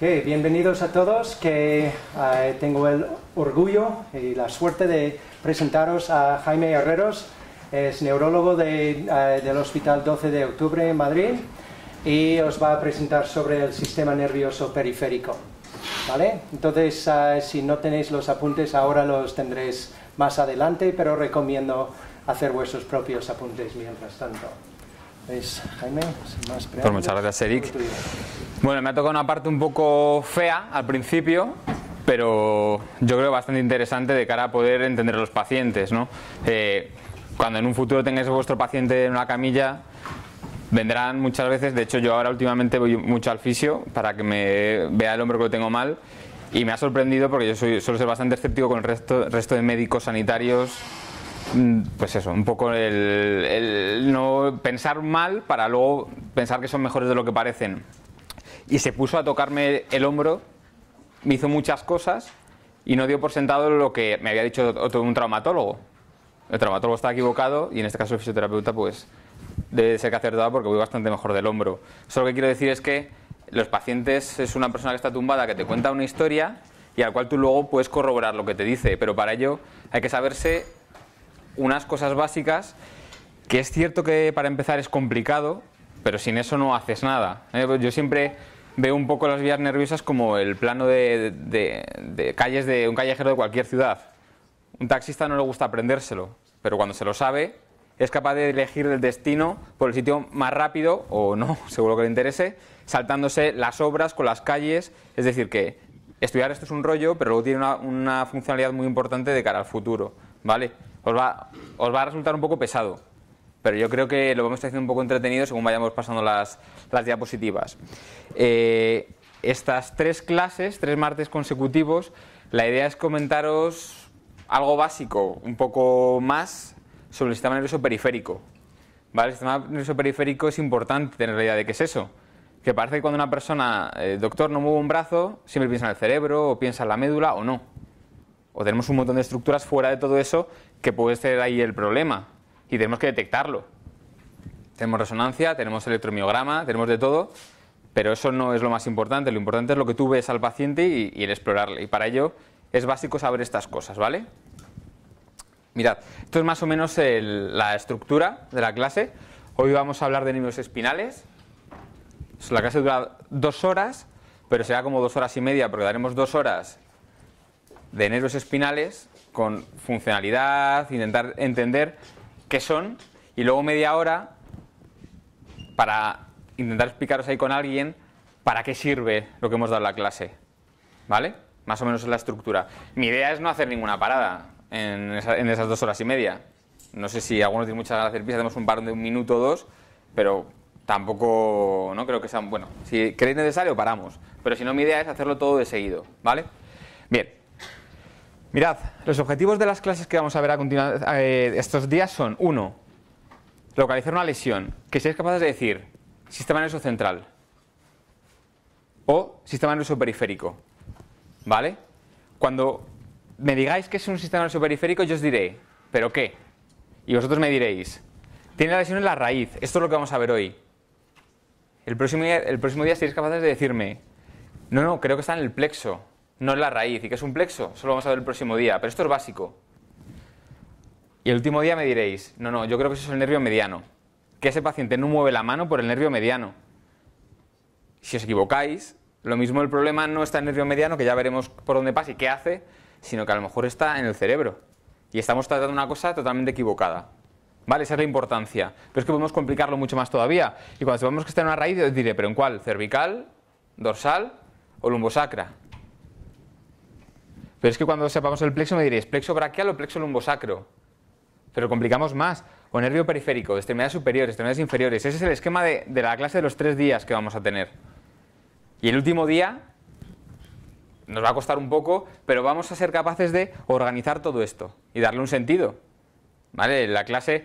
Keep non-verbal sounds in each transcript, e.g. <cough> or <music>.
bienvenidos a todos, que eh, tengo el orgullo y la suerte de presentaros a Jaime Herreros, es neurólogo eh, del Hospital 12 de Octubre en Madrid y os va a presentar sobre el sistema nervioso periférico. Entonces, eh, si no tenéis los apuntes ahora los tendréis más adelante, pero recomiendo hacer vuestros propios apuntes mientras tanto. Jaime. Pues muchas gracias, Eric. Bueno, me ha tocado una parte un poco fea al principio, pero yo creo bastante interesante de cara a poder entender a los pacientes. ¿no? Eh, cuando en un futuro tengáis vuestro paciente en una camilla, vendrán muchas veces. De hecho, yo ahora últimamente voy mucho al fisio para que me vea el hombro que lo tengo mal. Y me ha sorprendido porque yo soy, suelo ser bastante escéptico con el resto, resto de médicos sanitarios Mm, pues eso, un poco el, el no pensar mal para luego pensar que son mejores de lo que parecen. Y se puso a tocarme el hombro, me hizo muchas cosas y no dio por sentado lo que me había dicho otro, un traumatólogo. El traumatólogo está equivocado y en este caso el fisioterapeuta pues debe ser que acertado porque voy bastante mejor del hombro. solo que quiero decir es que los pacientes es una persona que está tumbada que te cuenta una historia y al cual tú luego puedes corroborar lo que te dice, pero para ello hay que saberse unas cosas básicas que es cierto que para empezar es complicado, pero sin eso no haces nada. ¿eh? Pues yo siempre veo un poco las vías nerviosas como el plano de, calles de un callejero de cualquier ciudad. Un taxista no le gusta aprendérselo, pero cuando se lo sabe es capaz de elegir el destino por el sitio más rápido o no, <laughs> seguro que le interese, saltándose las obras con las calles. Es decir, que estudiar esto es un rollo, pero luego tiene una, una funcionalidad muy importante de cara al futuro. ¿Vale? os va, os va a resultar un poco pesado, pero yo creo que lo vamos a hacer haciendo un poco entretenido según vayamos pasando las, las diapositivas. Eh, estas tres clases, tres martes consecutivos, la idea es comentaros algo básico, un poco más, sobre el sistema nervioso periférico. El sistema nervioso periférico es importante tener la idea de qué es eso. Que parece que cuando una persona, eh, doctor, no mueve un brazo, siempre piensa en el cerebro, o piensa en la médula, o no. O tenemos un montón de estructuras fuera de todo eso que puede ser ahí el problema y tenemos que detectarlo. Tenemos resonancia, tenemos electromiograma, tenemos de todo, pero eso no es lo más importante. Lo importante es lo que tú ves al paciente y, el explorarle. Y para ello es básico saber estas cosas, ¿vale? Mirad, esto es más o menos la estructura de la clase. Hoy vamos a hablar de nervios espinales. La clase dura dos horas, pero será como dos horas y media porque daremos dos horas de nervios espinales con funcionalidad, intentar entender qué son y luego media hora para intentar explicaros ahí con alguien para qué sirve lo que hemos dado en la clase. ¿Vale? Más o menos es la estructura. Mi idea es no hacer ninguna parada en, esas dos horas y media. No sé si algunos tienen muchas ganas de hacer pis hacemos un parón de un minuto o dos, pero tampoco no creo que sean. Bueno, si creéis necesario, paramos. Pero si no, mi idea es hacerlo todo de seguido. ¿Vale? Bien. Mirad, los objetivos de las clases que vamos a ver a continuación eh, estos días son, uno, localizar una lesión, que seáis capaces de decir sistema nervioso central o sistema nervioso periférico, ¿vale? Cuando me digáis que es un sistema nervioso periférico, yo os diré, ¿pero qué? Y vosotros me diréis, tiene la lesión en la raíz, esto es lo que vamos a ver hoy. El próximo día, el próximo día seréis capaces de decirme, no, no, creo que está en el plexo, no es la raíz. ¿Y que es un plexo? Eso lo vamos a ver el próximo día, pero esto es básico. Y el último día me diréis, no, no, yo creo que eso es el nervio mediano, que ese paciente no mueve la mano por el nervio mediano. Si os equivocáis, lo mismo el problema no está en el nervio mediano, que ya veremos por dónde pasa y qué hace, sino que a lo mejor está en el cerebro. Y estamos tratando una cosa totalmente equivocada. ¿Vale? Esa es la importancia. Pero es que podemos complicarlo mucho más todavía. Y cuando sepamos que está en una raíz, os diré, ¿pero en cuál? ¿Cervical? ¿Dorsal? ¿O lumbosacra? Pero es que cuando sepamos el plexo me diréis, plexo brachial o plexo lumbosacro. Pero complicamos más, o nervio periférico, extremidades superiores, extremidades inferiores. Ese es el esquema de, la clase de los tres días que vamos a tener. Y el último día nos va a costar un poco, pero vamos a ser capaces de organizar todo esto y darle un sentido. ¿Vale? La clase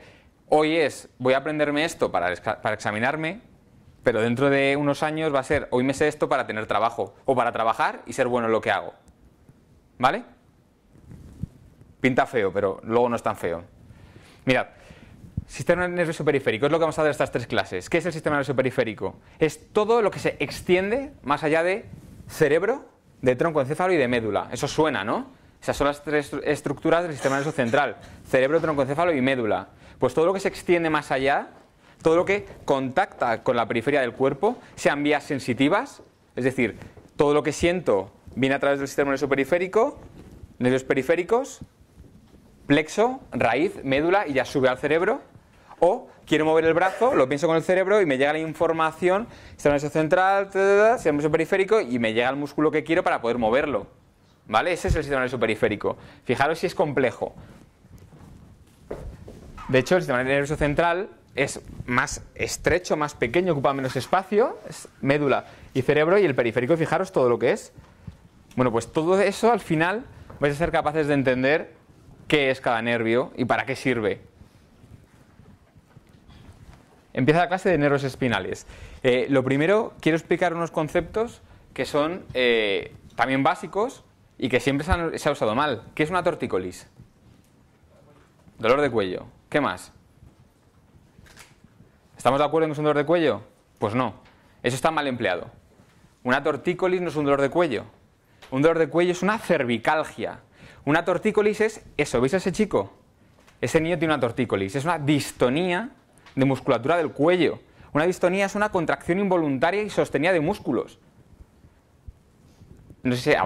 hoy es, voy a aprenderme esto para, para examinarme, pero dentro de unos años va a ser, hoy me sé esto para tener trabajo, o para trabajar y ser bueno en lo que hago. ¿Vale? Pinta feo, pero luego no es tan feo. Mirad, sistema nervioso periférico es lo que vamos a ver en estas tres clases. ¿Qué es el sistema nervioso periférico? Es todo lo que se extiende más allá de cerebro, de tronco encéfalo y de médula. Eso suena, ¿no? Esas son las tres estructuras del sistema nervioso central: cerebro, tronco encéfalo y médula. Pues todo lo que se extiende más allá, todo lo que contacta con la periferia del cuerpo, sean vías sensitivas, es decir, todo lo que siento viene a través del sistema nervioso periférico, nervios periféricos, plexo, raíz, médula y ya sube al cerebro. O quiero mover el brazo, lo pienso con el cerebro y me llega la información, sistema nervioso central, sistema nervioso periférico y me llega el músculo que quiero para poder moverlo. ¿Vale? Ese es el sistema nervioso periférico. Fijaros si es complejo. De hecho, el sistema nervioso central es más estrecho, más pequeño, ocupa menos espacio, es médula y cerebro y el periférico, fijaros todo lo que es. Bueno, pues todo eso al final vais a ser capaces de entender qué es cada nervio y para qué sirve. Empieza la clase de nervios espinales. Eh, lo primero, quiero explicar unos conceptos que son eh, también básicos y que siempre se, han, ha usado mal. ¿Qué es una tortícolis? Dolor de cuello. ¿Qué más? ¿Estamos de acuerdo en que es un dolor de cuello? Pues no. Eso está mal empleado. Una tortícolis no es un dolor de cuello. Un dolor de cuello es una cervicalgia. Una tortícolis es eso, ¿veis a ese chico? Ese niño tiene una tortícolis, es una distonía de musculatura del cuello. Una distonía es una contracción involuntaria y sostenida de músculos. No sé si...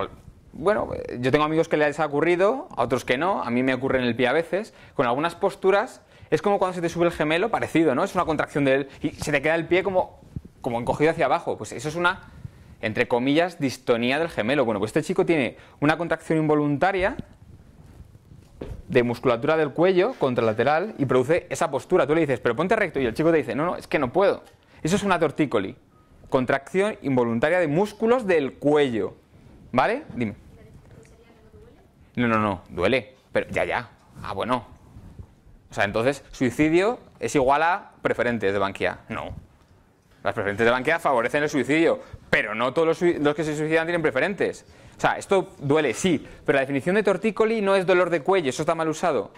Bueno, yo tengo amigos que les ha ocurrido, a otros que no, a mí me ocurre en el pie a veces, con algunas posturas es como cuando se te sube el gemelo, parecido, ¿no? Es una contracción del... y se te queda el pie como, como encogido hacia abajo. Pues eso es una entre comillas, distonía del gemelo. Bueno, pues este chico tiene una contracción involuntaria de musculatura del cuello contralateral y produce esa postura. Tú le dices, pero ponte recto y el chico te dice, no, no, es que no puedo. Eso es una tortícoli, contracción involuntaria de músculos del cuello. ¿Vale? Dime. No, no, no, duele. Pero ya, ya. Ah, bueno. O sea, entonces, suicidio es igual a preferentes de banquía. No. Las preferentes de Bankia favorecen el suicidio, pero no todos los, que se suicidan tienen preferentes. O sea, esto duele, sí, pero la definición de tortícoli no es dolor de cuello, eso está mal usado.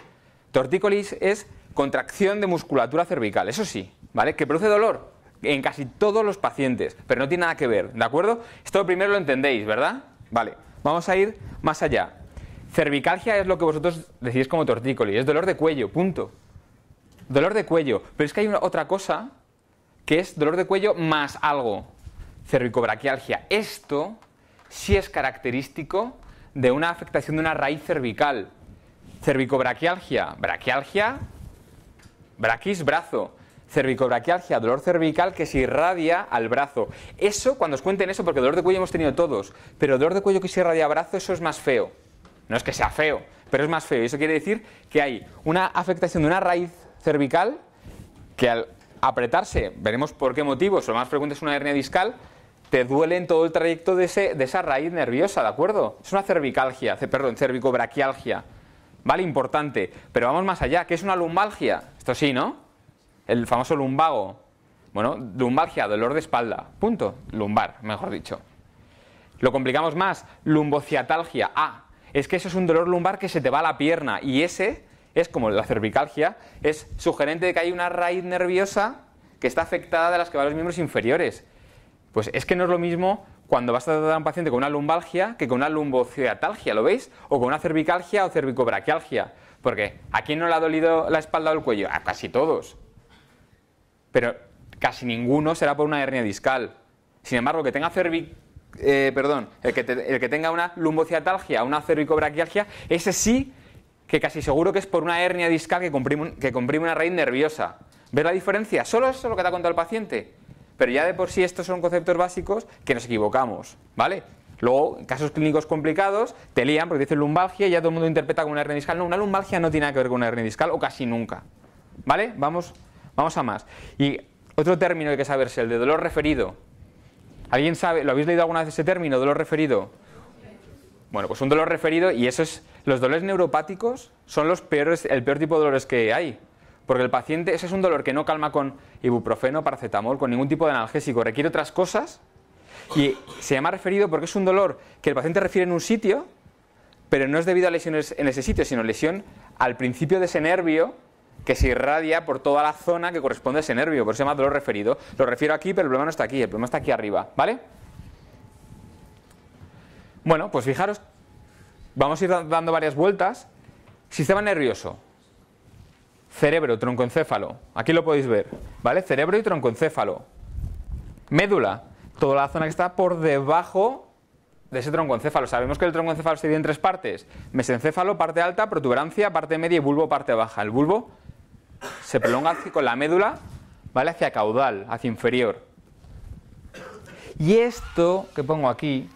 Tortícolis es contracción de musculatura cervical, eso sí, ¿vale? Que produce dolor en casi todos los pacientes, pero no tiene nada que ver, ¿de acuerdo? Esto primero lo entendéis, ¿verdad? Vale, vamos a ir más allá. Cervicalgia es lo que vosotros decís como tortícoli. es dolor de cuello, punto. Dolor de cuello, pero es que hay una, otra cosa que es dolor de cuello más algo, cervicobraquialgia. Esto sí es característico de una afectación de una raíz cervical. Cervicobraquialgia, braquialgia, braquis, brazo. Cervicobraquialgia, dolor cervical que se irradia al brazo. Eso, cuando os cuenten eso, porque dolor de cuello hemos tenido todos, pero dolor de cuello que se irradia al brazo, eso es más feo. No es que sea feo, pero es más feo. Y Eso quiere decir que hay una afectación de una raíz cervical que al apretarse, veremos por qué motivos, lo más frecuente es una hernia discal, te duele en todo el trayecto de, de esa raíz nerviosa, ¿de acuerdo? Es una cervicalgia, perdón, cervicobraquialgia, ¿vale? Importante, pero vamos más allá, ¿qué es una lumbalgia? Esto sí, ¿no? El famoso lumbago. Bueno, lumbalgia, dolor de espalda, punto, lumbar, mejor dicho. Lo complicamos más, lumbociatalgia, ah, es que eso es un dolor lumbar que se te va a la pierna y ese es como la cervicalgia, es sugerente de que hay una raíz nerviosa que está afectada de las que van los miembros inferiores. Pues es que no es lo mismo cuando vas a tratar a un paciente con una lumbalgia que con una lumbociatalgia, ¿lo veis? O con una cervicalgia o cervicobraquialgia. Porque ¿a quién no le ha dolido la espalda o el cuello? A casi todos. Pero casi ninguno será por una hernia discal. Sin embargo, que tenga eh, perdón, el que, tenga una lumbociatalgia, una cervicobraquialgia, ese sí que casi seguro que es por una hernia discal que comprime, una raíz nerviosa. ¿Ves la diferencia? Solo eso es lo que te ha contado el paciente. Pero ya de por sí estos son conceptos básicos que nos equivocamos, ¿vale? Luego, en casos clínicos complicados, te lían porque dicen lumbalgia y ya todo el mundo interpreta como una hernia discal. No, una lumbalgia no tiene nada que ver con una hernia discal o casi nunca. ¿Vale? Vamos, vamos a más. Y otro término que hay que saberse, el de dolor referido. ¿Alguien sabe, lo habéis leído alguna vez ese término, dolor referido? Bueno, pues un dolor referido y eso es, los dolores neuropáticos son los el peor tipo de dolores que hay, porque el paciente, ese es un dolor que no calma con ibuprofeno, paracetamol, con ningún tipo de analgésico, requiere otras cosas y se llama referido porque es un dolor que el paciente refiere en un sitio, pero no es debido a lesiones en ese sitio, sino lesión al principio de ese nervio que se irradia por toda la zona que corresponde a ese nervio, por eso se llama dolor referido. Lo refiero aquí, pero el problema no está aquí, el problema está aquí arriba, ¿vale? Bueno, pues fijaros, vamos a ir dando varias vueltas. Sistema nervioso, cerebro, troncoencéfalo, aquí lo podéis ver, ¿vale? Cerebro y troncoencéfalo. Médula, toda la zona que está por debajo de ese troncoencéfalo. Sabemos que el troncoencéfalo se divide en tres partes, mesencéfalo, parte alta, protuberancia, parte media y bulbo, parte baja. El bulbo se prolonga con la médula, ¿vale? Hacia caudal, hacia inferior. Y esto que pongo aquí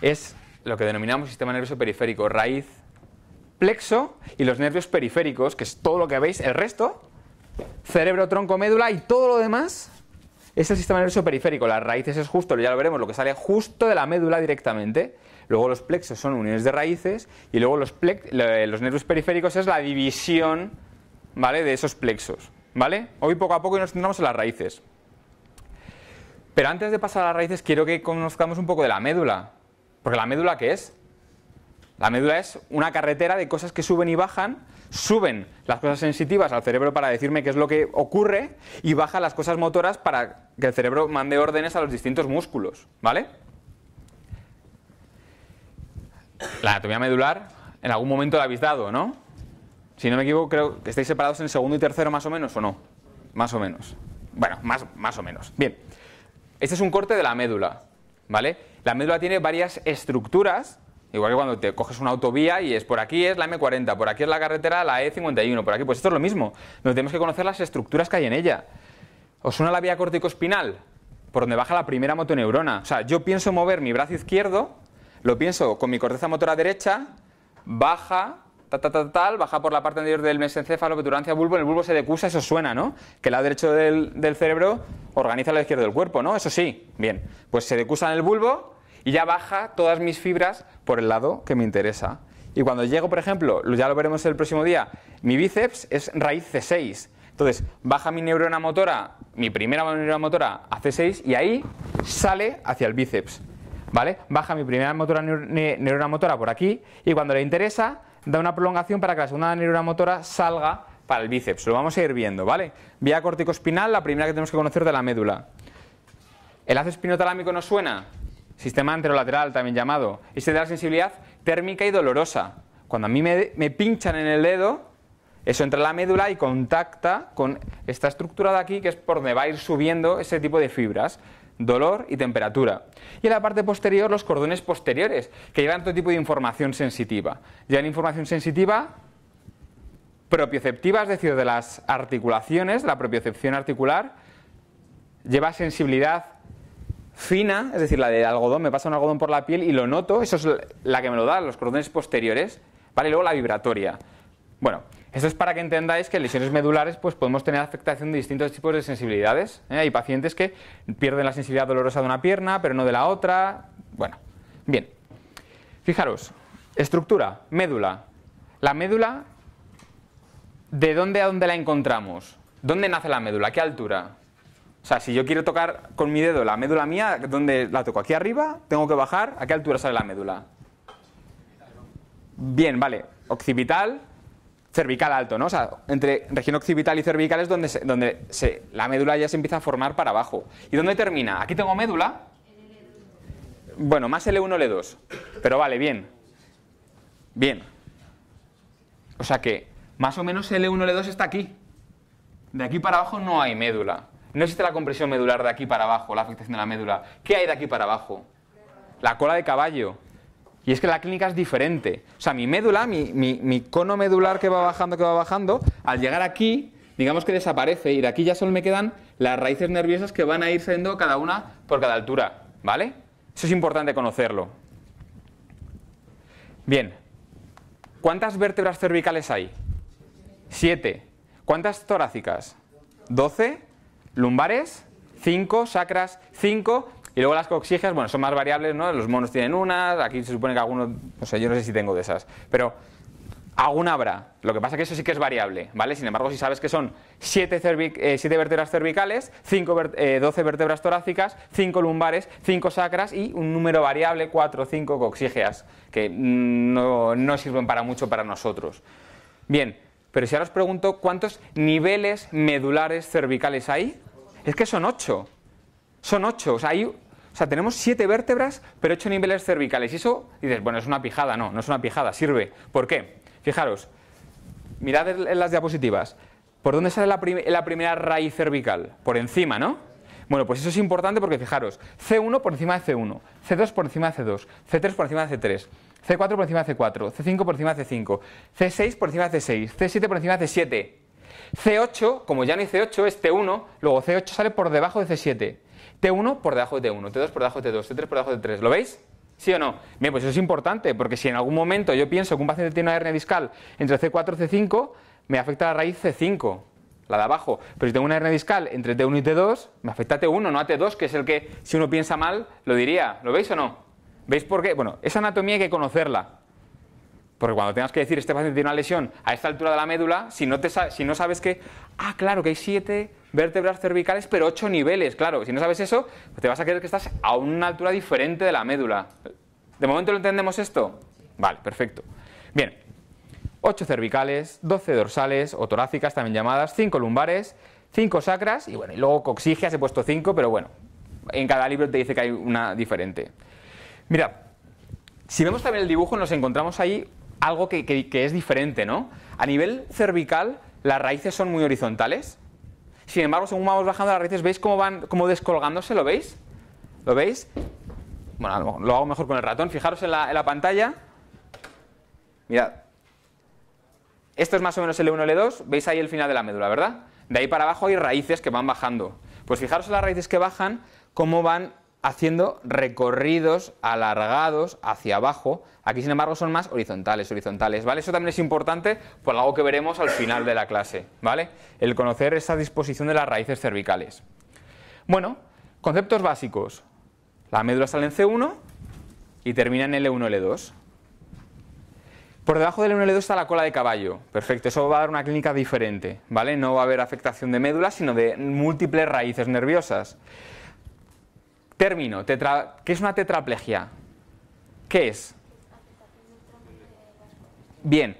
es lo que denominamos sistema nervioso periférico, raíz, plexo y los nervios periféricos, que es todo lo que veis, el resto, cerebro, tronco, médula y todo lo demás es el sistema nervioso periférico. Las raíces es justo, ya lo veremos, lo que sale justo de la médula directamente. Luego los plexos son uniones de raíces y luego los, eh, los nervios periféricos es la división ¿vale? de esos plexos. ¿vale? Hoy poco a poco nos centramos en las raíces. Pero antes de pasar a las raíces quiero que conozcamos un poco de la médula, porque la médula, ¿qué es? La médula es una carretera de cosas que suben y bajan, suben las cosas sensitivas al cerebro para decirme qué es lo que ocurre y bajan las cosas motoras para que el cerebro mande órdenes a los distintos músculos, ¿vale? La anatomía medular en algún momento la habéis dado, ¿no? Si no me equivoco, creo que estáis separados en segundo y tercero más o menos o no. Más o menos. Bueno, más, más o menos. Bien. Este es un corte de la médula. ¿vale? La médula tiene varias estructuras, igual que cuando te coges una autovía y es por aquí es la M40, por aquí es la carretera la E51, por aquí, pues esto es lo mismo. Nos tenemos que conocer las estructuras que hay en ella. ¿Os suena la vía córtico-espinal, Por donde baja la primera motoneurona. O sea, yo pienso mover mi brazo izquierdo, lo pienso con mi corteza motora derecha, baja tal, baja por la parte anterior del mesencéfalo, peturancia, bulbo, en el bulbo se decusa, eso suena, ¿no? Que el lado derecho del, cerebro organiza la izquierda izquierdo del cuerpo, ¿no? Eso sí, bien. Pues se decusa en el bulbo y ya baja todas mis fibras por el lado que me interesa. Y cuando llego, por ejemplo, ya lo veremos el próximo día, mi bíceps es raíz C6. Entonces, baja mi neurona motora, mi primera neurona motora a C6 y ahí sale hacia el bíceps. ¿Vale? Baja mi primera neurona motora por aquí y cuando le interesa, da una prolongación para que la segunda neurona motora salga para el bíceps. Lo vamos a ir viendo, ¿vale? Vía corticoespinal, la primera que tenemos que conocer de la médula. El haz espinotalámico no suena, sistema anterolateral también llamado. y se este da la sensibilidad térmica y dolorosa. Cuando a mí me, me pinchan en el dedo, eso entra en la médula y contacta con esta estructura de aquí, que es por donde va a ir subiendo ese tipo de fibras dolor y temperatura. Y en la parte posterior los cordones posteriores, que llevan todo tipo de información sensitiva. Llevan información sensitiva propioceptiva, es decir, de las articulaciones, la propiocepción articular, lleva sensibilidad fina, es decir, la de algodón, me pasa un algodón por la piel y lo noto, eso es la que me lo da, los cordones posteriores, ¿vale? Y luego la vibratoria. Bueno, esto es para que entendáis que lesiones medulares pues, podemos tener afectación de distintos tipos de sensibilidades. ¿eh? Hay pacientes que pierden la sensibilidad dolorosa de una pierna, pero no de la otra. Bueno, bien. Fijaros, estructura, médula. La médula, ¿de dónde a dónde la encontramos? ¿Dónde nace la médula? ¿A qué altura? O sea, si yo quiero tocar con mi dedo la médula mía, ¿dónde la toco? ¿Aquí arriba? ¿Tengo que bajar? ¿A qué altura sale la médula? Bien, vale. Occipital, cervical alto, ¿no? O sea, entre región occipital y cervical es donde, donde se, la médula ya se empieza a formar para abajo. ¿Y dónde termina? Aquí tengo médula. Bueno, más L1, L2. Pero vale, bien. Bien. O sea que más o menos L1, L2 está aquí. De aquí para abajo no hay médula. No existe la compresión medular de aquí para abajo, la afectación de la médula. ¿Qué hay de aquí para abajo? La cola de caballo. Y es que la clínica es diferente. O sea, mi médula, mi, cono medular que va bajando, que va bajando, al llegar aquí, digamos que desaparece y de aquí ya solo me quedan las raíces nerviosas que van a ir saliendo cada una por cada altura, ¿vale? Eso es importante conocerlo. Bien, ¿cuántas vértebras cervicales hay? Siete. ¿Cuántas torácicas? Doce. Lumbares, cinco. Sacras, cinco. Y luego las coxígeas, bueno, son más variables, ¿no? Los monos tienen unas, aquí se supone que algunos, O sea, yo no sé si tengo de esas, pero alguna habrá. Lo que pasa es que eso sí que es variable, ¿vale? Sin embargo, si sabes que son 7 eh, vértebras cervicales, 12 eh, vértebras torácicas, 5 lumbares, 5 sacras y un número variable, 4 o 5 coxígeas, que mm, no, no sirven para mucho para nosotros. Bien, pero si ahora os pregunto cuántos niveles medulares cervicales hay, es que son 8. Son 8, o sea, hay sea, tenemos siete vértebras, pero ocho niveles cervicales. Y eso, dices, bueno, es una pijada. No, no es una pijada, sirve. ¿Por qué? Fijaros, mirad en las diapositivas. ¿Por dónde sale la, la primera raíz cervical? Por encima, ¿no? Bueno, pues eso es importante porque fijaros, C1 por encima de C1, C2 por encima de C2, C3 por encima de C3, C4 por encima de C4, C5 por encima de C5, C6 por encima de C6, C7 por encima de C7. C8, como ya no hay C8, es T1, luego C8 sale por debajo de C7. T1 por debajo de T1, T2 por debajo de T2, T3 por debajo de T3. ¿Lo veis? ¿Sí o no? Bien, pues eso es importante, porque si en algún momento yo pienso que un paciente tiene una hernia discal entre C4 y C5, me afecta la raíz C5, la de abajo. Pero si tengo una hernia discal entre T1 y T2, me afecta a T1, no a T2, que es el que, si uno piensa mal, lo diría. ¿Lo veis o no? ¿Veis por qué? Bueno, esa anatomía hay que conocerla. Porque cuando tengas que decir, este paciente tiene una lesión a esta altura de la médula, si no, te, si no sabes que, ah, claro, que hay siete vértebras cervicales, pero ocho niveles. Claro, si no sabes eso, pues te vas a creer que estás a una altura diferente de la médula. ¿De momento lo entendemos esto? Vale, perfecto. Bien, 8 cervicales, 12 dorsales o torácicas también llamadas, 5 lumbares, 5 sacras y bueno, y luego coxigias he puesto 5, pero bueno, en cada libro te dice que hay una diferente. Mira, si vemos también el dibujo nos encontramos ahí algo que es diferente, ¿no? A nivel cervical las raíces son muy horizontales, sin embargo, según vamos bajando las raíces, ¿veis cómo van descolgándose? ¿Lo veis? ¿Lo veis? Bueno, lo hago mejor con el ratón. Fijaros en la, pantalla. Mirad. Esto es más o menos el L1, L2. Veis ahí el final de la médula, ¿verdad? De ahí para abajo hay raíces que van bajando. Pues fijaros en las raíces que bajan, cómo van haciendo recorridos alargados hacia abajo. Aquí, sin embargo, son más horizontales, horizontales, ¿vale? Eso también es importante por algo que veremos al final de la clase, ¿vale? El conocer esa disposición de las raíces cervicales. Bueno, conceptos básicos. La médula sale en C1 y termina en L1, L2. Por debajo del L1, L2 está la cola de caballo. Perfecto, eso va a dar una clínica diferente, ¿vale? No va a haber afectación de médula, sino de múltiples raíces nerviosas. Término, ¿qué es una tetraplegia? ¿Qué es? Bien,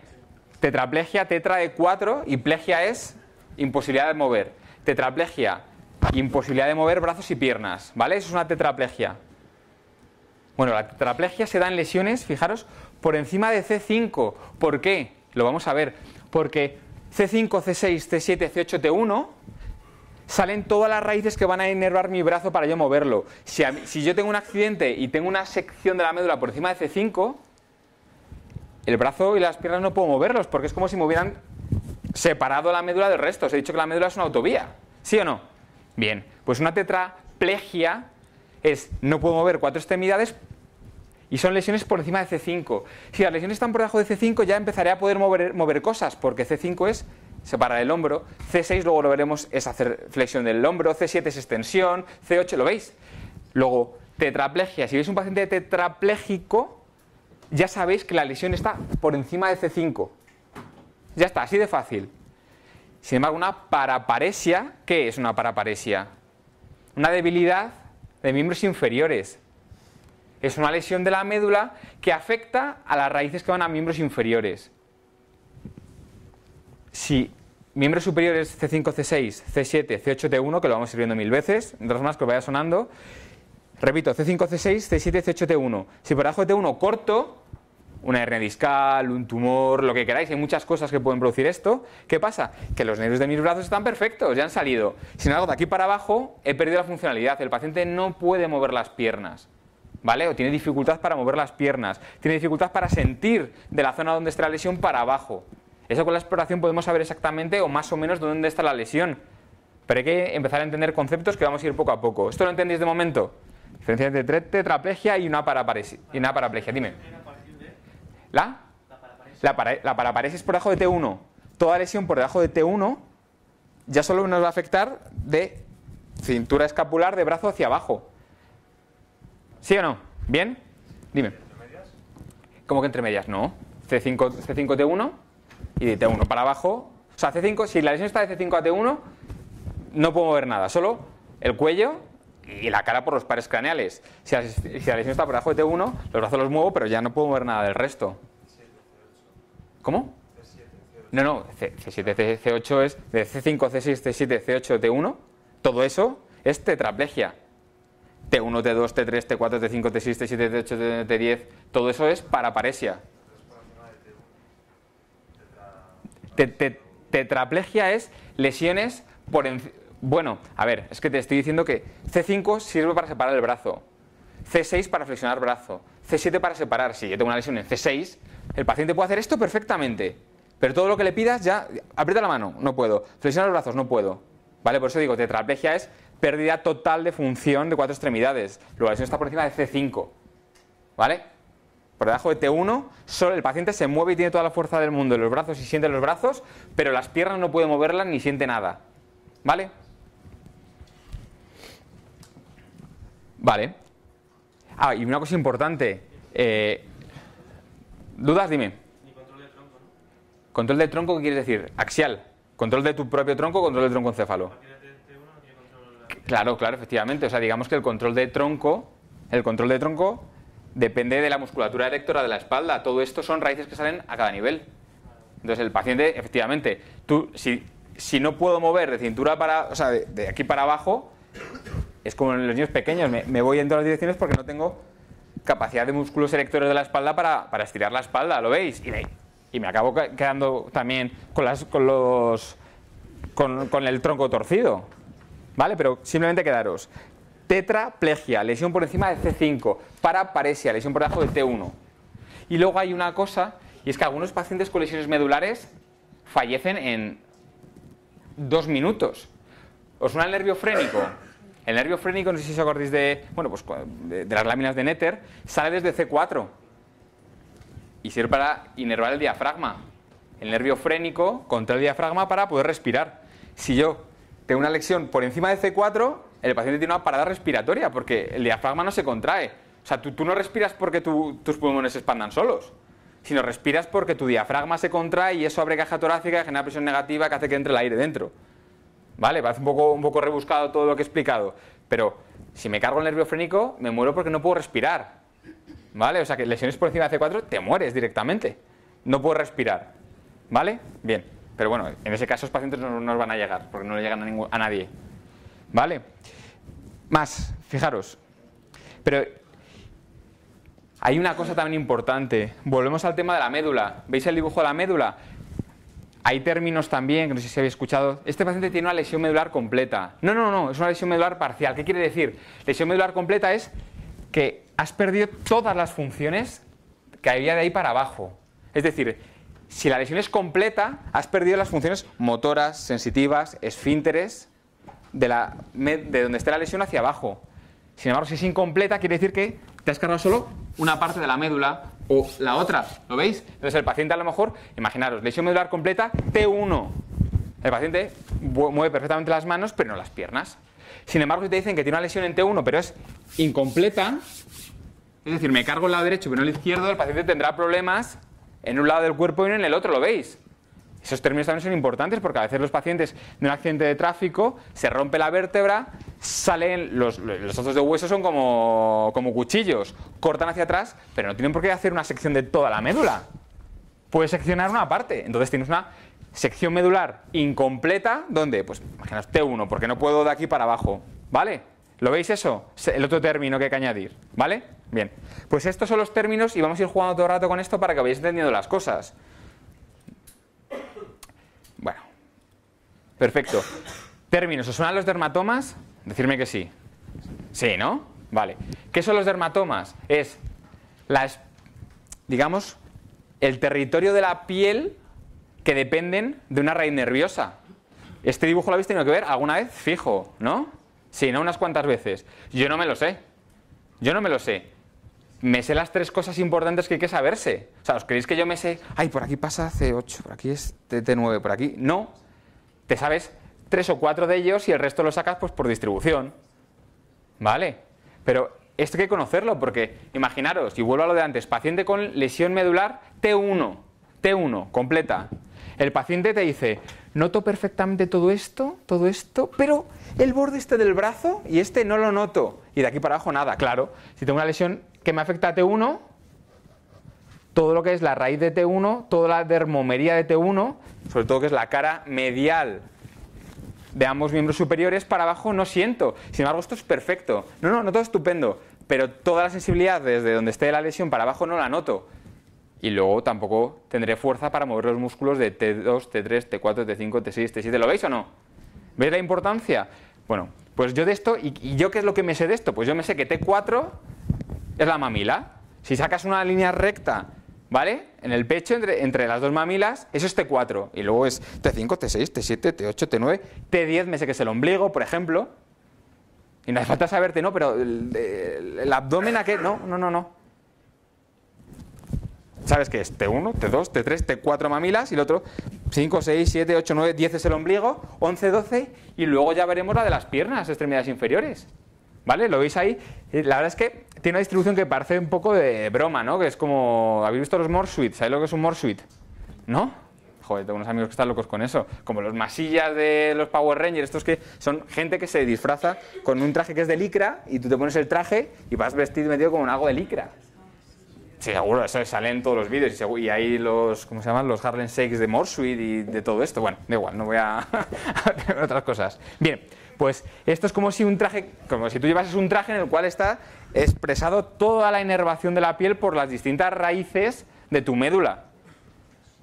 tetraplegia, tetra de 4 y plegia es imposibilidad de mover. Tetraplegia, imposibilidad de mover brazos y piernas, ¿vale? Eso es una tetraplegia. Bueno, la tetraplegia se da en lesiones, fijaros, por encima de C5. ¿Por qué? Lo vamos a ver. Porque C5, C6, C7, C8, T1 salen todas las raíces que van a enervar mi brazo para yo moverlo. Si, yo tengo un accidente y tengo una sección de la médula por encima de C5, el brazo y las piernas no puedo moverlos porque es como si me hubieran separado la médula del resto. Os he dicho que la médula es una autovía. ¿Sí o no? Bien, pues una tetraplegia es no puedo mover cuatro extremidades y son lesiones por encima de C5. Si las lesiones están por debajo de C5 ya empezaré a poder mover, mover cosas porque C5 es para el hombro, C6 luego lo veremos es hacer flexión del hombro, C7 es extensión, C8 lo veis. Luego, tetraplegia, si veis un paciente tetrapléjico, ya sabéis que la lesión está por encima de C5. Ya está, así de fácil. Sin embargo, una paraparesia, ¿qué es una paraparesia? Una debilidad de miembros inferiores. Es una lesión de la médula que afecta a las raíces que van a miembros inferiores. Si Miembros superiores C5, C6, C7, C8, T1, que lo vamos sirviendo mil veces, mientras más que vaya sonando. Repito, C5, C6, C7, C8, T1. Si por abajo de T1 corto, una hernia discal, un tumor, lo que queráis, hay muchas cosas que pueden producir esto. ¿Qué pasa? Que los nervios de mis brazos están perfectos, ya han salido. Sin embargo, de aquí para abajo he perdido la funcionalidad, el paciente no puede mover las piernas. ¿Vale? O tiene dificultad para mover las piernas, tiene dificultad para sentir de la zona donde está la lesión para abajo. Eso con la exploración podemos saber exactamente o más o menos dónde está la lesión. Pero hay que empezar a entender conceptos que vamos a ir poco a poco. ¿Esto lo entendéis de momento? Diferencia entre tetraplegia y una, y paraplegia. Dime. ¿La? La, la paraparesis por debajo de T1. Toda lesión por debajo de T1 ya solo nos va a afectar de cintura escapular de brazo hacia abajo. ¿Sí o no? ¿Bien? Dime. ¿Entre ¿Cómo que entre medias? No. C5, C5T1 y de T1 para abajo. O sea, C5, si la lesión está de C5 a T1, no puedo mover nada, solo el cuello y la cara por los pares craneales. Si la, lesión está por abajo de T1, los brazos los muevo, pero ya no puedo mover nada del resto. ¿Cómo? No, no, C7, C8 es de C5, C6, C7, C8, T1. Todo eso es tetraplegia. T1, T2, T3, T4, T5, T6, T7, T8, t T10. Todo eso es paraparesia. tetraplegia es lesiones por encima. Bueno, a ver, es que te estoy diciendo que C5 sirve para separar el brazo, C6 para flexionar brazo, C7 para separar. sí, yo tengo una lesión en C6, el paciente puede hacer esto perfectamente, pero todo lo que le pidas ya, aprieta la mano, no puedo, flexiona los brazos, no puedo. ¿Vale? Por eso digo, tetraplegia es pérdida total de función de cuatro extremidades. La lesión está por encima de C5. ¿Vale? por debajo de T1, solo el paciente se mueve y tiene toda la fuerza del mundo en los brazos y siente los brazos, pero las piernas no puede moverlas ni siente nada. ¿Vale? Vale. Ah, y una cosa importante. Eh, ¿Dudas? Dime. control del tronco, ¿Control qué quieres decir? Axial. ¿Control de tu propio tronco o control del tronco encéfalo? Claro, claro, efectivamente. O sea, digamos que el control de tronco, el control de tronco depende de la musculatura erectora de la espalda. Todo esto son raíces que salen a cada nivel. Entonces el paciente, efectivamente, tú, si, si no puedo mover de cintura para, o sea, de, aquí para abajo, es como en los niños pequeños, me, voy en todas las direcciones porque no tengo capacidad de músculos erectores de la espalda para, estirar la espalda, ¿lo veis? Y me, y me acabo quedando también con, las, con los... Con, con el tronco torcido, ¿vale? Pero simplemente quedaros tetraplegia, lesión por encima de C5, paraparesia, lesión por debajo de T1. Y luego hay una cosa, y es que algunos pacientes con lesiones medulares fallecen en dos minutos. ¿Os suena el nervio frénico? El nervio frénico, no sé si os acordáis de, bueno, pues, de, las láminas de Néter, sale desde C4 y sirve para inervar el diafragma. El nervio frénico contra el diafragma para poder respirar. Si yo tengo una lesión por encima de C4, el paciente tiene una parada respiratoria porque el diafragma no se contrae. O sea, tú, no respiras porque tus pulmones se expandan solos, sino respiras porque tu diafragma se contrae y eso abre caja torácica, genera presión negativa que hace que entre el aire dentro. ¿Vale? Parece un poco, un poco rebuscado todo lo que he explicado, pero si me cargo el nervio frénico, me muero porque no puedo respirar. ¿Vale? O sea, que lesiones por encima de C4 te mueres directamente. No puedo respirar. ¿Vale? Bien. Pero bueno, en ese caso los pacientes no nos van a llegar porque no le llegan a nadie. ¿Vale? Más, fijaros. Pero hay una cosa también importante. Volvemos al tema de la médula. ¿Veis el dibujo de la médula? Hay términos también, que no sé si habéis escuchado. Este paciente tiene una lesión medular completa. No, no, no, es una lesión medular parcial. ¿Qué quiere decir? Lesión medular completa es que has perdido todas las funciones que había de ahí para abajo. Es decir, si la lesión es completa, has perdido las funciones motoras, sensitivas, esfínteres, de, la, de donde esté la lesión hacia abajo. Sin embargo, si es incompleta, quiere decir que te has cargado solo una parte de la médula o la otra. ¿Lo veis? Entonces el paciente a lo mejor, imaginaros, lesión medular completa T1. El paciente mueve perfectamente las manos, pero no las piernas. Sin embargo, si te dicen que tiene una lesión en T1, pero es incompleta, es decir, me cargo el lado derecho, pero no el izquierdo, el paciente tendrá problemas en un lado del cuerpo y no en el otro, ¿lo veis? Esos términos también son importantes porque a veces los pacientes de un accidente de tráfico se rompe la vértebra, salen los, los de hueso son como, cuchillos, cortan hacia atrás, pero no tienen por qué hacer una sección de toda la médula. Puedes seccionar una parte, entonces tienes una sección medular incompleta, donde, pues imaginaos T1, porque no puedo de aquí para abajo, ¿vale? ¿Lo veis eso? El otro término que hay que añadir, ¿vale? Bien, pues estos son los términos y vamos a ir jugando todo el rato con esto para que vayáis entendiendo las cosas. Perfecto. Términos, ¿os suenan los dermatomas? Decirme que sí. Sí, ¿no? Vale. ¿Qué son los dermatomas? Es, las, digamos, el territorio de la piel que dependen de una raíz nerviosa. Este dibujo lo habéis tenido que ver alguna vez fijo, ¿no? Sí, ¿no? Unas cuantas veces. Yo no me lo sé. Yo no me lo sé. Me sé las tres cosas importantes que hay que saberse. O sea, ¿os creéis que yo me sé? Ay, por aquí pasa C8, por aquí es T9, por aquí. No te sabes tres o cuatro de ellos y el resto lo sacas pues por distribución. ¿Vale? Pero esto hay que conocerlo porque, imaginaros, y vuelvo a lo de antes, paciente con lesión medular T1, T1, completa. El paciente te dice, noto perfectamente todo esto, todo esto, pero el borde este del brazo y este no lo noto. Y de aquí para abajo nada, claro. Si tengo una lesión que me afecta a T1, todo lo que es la raíz de T1, toda la dermomería de T1, sobre todo que es la cara medial de ambos miembros superiores para abajo no siento. Sin embargo, esto es perfecto. No, no, no todo estupendo, pero toda la sensibilidad desde donde esté la lesión para abajo no la noto. Y luego tampoco tendré fuerza para mover los músculos de T2, T3, T4, T5, T6, T7. ¿Lo veis o no? ¿Veis la importancia? Bueno, pues yo de esto, ¿y, y yo qué es lo que me sé de esto? Pues yo me sé que T4 es la mamila. Si sacas una línea recta ¿vale? En el pecho, entre, las dos mamilas, eso es T4. Este y luego es T5, T6, T7, T8, T9, T10, me sé que es el ombligo, por ejemplo. Y no hace falta saberte, ¿no? Pero el, el abdomen, ¿a qué? No, no, no, no. ¿Sabes qué es? T1, T2, T3, T4 mamilas y el otro 5, 6, 7, 8, 9, 10 es el ombligo, 11, 12 y luego ya veremos la de las piernas, extremidades inferiores. ¿Vale? Lo veis ahí. La verdad es que tiene una distribución que parece un poco de broma, ¿no? Que es como, ¿habéis visto los Morsuit? ¿Sabéis lo que es un Morsuit? ¿No? Joder, tengo unos amigos que están locos con eso. Como los masillas de los Power Rangers, estos que son gente que se disfraza con un traje que es de licra y tú te pones el traje y vas vestido metido como un algo de licra. Sí, seguro, eso sale en todos los vídeos y, hay ahí los, ¿cómo se llaman? Los Harlem Shakes de Morsuit y de todo esto. Bueno, da igual, no voy a, a <laughs> otras cosas. Bien, pues esto es como si un traje, como si tú llevases un traje en el cual está expresado toda la inervación de la piel por las distintas raíces de tu médula.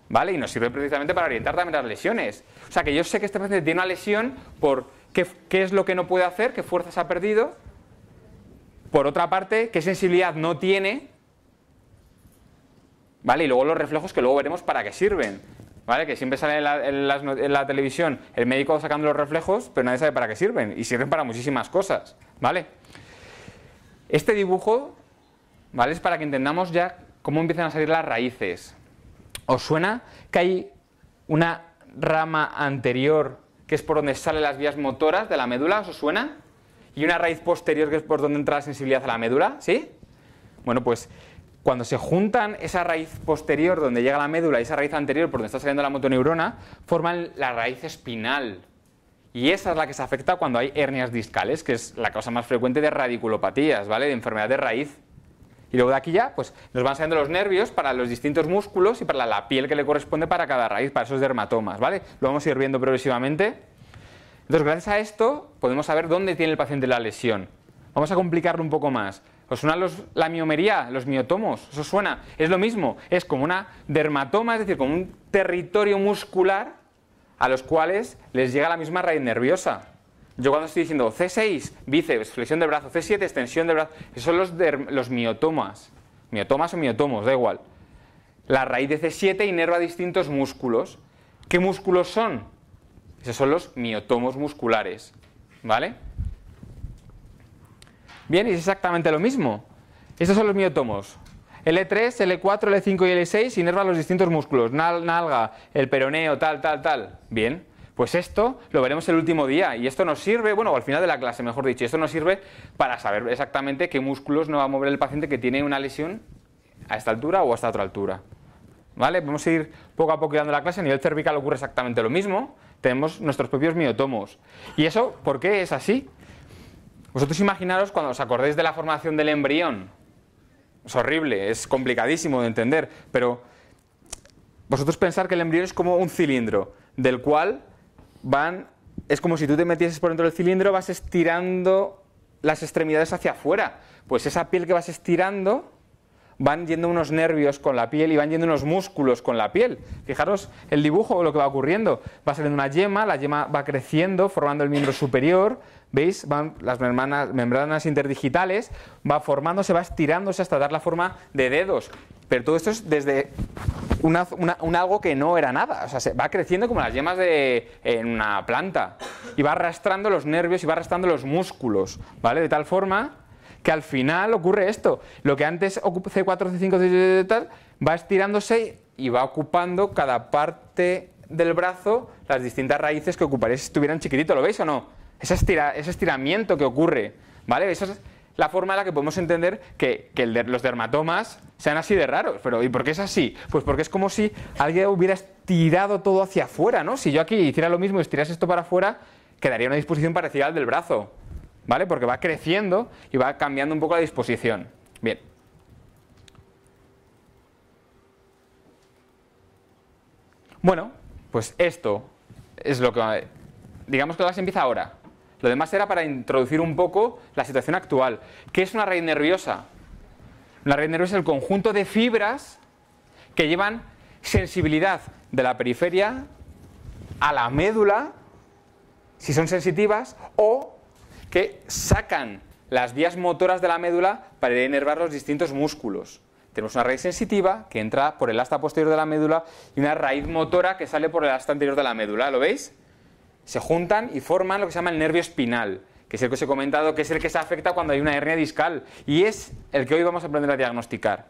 ¿Vale? Y nos sirve precisamente para orientar también las lesiones. O sea que yo sé que este paciente tiene una lesión por qué, es lo que no puede hacer, qué fuerzas ha perdido. Por otra parte, qué sensibilidad no tiene. ¿Vale? Y luego los reflejos que luego veremos para qué sirven. ¿Vale? Que siempre sale en la, televisión el médico sacando los reflejos, pero nadie sabe para qué sirven. Y sirven para muchísimas cosas. ¿Vale? Este dibujo, ¿vale? Es para que entendamos ya cómo empiezan a salir las raíces. ¿Os suena que hay una rama anterior que es por donde salen las vías motoras de la médula? ¿Os suena? Y una raíz posterior que es por donde entra la sensibilidad a la médula, ¿sí? Bueno, pues cuando se juntan esa raíz posterior donde llega la médula y esa raíz anterior por donde está saliendo la motoneurona, forman la raíz espinal, y esa es la que se afecta cuando hay hernias discales, que es la causa más frecuente de radiculopatías, ¿vale? De enfermedad de raíz. Y luego de aquí ya, pues nos van saliendo los nervios para los distintos músculos y para la piel que le corresponde para cada raíz, para esos dermatomas, ¿vale? Lo vamos a ir viendo progresivamente. Entonces, gracias a esto, podemos saber dónde tiene el paciente la lesión. Vamos a complicarlo un poco más. ¿Os suena la miomería, los miotomos? Eso suena, es lo mismo, es como una dermatoma, es decir, como un territorio muscular a los cuales les llega la misma raíz nerviosa. Yo cuando estoy diciendo C6, bíceps, flexión de brazo, C7, extensión de brazo, esos son los, los miotomas. Miotomas o miotomos, da igual. La raíz de C7 inerva distintos músculos. ¿Qué músculos son? Esos son los miotomos musculares. ¿Vale? Bien, es exactamente lo mismo. Estos son los miotomos. L3, L4, L5 y L6 inerva los distintos músculos, nalga, el peroneo, tal, tal, tal. Bien. Pues esto lo veremos el último día y esto nos sirve, bueno, al final de la clase, mejor dicho, esto nos sirve para saber exactamente qué músculos no va a mover el paciente que tiene una lesión a esta altura o a esta otra altura. ¿Vale? Vamos a ir poco a poco dando la clase, a nivel cervical ocurre exactamente lo mismo, tenemos nuestros propios miotomos. ¿Y eso por qué es así? Vosotros imaginaros cuando os acordéis de la formación del embrión, es horrible, es complicadísimo de entender, pero vosotros pensar que el embrión es como un cilindro, del cual van, es como si tú te metieses por dentro del cilindro, vas estirando las extremidades hacia afuera. Pues esa piel que vas estirando, van yendo unos nervios con la piel y van yendo unos músculos con la piel. Fijaros el dibujo, o lo que va ocurriendo. Va saliendo una yema, la yema va creciendo, formando el miembro superior, ¿Veis? Van las membranas, interdigitales, va formándose, va estirándose hasta dar la forma de dedos. Pero todo esto es desde un algo que no era nada. O sea, se va creciendo como las yemas de en una planta. Y va arrastrando los nervios y va arrastrando los músculos. ¿Vale? De tal forma que al final ocurre esto. Lo que antes C4, C5, C6, tal, va estirándose y va ocupando cada parte del brazo las distintas raíces que ocuparéis. si estuvieran chiquitito. ¿Lo veis o no? ese, ese estiramiento que ocurre, ¿vale? Esa es la forma en la que podemos entender que, que los dermatomas sean así de raros. Pero ¿y por qué es así? Pues porque es como si alguien hubiera estirado todo hacia afuera, ¿no? Si yo aquí hiciera lo mismo y estirase esto para afuera, quedaría una disposición parecida al del brazo, ¿vale? Porque va creciendo y va cambiando un poco la disposición. Bien. Bueno, pues esto es lo que... Digamos que la se empieza ahora, lo demás era para introducir un poco la situación actual. ¿Qué es una raíz nerviosa? Una raíz nerviosa es el conjunto de fibras que llevan sensibilidad de la periferia a la médula, si son sensitivas, o que sacan las vías motoras de la médula para inervar los distintos músculos. Tenemos una raíz sensitiva que entra por el asta posterior de la médula y una raíz motora que sale por el asta anterior de la médula. ¿Lo veis? se juntan y forman lo que se llama el nervio espinal, que es el que os he comentado, que es el que se afecta cuando hay una hernia discal. Y es el que hoy vamos a aprender a diagnosticar.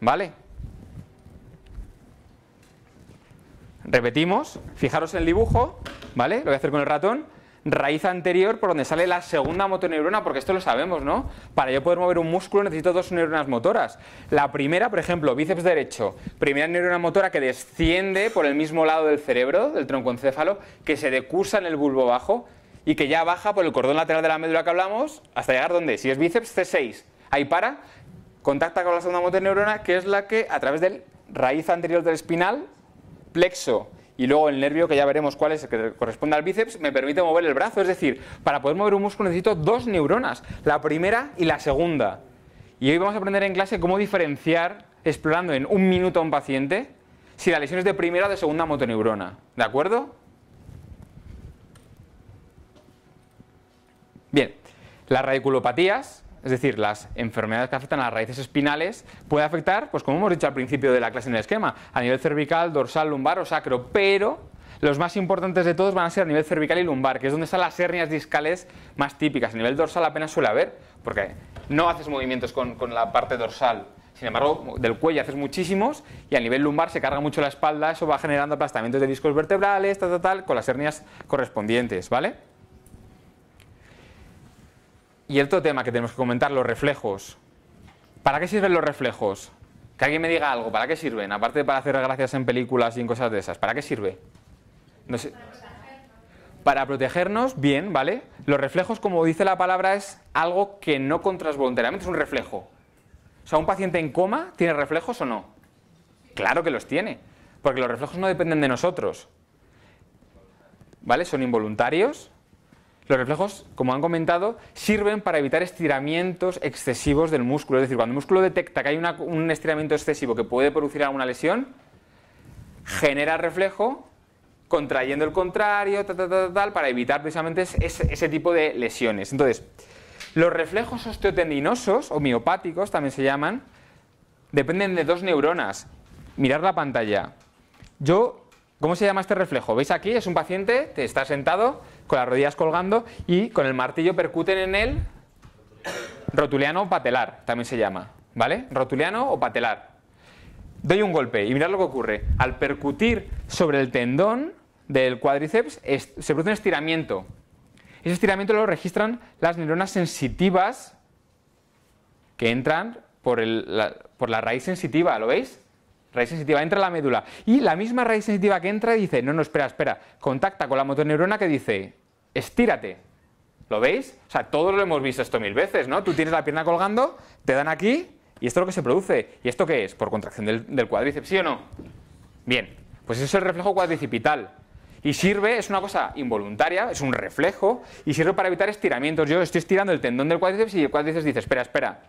¿Vale? Repetimos, fijaros en el dibujo, ¿vale? Lo voy a hacer con el ratón raíz anterior por donde sale la segunda motoneurona, porque esto lo sabemos, ¿no? Para yo poder mover un músculo necesito dos neuronas motoras. La primera, por ejemplo, bíceps derecho, primera neurona motora que desciende por el mismo lado del cerebro, del tronco encéfalo, que se decursa en el bulbo bajo y que ya baja por el cordón lateral de la médula que hablamos hasta llegar donde, si es bíceps, C6. Ahí para, contacta con la segunda motoneurona, que es la que a través del raíz anterior del espinal, plexo y luego el nervio que ya veremos cuál es el que corresponde al bíceps me permite mover el brazo. Es decir, para poder mover un músculo necesito dos neuronas, la primera y la segunda. Y hoy vamos a aprender en clase cómo diferenciar, explorando en un minuto a un paciente, si la lesión es de primera o de segunda motoneurona. ¿De acuerdo? Bien, las radiculopatías es decir, las enfermedades que afectan a las raíces espinales, puede afectar, pues como hemos dicho al principio de la clase en el esquema, a nivel cervical, dorsal, lumbar o sacro, pero los más importantes de todos van a ser a nivel cervical y lumbar, que es donde están las hernias discales más típicas. A nivel dorsal apenas suele haber, porque no haces movimientos con, la parte dorsal. Sin embargo, del cuello haces muchísimos y a nivel lumbar se carga mucho la espalda, eso va generando aplastamientos de discos vertebrales, tal, tal, tal, con las hernias correspondientes, ¿vale? Y el otro tema que tenemos que comentar, los reflejos. ¿Para qué sirven los reflejos? Que alguien me diga algo, ¿para qué sirven? Aparte de para hacer gracias en películas y en cosas de esas, ¿para qué sirve? Para protegernos, bien, ¿vale? Los reflejos, como dice la palabra, es algo que no contras voluntariamente, es un reflejo. O sea, ¿un paciente en coma tiene reflejos o no? Claro que los tiene, porque los reflejos no dependen de nosotros. ¿Vale? Son involuntarios, los reflejos, como han comentado, sirven para evitar estiramientos excesivos del músculo. Es decir, cuando el músculo detecta que hay un estiramiento excesivo que puede producir alguna lesión, genera reflejo contrayendo el contrario, tal, tal, tal para evitar precisamente ese, tipo de lesiones. Entonces, los reflejos osteotendinosos o miopáticos también se llaman, dependen de dos neuronas. Mirad la pantalla. Yo, ¿cómo se llama este reflejo? ¿Veis aquí? Es un paciente, te está sentado, con las rodillas colgando y con el martillo percuten en el rotuliano patelar, también se llama, ¿vale? Rotuliano o patelar. Doy un golpe y mirad lo que ocurre. Al percutir sobre el tendón del cuádriceps se produce un estiramiento. Ese estiramiento lo registran las neuronas sensitivas que entran por, la, por la raíz sensitiva, ¿lo veis? raíz sensitiva, entra a la médula. Y la misma raíz sensitiva que entra dice, no, no, espera, espera, contacta con la motoneurona que dice, estírate. ¿Lo veis? O sea, todos lo hemos visto esto mil veces, ¿no? Tú tienes la pierna colgando, te dan aquí y esto es lo que se produce. ¿Y esto qué es? Por contracción del, del cuádriceps, ¿sí o no? Bien, pues eso es el reflejo cuadricipital. Y sirve, es una cosa involuntaria, es un reflejo, y sirve para evitar estiramientos. Yo estoy estirando el tendón del cuádriceps y el cuádriceps dice, espera, espera,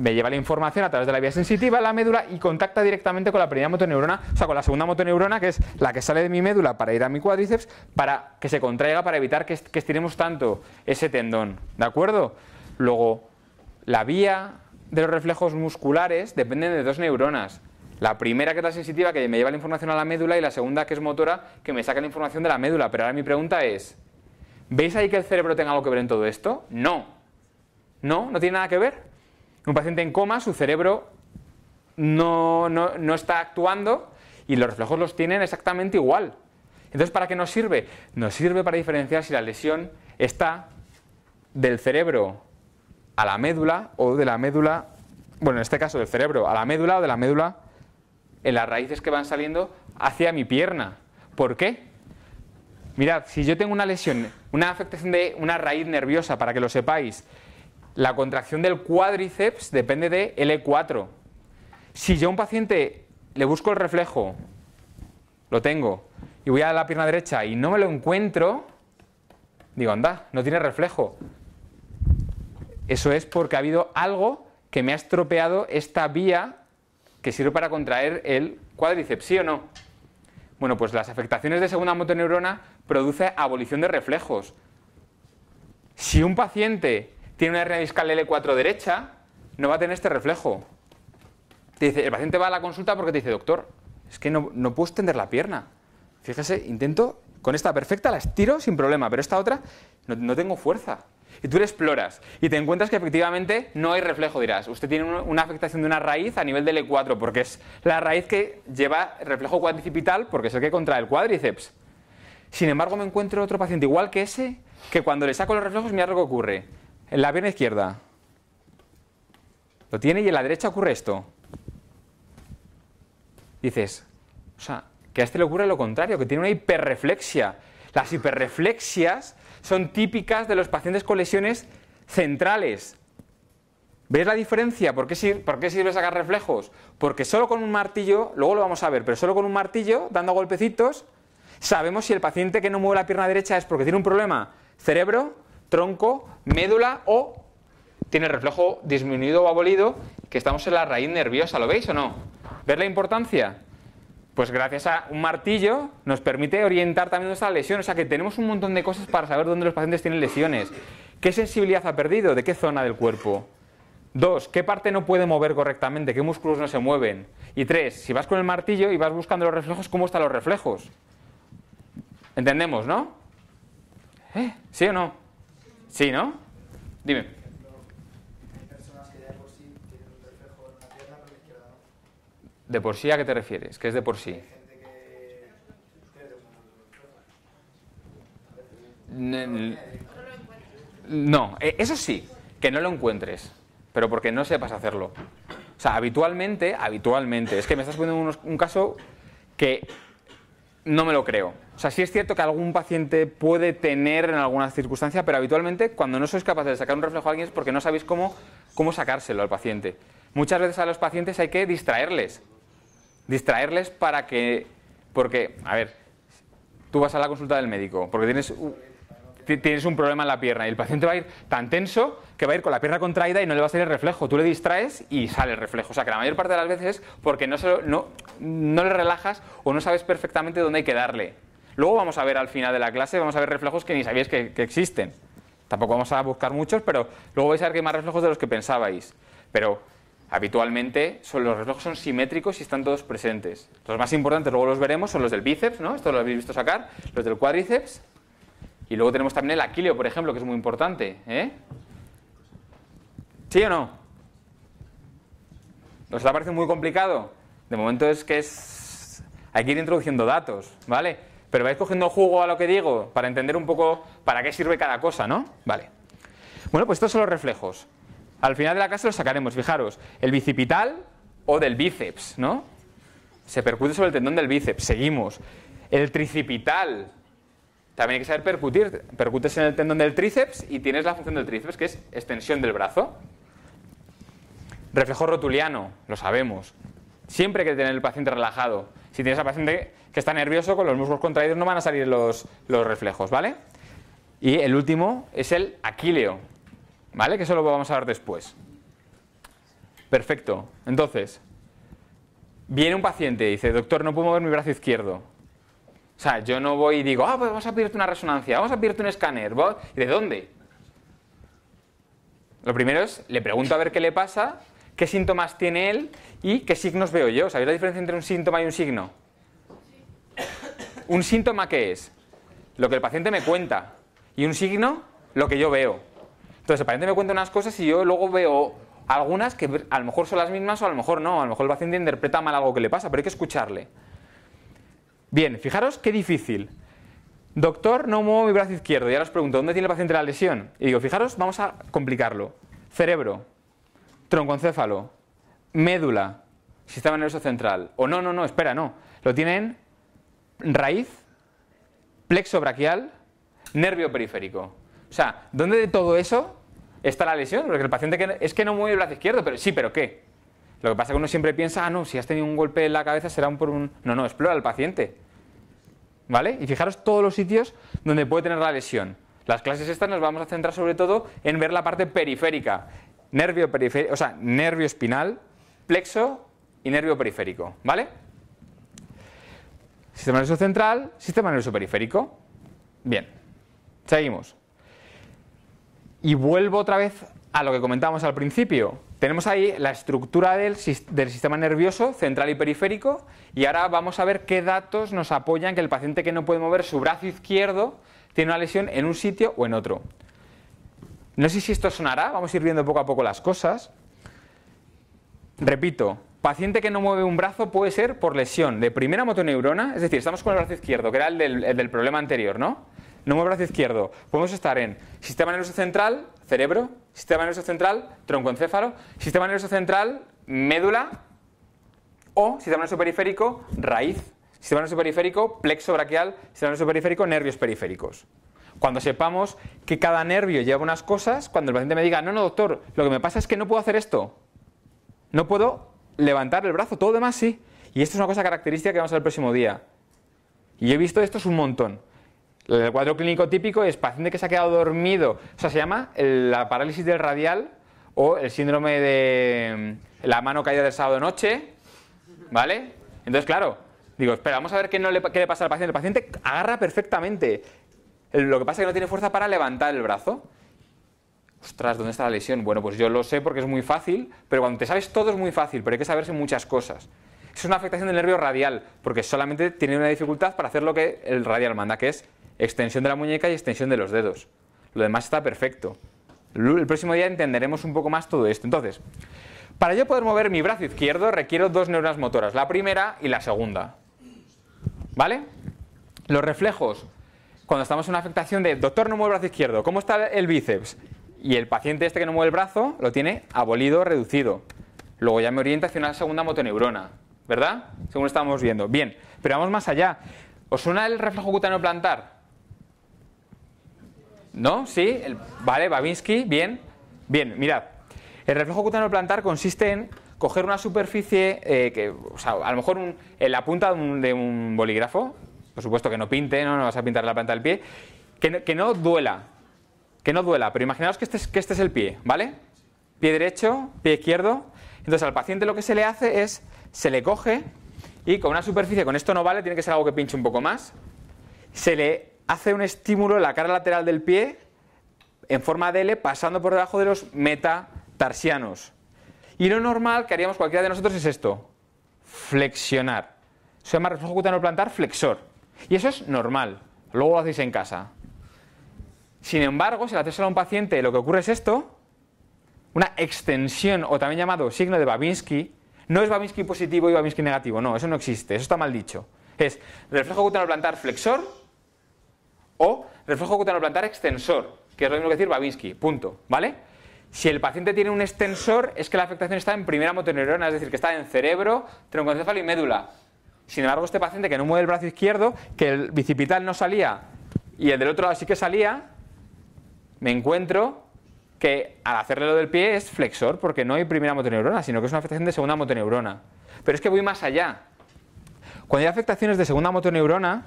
me lleva la información a través de la vía sensitiva, a la médula, y contacta directamente con la primera motoneurona, o sea, con la segunda motoneurona, que es la que sale de mi médula para ir a mi cuádriceps, para que se contraiga, para evitar que, estiremos tanto ese tendón. ¿De acuerdo? Luego, la vía de los reflejos musculares depende de dos neuronas. La primera que es la sensitiva, que me lleva la información a la médula, y la segunda que es motora, que me saca la información de la médula. Pero ahora mi pregunta es, ¿veis ahí que el cerebro tenga algo que ver en todo esto? No. No, no tiene nada que ver un paciente en coma, su cerebro no, está actuando y los reflejos los tienen exactamente igual. Entonces, ¿para qué nos sirve? Nos sirve para diferenciar si la lesión está del cerebro a la médula o de la médula, bueno, en este caso del cerebro a la médula o de la médula en las raíces que van saliendo hacia mi pierna. ¿Por qué? Mirad, si yo tengo una lesión, una afectación de una raíz nerviosa, para que lo sepáis, la contracción del cuádriceps depende de L4. Si yo a un paciente le busco el reflejo, lo tengo, y voy a la pierna derecha y no me lo encuentro, digo, anda, no tiene reflejo. Eso es porque ha habido algo que me ha estropeado esta vía que sirve para contraer el cuádriceps, ¿sí o no? Bueno, pues las afectaciones de segunda motoneurona produce abolición de reflejos. Si un paciente tiene una hernia discal L4 derecha, no va a tener este reflejo. el paciente va a la consulta porque te dice, doctor, es que no, no puedo extender la pierna. Fíjese, intento, con esta perfecta la estiro sin problema, pero esta otra no, tengo fuerza. Y tú le exploras y te encuentras que efectivamente no hay reflejo, dirás. Usted tiene una afectación de una raíz a nivel de L4, porque es la raíz que lleva reflejo cuadricipital, porque es el que contrae el cuádriceps. Sin embargo, me encuentro otro paciente igual que ese, que cuando le saco los reflejos, mira lo que ocurre en la pierna izquierda. Lo tiene y en la derecha ocurre esto. Dices, o sea, que a este le ocurre lo contrario, que tiene una hiperreflexia. Las hiperreflexias son típicas de los pacientes con lesiones centrales. ¿Veis la diferencia? ¿Por qué, sirve, ¿Por qué sirve sacar reflejos? Porque solo con un martillo, luego lo vamos a ver, pero solo con un martillo, dando golpecitos, sabemos si el paciente que no mueve la pierna derecha es porque tiene un problema cerebro tronco, médula o tiene reflejo disminuido o abolido, que estamos en la raíz nerviosa, ¿lo veis o no? ¿Ves la importancia? Pues gracias a un martillo nos permite orientar también nuestra lesión, o sea que tenemos un montón de cosas para saber dónde los pacientes tienen lesiones. ¿Qué sensibilidad ha perdido? ¿De qué zona del cuerpo? Dos, ¿qué parte no puede mover correctamente? ¿Qué músculos no se mueven? Y tres, si vas con el martillo y vas buscando los reflejos, ¿cómo están los reflejos? ¿Entendemos, no? ¿Eh? ¿Sí o no? Sí, ¿no? Dime. ¿De por sí a qué te refieres? ¿Qué es de por sí? No, e, eso sí, que no lo encuentres, pero porque no sepas hacerlo. O sea, habitualmente, habitualmente, es que me estás poniendo un caso que no me lo creo. O sea, sí es cierto que algún paciente puede tener en alguna circunstancia, pero habitualmente cuando no sois capaces de sacar un reflejo a alguien es porque no sabéis cómo, cómo sacárselo al paciente. Muchas veces a los pacientes hay que distraerles. Distraerles para que... Porque, a ver, tú vas a la consulta del médico, porque tienes tienes un problema en la pierna y el paciente va a ir tan tenso que va a ir con la pierna contraída y no le va a salir el reflejo. Tú le distraes y sale el reflejo. O sea que la mayor parte de las veces porque no, no, le relajas o no sabes perfectamente dónde hay que darle. Luego vamos a ver al final de la clase, vamos a ver reflejos que ni sabíais que, existen. Tampoco vamos a buscar muchos, pero luego vais a ver que hay más reflejos de los que pensabais. Pero habitualmente son, los reflejos son simétricos y están todos presentes. Los más importantes, luego los veremos, son los del bíceps, ¿no? Esto lo habéis visto sacar, los del cuádriceps, y luego tenemos también el aquileo, por ejemplo, que es muy importante. ¿eh? ¿Sí o no? ¿Os parece parece muy complicado? De momento es que es... Hay que ir introduciendo datos, ¿vale? Pero vais cogiendo jugo a lo que digo para entender un poco para qué sirve cada cosa, ¿no? Vale. Bueno, pues estos son los reflejos. Al final de la clase los sacaremos, fijaros. El bicipital o del bíceps, ¿no? Se percute sobre el tendón del bíceps. Seguimos. El tricipital también hay que saber percutir. Percutes en el tendón del tríceps y tienes la función del tríceps, que es extensión del brazo. Reflejo rotuliano, lo sabemos. Siempre hay que tener el paciente relajado. Si tienes al paciente que está nervioso, con los músculos contraídos no van a salir los, los reflejos, ¿vale? Y el último es el aquileo, ¿vale? Que eso lo vamos a ver después. Perfecto. Entonces, viene un paciente y dice, doctor, no puedo mover mi brazo izquierdo. O sea, yo no voy y digo, ah, pues vamos a pedirte una resonancia, vamos a pedirte un escáner. de dónde? Lo primero es, le pregunto a ver qué le pasa, qué síntomas tiene él y qué signos veo yo. ¿Sabéis la diferencia entre un síntoma y un signo? ¿Un síntoma qué es? Lo que el paciente me cuenta. Y un signo, lo que yo veo. Entonces, el paciente me cuenta unas cosas y yo luego veo algunas que a lo mejor son las mismas o a lo mejor no. A lo mejor el paciente interpreta mal algo que le pasa, pero hay que escucharle. Bien, fijaros qué difícil. Doctor, no muevo mi brazo izquierdo. Y ahora os pregunto, ¿dónde tiene el paciente la lesión? Y digo, fijaros, vamos a complicarlo. Cerebro, tronconcéfalo, médula, sistema nervioso central. O no, no, no, espera, no. Lo tienen raíz, plexo braquial, nervio periférico. O sea, ¿dónde de todo eso está la lesión? Porque el paciente es que no mueve el brazo izquierdo, pero sí, pero ¿qué? Lo que pasa es que uno siempre piensa, ah, no, si has tenido un golpe en la cabeza será un por un... No, no, explora al paciente. ¿Vale? Y fijaros todos los sitios donde puede tener la lesión. Las clases estas nos vamos a centrar sobre todo en ver la parte periférica. Nervio sea, nervio espinal, plexo y nervio periférico. ¿Vale? Sistema nervioso central, sistema nervioso periférico. Bien, seguimos. Y vuelvo otra vez a lo que comentábamos al principio tenemos ahí la estructura del, sistema nervioso central y periférico y ahora vamos a ver qué datos nos apoyan que el paciente que no puede mover su brazo izquierdo tiene una lesión en un sitio o en otro. No sé si esto sonará, vamos a ir viendo poco a poco las cosas. Repito, paciente que no mueve un brazo puede ser por lesión de primera motoneurona, es decir, estamos con el brazo izquierdo, que era el del, del problema anterior, ¿no? No mueve brazo izquierdo. Podemos estar en sistema nervioso central, cerebro, sistema nervioso central, troncoencéfalo, sistema nervioso central, médula o sistema nervioso periférico, raíz, sistema nervioso periférico, plexo braquial, sistema nervioso periférico, nervios periféricos. Cuando sepamos que cada nervio lleva unas cosas, cuando el paciente me diga, no, no, doctor, lo que me pasa es que no puedo hacer esto, no puedo levantar el brazo, todo demás sí. Y esto es una cosa característica que vamos a ver el próximo día. Y he visto es un montón. El cuadro clínico típico es paciente que se ha quedado dormido, o sea, se llama la parálisis del radial o el síndrome de mm, la mano caída del sábado noche, ¿vale? Entonces, claro, digo, espera, vamos a ver qué, no le, qué le pasa al paciente. El paciente agarra perfectamente, lo que pasa es que no tiene fuerza para levantar el brazo. Ostras, ¿dónde está la lesión? Bueno, pues yo lo sé porque es muy fácil, pero cuando te sabes todo es muy fácil, pero hay que saberse muchas cosas es una afectación del nervio radial, porque solamente tiene una dificultad para hacer lo que el radial manda, que es extensión de la muñeca y extensión de los dedos. Lo demás está perfecto. El próximo día entenderemos un poco más todo esto. Entonces, para yo poder mover mi brazo izquierdo requiero dos neuronas motoras, la primera y la segunda. ¿Vale? Los reflejos. Cuando estamos en una afectación de, doctor, no mueve el brazo izquierdo, ¿cómo está el bíceps? Y el paciente este que no mueve el brazo lo tiene abolido, reducido. Luego ya me orienta hacia una segunda motoneurona. ¿verdad? Según estamos viendo. Bien, pero vamos más allá. ¿Os suena el reflejo cutáneo plantar? ¿No? ¿Sí? vale, Babinski, bien. Bien, mirad. El reflejo cutáneo plantar consiste en coger una superficie, eh, que, o sea, a lo mejor en la punta de un, bolígrafo, por supuesto que no pinte, no, no vas a pintar la planta del pie, que no, duela, que no duela, pero imaginaos que este, es, que este es el pie, ¿vale? Pie derecho, pie izquierdo. Entonces al paciente lo que se le hace es se le coge y con una superficie, con esto no vale, tiene que ser algo que pinche un poco más, se le hace un estímulo en la cara lateral del pie en forma de L pasando por debajo de los metatarsianos. Y lo normal que haríamos cualquiera de nosotros es esto, flexionar. Se llama reflejo cutáneo plantar flexor. Y eso es normal, luego lo hacéis en casa. Sin embargo, si lo hacéis a un paciente, lo que ocurre es esto, una extensión o también llamado signo de Babinski, no es Babinski positivo y Babinski negativo, no, eso no existe, eso está mal dicho. Es reflejo cutáneo plantar flexor o reflejo cutáneo plantar extensor, que es lo mismo que decir Babinski, punto, ¿vale? Si el paciente tiene un extensor, es que la afectación está en primera motoneurona, es decir, que está en cerebro, troncocefalo y médula. Sin embargo, este paciente que no mueve el brazo izquierdo, que el bicipital no salía y el del otro lado sí que salía, me encuentro que al hacerle lo del pie es flexor, porque no hay primera motoneurona, sino que es una afectación de segunda motoneurona. Pero es que voy más allá. Cuando hay afectaciones de segunda motoneurona,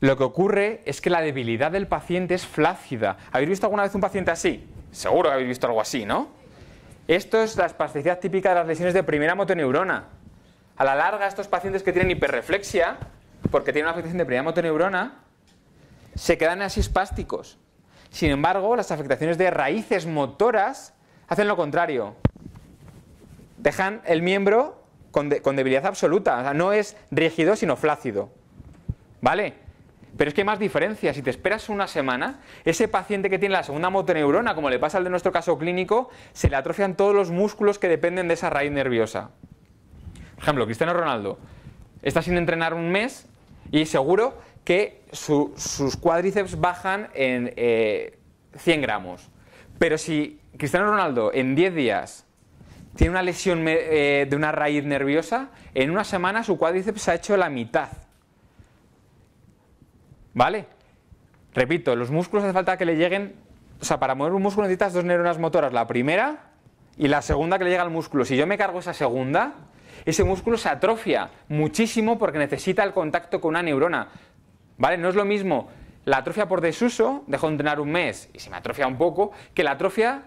lo que ocurre es que la debilidad del paciente es flácida. ¿Habéis visto alguna vez un paciente así? Seguro que habéis visto algo así, ¿no? Esto es la espasticidad típica de las lesiones de primera motoneurona. A la larga, estos pacientes que tienen hiperreflexia, porque tienen una afectación de primera motoneurona, se quedan así espásticos. Sin embargo, las afectaciones de raíces motoras hacen lo contrario. Dejan el miembro con, debilidad absoluta. O sea, no es rígido, sino flácido. ¿Vale? Pero es que hay más diferencias. Si te esperas una semana, ese paciente que tiene la segunda motoneurona, como le pasa al de nuestro caso clínico, se le atrofian todos los músculos que dependen de esa raíz nerviosa. Por ejemplo, Cristiano Ronaldo está sin entrenar un mes y seguro que sus cuádriceps bajan en 100 eh, gramos. Pero si Cristiano Ronaldo en 10 días tiene una lesión eh, de una raíz nerviosa, en una semana su cuádriceps ha hecho la mitad. ¿Vale? Repito, los músculos hace falta que le lleguen, o sea, para mover un músculo necesitas dos neuronas motoras, la primera y la segunda que le llega al músculo. Si yo me cargo esa segunda, ese músculo se atrofia muchísimo porque necesita el contacto con una neurona. ¿vale? No es lo mismo la atrofia por desuso, dejo de entrenar un mes y se me atrofia un poco, que la atrofia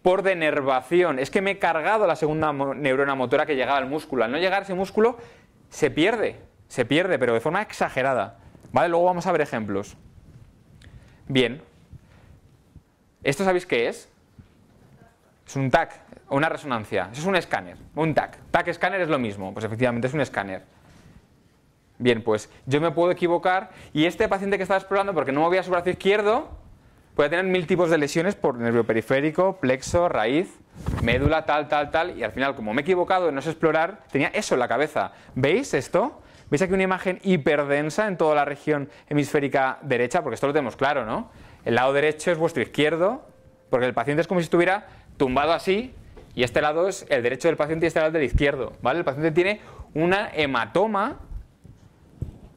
por denervación. Es que me he cargado la segunda neurona motora que llegaba al músculo. Al no llegar ese músculo, se pierde, se pierde, pero de forma exagerada. ¿Vale? Luego vamos a ver ejemplos. Bien. ¿Esto sabéis qué es? Es un TAC, una resonancia. Eso es un escáner, un TAC. TAC escáner es lo mismo, pues efectivamente es un escáner. Bien, pues yo me puedo equivocar y este paciente que estaba explorando, porque no movía su brazo izquierdo, puede tener mil tipos de lesiones por nervio periférico, plexo, raíz, médula, tal, tal, tal. Y al final, como me he equivocado en no explorar, tenía eso en la cabeza. ¿Veis esto? ¿Veis aquí una imagen hiperdensa en toda la región hemisférica derecha? Porque esto lo tenemos claro, ¿no? El lado derecho es vuestro izquierdo, porque el paciente es como si estuviera tumbado así, y este lado es el derecho del paciente y este lado es del izquierdo, ¿vale? El paciente tiene una hematoma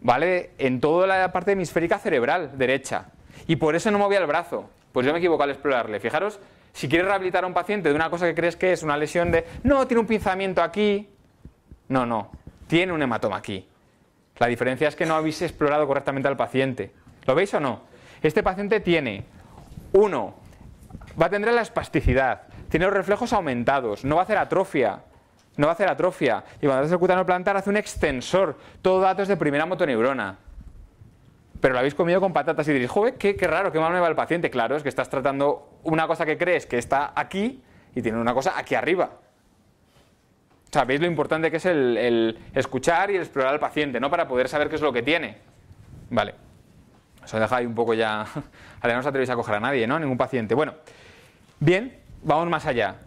¿vale? En toda la parte hemisférica cerebral derecha. Y por eso no movía el brazo. Pues yo me equivoco al explorarle. Fijaros, si quieres rehabilitar a un paciente de una cosa que crees que es una lesión de, no, tiene un pinzamiento aquí. No, no, tiene un hematoma aquí. La diferencia es que no habéis explorado correctamente al paciente. ¿Lo veis o no? Este paciente tiene, uno, va a tener la espasticidad, tiene los reflejos aumentados, no va a hacer atrofia, no va a hacer atrofia. Y cuando hace el cutáneo plantar hace un extensor. Todo datos de primera motoneurona. Pero lo habéis comido con patatas y diréis, joder, qué, raro, qué mal me va el paciente. Claro, es que estás tratando una cosa que crees que está aquí y tiene una cosa aquí arriba. Sabéis lo importante que es el, escuchar y el explorar al paciente, ¿no? Para poder saber qué es lo que tiene. Vale. Eso deja ahí un poco ya. Ahora <laughs> no os atrevéis a coger a nadie, ¿no? Ningún paciente. Bueno, bien, vamos más allá.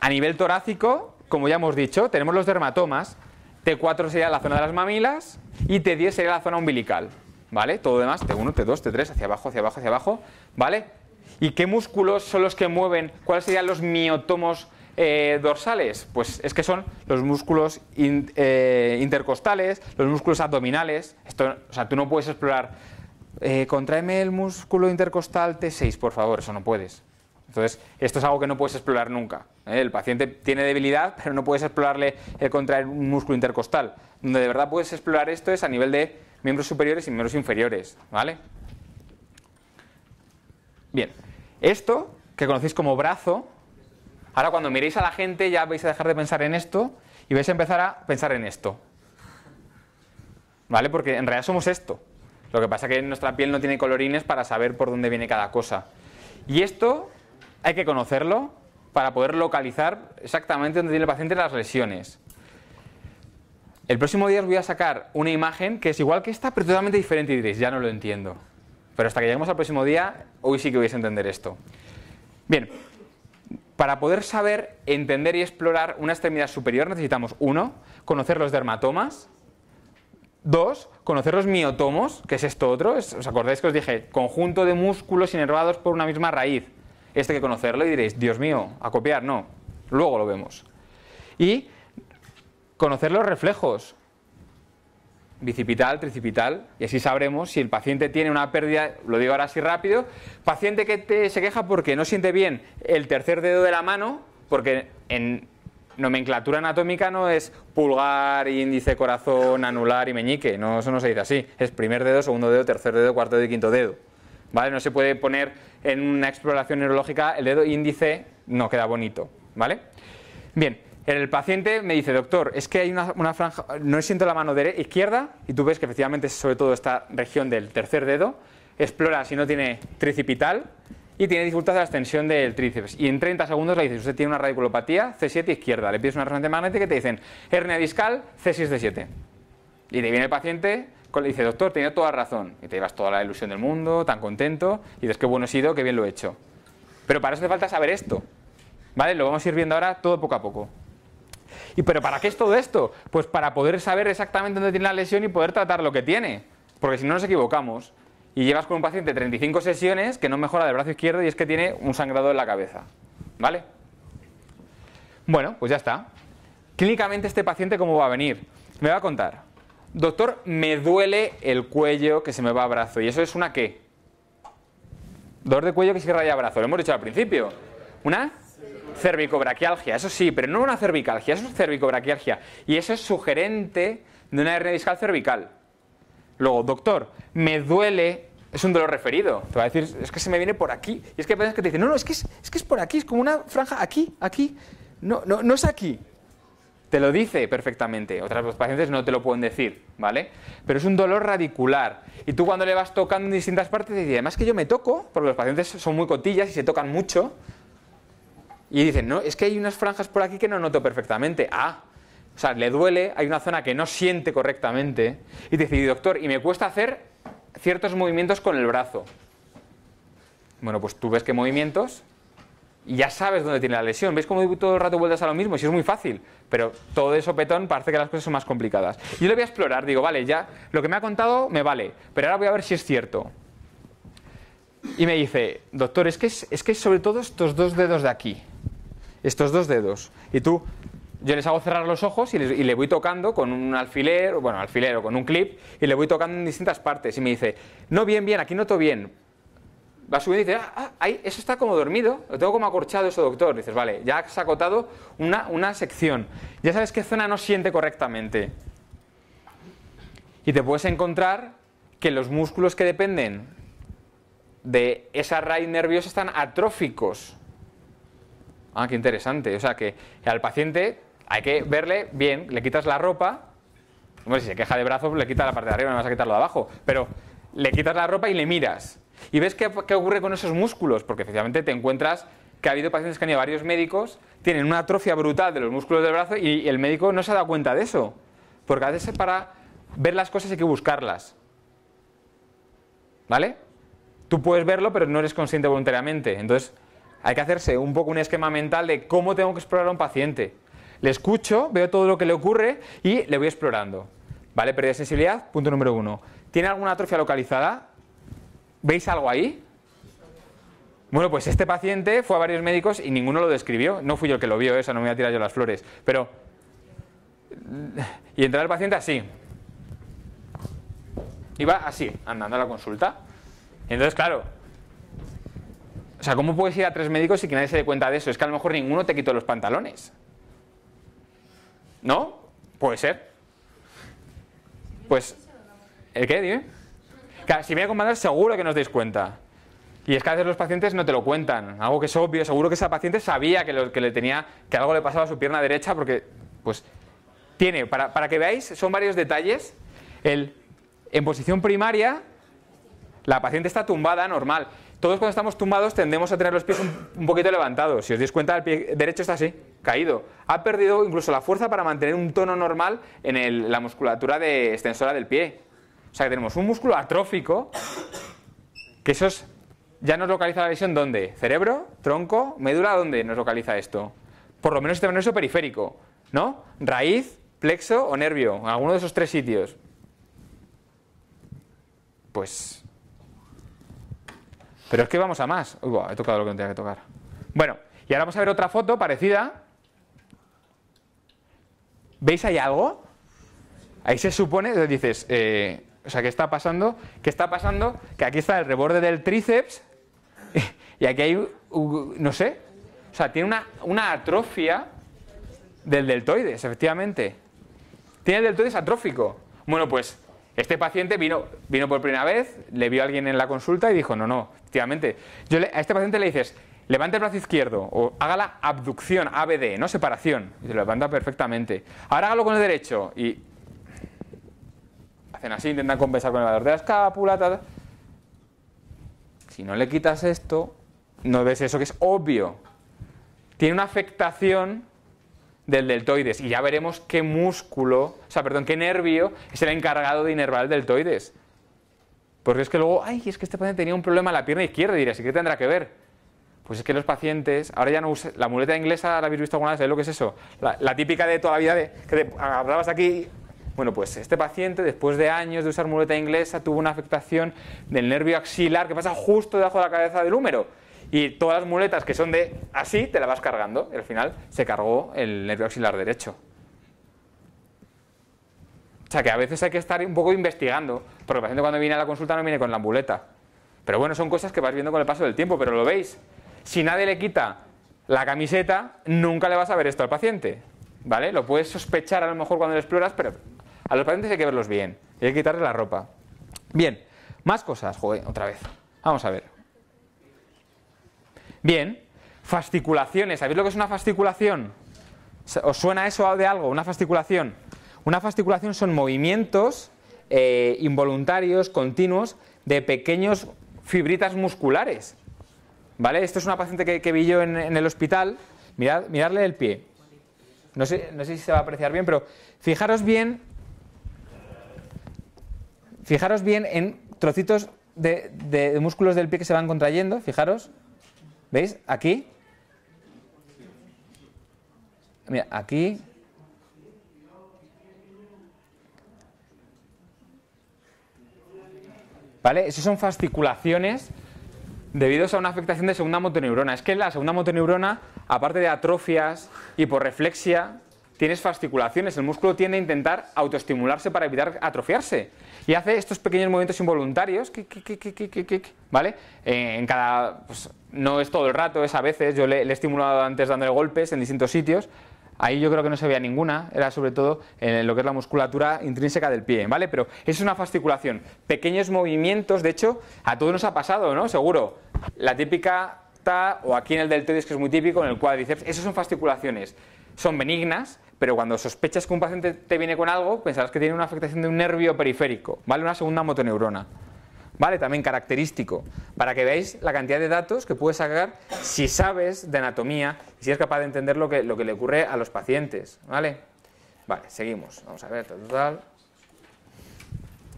A nivel torácico, como ya hemos dicho, tenemos los dermatomas. T4 sería la zona de las mamilas y T10 sería la zona umbilical. ¿Vale? Todo demás, T1, T2, T3, hacia abajo, hacia abajo, hacia abajo. ¿Vale? ¿Y qué músculos son los que mueven? ¿Cuáles serían los miotomos eh, dorsales? Pues es que son los músculos eh, intercostales, los músculos abdominales. Esto, o sea, tú no puedes explorar. Eh, contraeme el músculo intercostal T6, por favor, eso no puedes. Entonces, esto es algo que no puedes explorar nunca. ¿eh? El paciente tiene debilidad, pero no puedes explorarle el contraer un músculo intercostal. Donde de verdad puedes explorar esto es a nivel de miembros superiores y miembros inferiores, ¿vale? Bien, esto que conocéis como brazo, ahora cuando miréis a la gente ya vais a dejar de pensar en esto y vais a empezar a pensar en esto. ¿Vale? Porque en realidad somos esto. Lo que pasa es que nuestra piel no tiene colorines para saber por dónde viene cada cosa. Y esto hay que conocerlo para poder localizar exactamente dónde tiene el paciente las lesiones. El próximo día os voy a sacar una imagen que es igual que esta, pero totalmente diferente y diréis, ya no lo entiendo. Pero hasta que lleguemos al próximo día, hoy sí que vais a entender esto. Bien, para poder saber, entender y explorar una extremidad superior necesitamos, uno, conocer los dermatomas, dos, conocer los miotomos, que es esto otro, os acordáis que os dije, conjunto de músculos inervados por una misma raíz. Este que conocerlo y diréis, Dios mío, a copiar, no. Luego lo vemos. Y conocer los reflejos bicipital, tricipital, y así sabremos si el paciente tiene una pérdida, lo digo ahora así rápido, paciente que se queja porque no siente bien el tercer dedo de la mano, porque en nomenclatura anatómica no es pulgar, índice, corazón, anular y meñique, no, eso no se dice así, es primer dedo, segundo dedo, tercer dedo, cuarto dedo y quinto dedo, ¿vale? No se puede poner en una exploración neurológica el dedo índice no queda bonito, ¿vale? Bien, el paciente me dice, doctor, es que hay una, franja, no siento la mano derecha, izquierda, y tú ves que efectivamente es sobre todo esta región del tercer dedo, explora si no tiene tricipital y tiene dificultades de la extensión del tríceps. Y en 30 segundos le dices, usted tiene una radiculopatía C7 izquierda, le pides una resonancia magnética y te dicen, hernia discal C6 D7. Y te viene el paciente le dice, doctor, tenía toda razón. Y te llevas toda la ilusión del mundo, tan contento, y dices, qué bueno he sido, qué bien lo he hecho. Pero para eso te falta saber esto. ¿Vale? Lo vamos a ir viendo ahora todo poco a poco. ¿Y pero para qué es todo esto? Pues para poder saber exactamente dónde tiene la lesión y poder tratar lo que tiene. Porque si no nos equivocamos. Y llevas con un paciente 35 sesiones que no mejora del brazo izquierdo y es que tiene un sangrado en la cabeza. ¿Vale? Bueno, pues ya está. Clínicamente este paciente cómo va a venir. Me va a contar Doctor, me duele el cuello que se me va a brazo. ¿Y eso es una qué? Dolor de cuello que se raya a brazo. Lo hemos dicho al principio. ¿Una? cervicobraquialgia, eso sí, pero no una cervicalgia, eso es cervicobraquialgia. Y eso es sugerente de una hernia discal cervical. Luego, doctor, me duele, es un dolor referido. Te va a decir, es que se me viene por aquí. Y es que hay personas que te dicen, no, no, es que es, es que es por aquí, es como una franja aquí, aquí. No, no, no es aquí. Te lo dice perfectamente, otras pacientes no te lo pueden decir, ¿vale? Pero es un dolor radicular. Y tú cuando le vas tocando en distintas partes, dices, además que yo me toco, porque los pacientes son muy cotillas y se tocan mucho. Y dicen, no, es que hay unas franjas por aquí que no noto perfectamente. Ah, o sea, le duele, hay una zona que no siente correctamente. Y te dice, doctor, y me cuesta hacer ciertos movimientos con el brazo. Bueno, pues tú ves qué movimientos y ya sabes dónde tiene la lesión. ves cómo todo el rato vueltas a lo mismo? Si es muy fácil, pero todo eso petón parece que las cosas son más complicadas. Yo le voy a explorar, digo, vale, ya lo que me ha contado me vale, pero ahora voy a ver si es cierto. Y me dice, doctor, es que, es, que sobre todo estos dos dedos de aquí, estos dos dedos, y tú, yo les hago cerrar los ojos y, le voy tocando con un alfiler, bueno, alfiler o con un clip, y le voy tocando en distintas partes, y me dice, no, bien, bien, aquí noto bien, va subiendo y dices, ah, ah, ahí, eso está como dormido, lo tengo como acorchado eso, doctor. dices, vale, ya has acotado una, una sección, ya sabes qué zona no siente correctamente. Y te puedes encontrar que los músculos que dependen de esa raíz nerviosa están atróficos. Ah, qué interesante. O sea que al paciente hay que verle bien, le quitas la ropa. bueno, si se queja de brazos, le quitas la parte de arriba, no vas a quitarlo de abajo. Pero le quitas la ropa y le miras. Y ves qué, ocurre con esos músculos, porque efectivamente te encuentras que ha habido pacientes que han ido a varios médicos, tienen una atrofia brutal de los músculos del brazo y el médico no se ha dado cuenta de eso. Porque a veces para ver las cosas hay que buscarlas. ¿Vale? Tú puedes verlo, pero no eres consciente voluntariamente. Entonces, hay que hacerse un poco un esquema mental de cómo tengo que explorar a un paciente. Le escucho, veo todo lo que le ocurre y le voy explorando. ¿Vale? Pérdida de sensibilidad, punto número uno. ¿Tiene alguna atrofia localizada? ¿Veis algo ahí? Bueno, pues este paciente fue a varios médicos y ninguno lo describió. No fui yo el que lo vio, esa no me voy a tirar yo las flores. Pero. Y entraba el paciente así. Iba así, andando a la consulta. entonces, claro. O sea, ¿cómo puedes ir a tres médicos y que nadie se dé cuenta de eso? Es que a lo mejor ninguno te quitó los pantalones. ¿No? Puede ser. Pues. ¿El qué? Dime. Si voy a comandar, seguro que nos os dais cuenta. Y es que a veces los pacientes no te lo cuentan. Algo que es obvio, seguro que esa paciente sabía que, lo, que le tenía, que algo le pasaba a su pierna derecha, porque, pues, tiene, para, para que veáis, son varios detalles. El, en posición primaria, la paciente está tumbada, normal. Todos cuando estamos tumbados tendemos a tener los pies un, poquito levantados. Si os dais cuenta, el pie derecho está así, caído. Ha perdido incluso la fuerza para mantener un tono normal en la musculatura de extensora del pie. O sea que tenemos un músculo atrófico, que eso ya nos localiza la lesión ¿dónde? Cerebro, tronco, médula, ¿dónde nos localiza esto? Por lo menos este nervioso periférico, ¿no? Raíz, plexo o nervio, en alguno de esos tres sitios. Pues... Pero es que vamos a más. Uy, he tocado lo que no tenía que tocar. Bueno, y ahora vamos a ver otra foto parecida. ¿Veis ahí algo? Ahí se supone, dices, eh, o sea, ¿qué está pasando? ¿Qué está pasando? Que aquí está el reborde del tríceps y aquí hay, no sé, o sea, tiene una, atrofia del deltoides, efectivamente. Tiene el deltoides atrófico. Bueno, pues este paciente vino, vino por primera vez, le vio a alguien en la consulta y dijo, no, no, efectivamente. Yo a este paciente le dices, levante el brazo izquierdo o haga la abducción, ABD, no separación. Y se lo levanta perfectamente. Ahora hágalo con el derecho y hacen así, intentan compensar con el valor de la escápula, Si no le quitas esto, no ves eso que es obvio. Tiene una afectación del deltoides y ya veremos qué músculo, o sea, perdón, qué nervio es el encargado de inervar el deltoides. Porque es que luego, ay, es que este paciente tenía un problema en la pierna izquierda, y diría, ¿y qué tendrá que ver? Pues es que los pacientes, ahora ya no usan, la muleta inglesa la habéis visto alguna vez, ¿sabéis lo que es eso? La, típica de toda la vida de que te hablabas aquí bueno, pues este paciente, después de años de usar muleta inglesa, tuvo una afectación del nervio axilar que pasa justo debajo de la cabeza del húmero. Y todas las muletas que son de así, te la vas cargando. Y al final se cargó el nervio axilar derecho. O sea que a veces hay que estar un poco investigando, porque el paciente cuando viene a la consulta no viene con la muleta. Pero bueno, son cosas que vas viendo con el paso del tiempo, pero lo veis. Si nadie le quita la camiseta, nunca le vas a ver esto al paciente. ¿Vale? Lo puedes sospechar a lo mejor cuando lo exploras, pero a los pacientes hay que verlos bien y hay que quitarle la ropa. Bien, más cosas, joder, otra vez. Vamos a ver. Bien, Fasticulaciones. ¿Sabéis lo que es una fasticulación? ¿Os suena eso de algo? Una fasticulación? Una fasticulación son movimientos eh, involuntarios, continuos, de pequeños fibritas musculares. ¿Vale? Esto es una paciente que, que vi yo en, el hospital. Mirad, miradle el pie. No sé, no sé si se va a apreciar bien, pero fijaros bien fijaros bien en trocitos de, músculos del pie que se van contrayendo, fijaros, ¿veis? Aquí, mira, aquí, ¿vale? Esas son fasciculaciones debido a una afectación de segunda motoneurona. Es que la segunda motoneurona, aparte de atrofias, y por reflexia, tienes fasciculaciones. El músculo tiende a intentar autoestimularse para evitar atrofiarse y hace estos pequeños movimientos involuntarios, ¿vale? Eh, en cada, pues, no es todo el rato, es a veces, yo le, he estimulado antes dándole golpes en distintos sitios, ahí yo creo que no se veía ninguna, era sobre todo en lo que es la musculatura intrínseca del pie, ¿vale? Pero es una fasciculación, pequeños movimientos, de hecho, a todos nos ha pasado, ¿no? Seguro, la típica ta, o aquí en el deltoides que es muy típico, en el cuádriceps, esas son fasciculaciones, son benignas, pero cuando sospechas que un paciente te viene con algo, pensarás que tiene una afectación de un nervio periférico, ¿vale? Una segunda motoneurona. ¿Vale? También característico, para que veáis la cantidad de datos que puedes sacar si sabes de anatomía y si eres capaz de entender lo que, lo que le ocurre a los pacientes, ¿vale? Vale, seguimos, vamos a ver, total.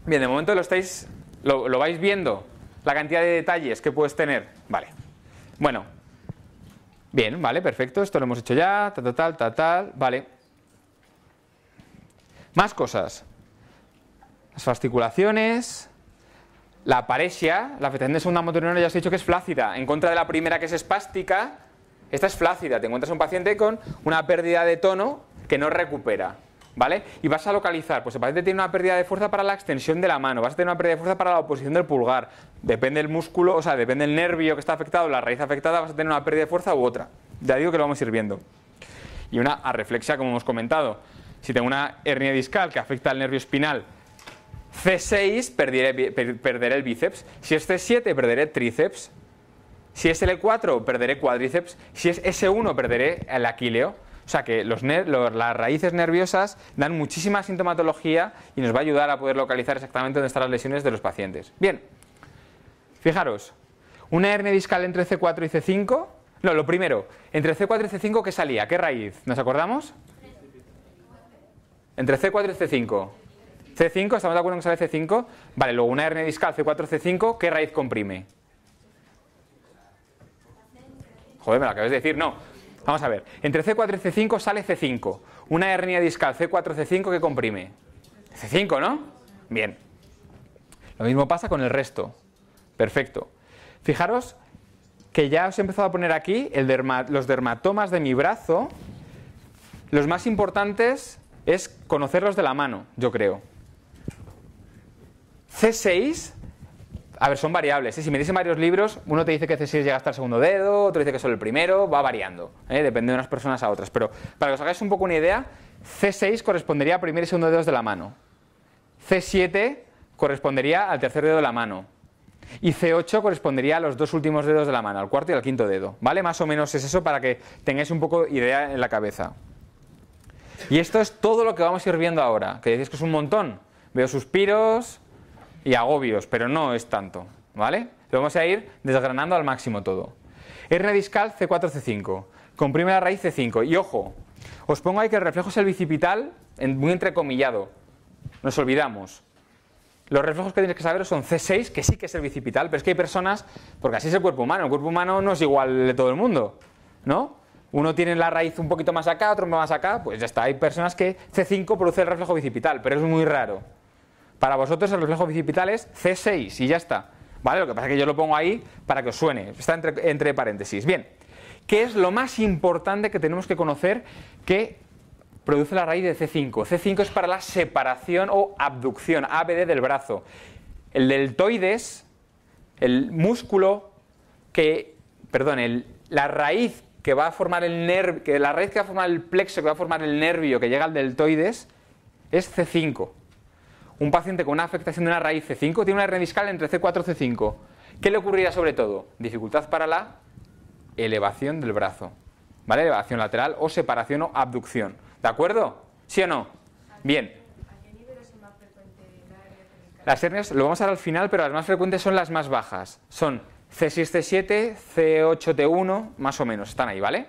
Bien, de momento lo estáis, lo, vais viendo, la cantidad de detalles que puedes tener, vale. Bueno, bien, vale, perfecto, esto lo hemos hecho ya, tal, tal, tal, tal, vale. Más cosas. Las fasciculaciones, la aparesia, la afectación de segunda motor ya os he dicho que es flácida. En contra de la primera que es espástica, esta es flácida. Te encuentras un paciente con una pérdida de tono que no recupera. ¿Vale? Y vas a localizar, pues el paciente tiene una pérdida de fuerza para la extensión de la mano, vas a tener una pérdida de fuerza para la oposición del pulgar, depende del músculo, o sea, depende del nervio que está afectado, la raíz afectada, vas a tener una pérdida de fuerza u otra. Ya digo que lo vamos a ir viendo. Y una arreflexia, como hemos comentado. Si tengo una hernia discal que afecta al nervio espinal C6, perderé, el bíceps. Si es C7, perderé tríceps. Si es L4, perderé cuádriceps. Si es S1, perderé el aquileo. O sea que las raíces nerviosas dan muchísima sintomatología y nos va a ayudar a poder localizar exactamente dónde están las lesiones de los pacientes. Bien, fijaros, una hernia discal entre C4 y C5. No, lo primero, entre C4 y C5, ¿qué salía? ¿Qué raíz? ¿Nos acordamos? Entre C4 y C5. C5, ¿estamos de acuerdo en que sale C5? Vale, luego una hernia discal C4, C5, ¿qué raíz comprime? Joder, me lo acabas de decir, no. Vamos a ver, entre C4 y C5 sale C5. Una hernia discal C4, C5, ¿qué comprime? C5, ¿no? Bien. Lo mismo pasa con el resto. Perfecto. Fijaros que ya os he empezado a poner aquí los dermatomas de mi brazo. Los más importantes es conocerlos de la mano, yo creo. C6, a ver, son variables. ¿eh? Si me dicen varios libros, uno te dice que C6 llega hasta el segundo dedo, otro dice que solo el primero, va variando, ¿eh? depende de unas personas a otras. Pero para que os hagáis un poco una idea, C6 correspondería a primer y segundo dedos de la mano. C7 correspondería al tercer dedo de la mano. Y C8 correspondería a los dos últimos dedos de la mano, al cuarto y al quinto dedo. ¿Vale? Más o menos es eso para que tengáis un poco idea en la cabeza. Y esto es todo lo que vamos a ir viendo ahora, que decís que es un montón. Veo suspiros y agobios, pero no es tanto, ¿vale? Lo vamos a ir desgranando al máximo todo. hernia discal C4-C5, comprime la raíz C5. Y ojo, os pongo ahí que el reflejo es el en, muy entrecomillado, nos olvidamos. Los reflejos que tienes que saber son C6, que sí que es el bicipital, pero es que hay personas, porque así es el cuerpo humano, el cuerpo humano no es igual de todo el mundo, ¿no? Uno tiene la raíz un poquito más acá, otro más acá, pues ya está. Hay personas que C5 produce el reflejo bicipital, pero es muy raro. Para vosotros el reflejo bicipital es C6 y ya está. ¿Vale? Lo que pasa es que yo lo pongo ahí para que os suene. Está entre, paréntesis. Bien, ¿qué es lo más importante que tenemos que conocer que produce la raíz de C5? C5 es para la separación o abducción, ABD del brazo. El deltoides, el músculo que, perdón, la raíz que va a formar el nervio, que la red que va a formar el plexo, que va a formar el nervio que llega al deltoides, es C5. Un paciente con una afectación de una raíz C5 tiene una hernia discal entre C4 y C5. ¿Qué le ocurriría sobre todo? Dificultad para la elevación del brazo. ¿Vale? Elevación lateral o separación o abducción. ¿De acuerdo? ¿Sí o no? Bien. Las hernias lo vamos a ver al final, pero las más frecuentes son las más bajas. Son C6, C7, C8, T1, más o menos, están ahí, ¿vale?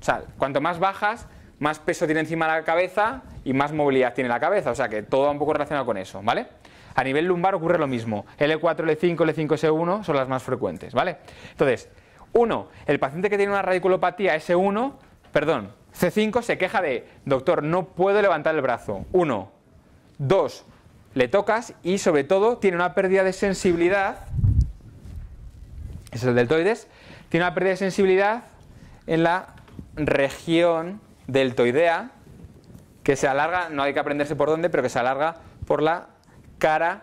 O sea, cuanto más bajas, más peso tiene encima la cabeza y más movilidad tiene la cabeza, o sea que todo un poco relacionado con eso, ¿vale? A nivel lumbar ocurre lo mismo, L4, L5, L5, S1 son las más frecuentes, ¿vale? Entonces, uno, el paciente que tiene una radiculopatía S1, perdón, C5 se queja de, doctor, no puedo levantar el brazo, Uno, dos, le tocas y sobre todo tiene una pérdida de sensibilidad es el deltoides, tiene una pérdida de sensibilidad en la región deltoidea que se alarga, no hay que aprenderse por dónde, pero que se alarga por la cara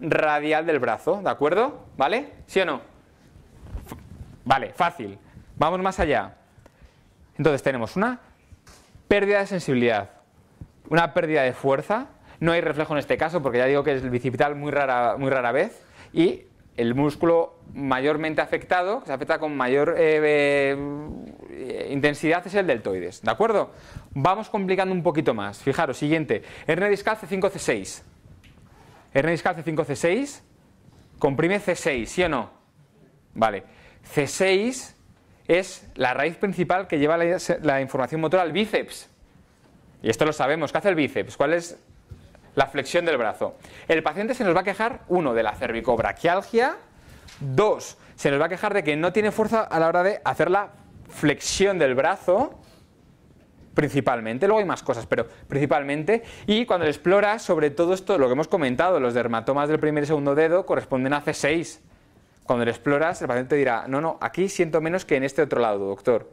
radial del brazo, ¿de acuerdo? ¿Vale? ¿Sí o no? vale, fácil. Vamos más allá. Entonces tenemos una pérdida de sensibilidad, una pérdida de fuerza, no hay reflejo en este caso porque ya digo que es el bicipital muy rara, muy rara vez, y el músculo mayormente afectado, que se afecta con mayor eh, eh, intensidad, es el deltoides. ¿De acuerdo? Vamos complicando un poquito más. Fijaros, siguiente. Hernia discal C5-C6. Hernia discal C5-C6 comprime C6, ¿sí o no? Vale. C6 es la raíz principal que lleva la, la información motora al bíceps. Y esto lo sabemos. ¿Qué hace el bíceps? ¿Cuál es la flexión del brazo. El paciente se nos va a quejar, uno, de la cervicobraquialgia, dos, se nos va a quejar de que no tiene fuerza a la hora de hacer la flexión del brazo, principalmente, luego hay más cosas, pero principalmente, y cuando le explora, sobre todo esto, lo que hemos comentado, los dermatomas del primer y segundo dedo corresponden a C6. Cuando le exploras, el paciente dirá, no, no, aquí siento menos que en este otro lado, doctor.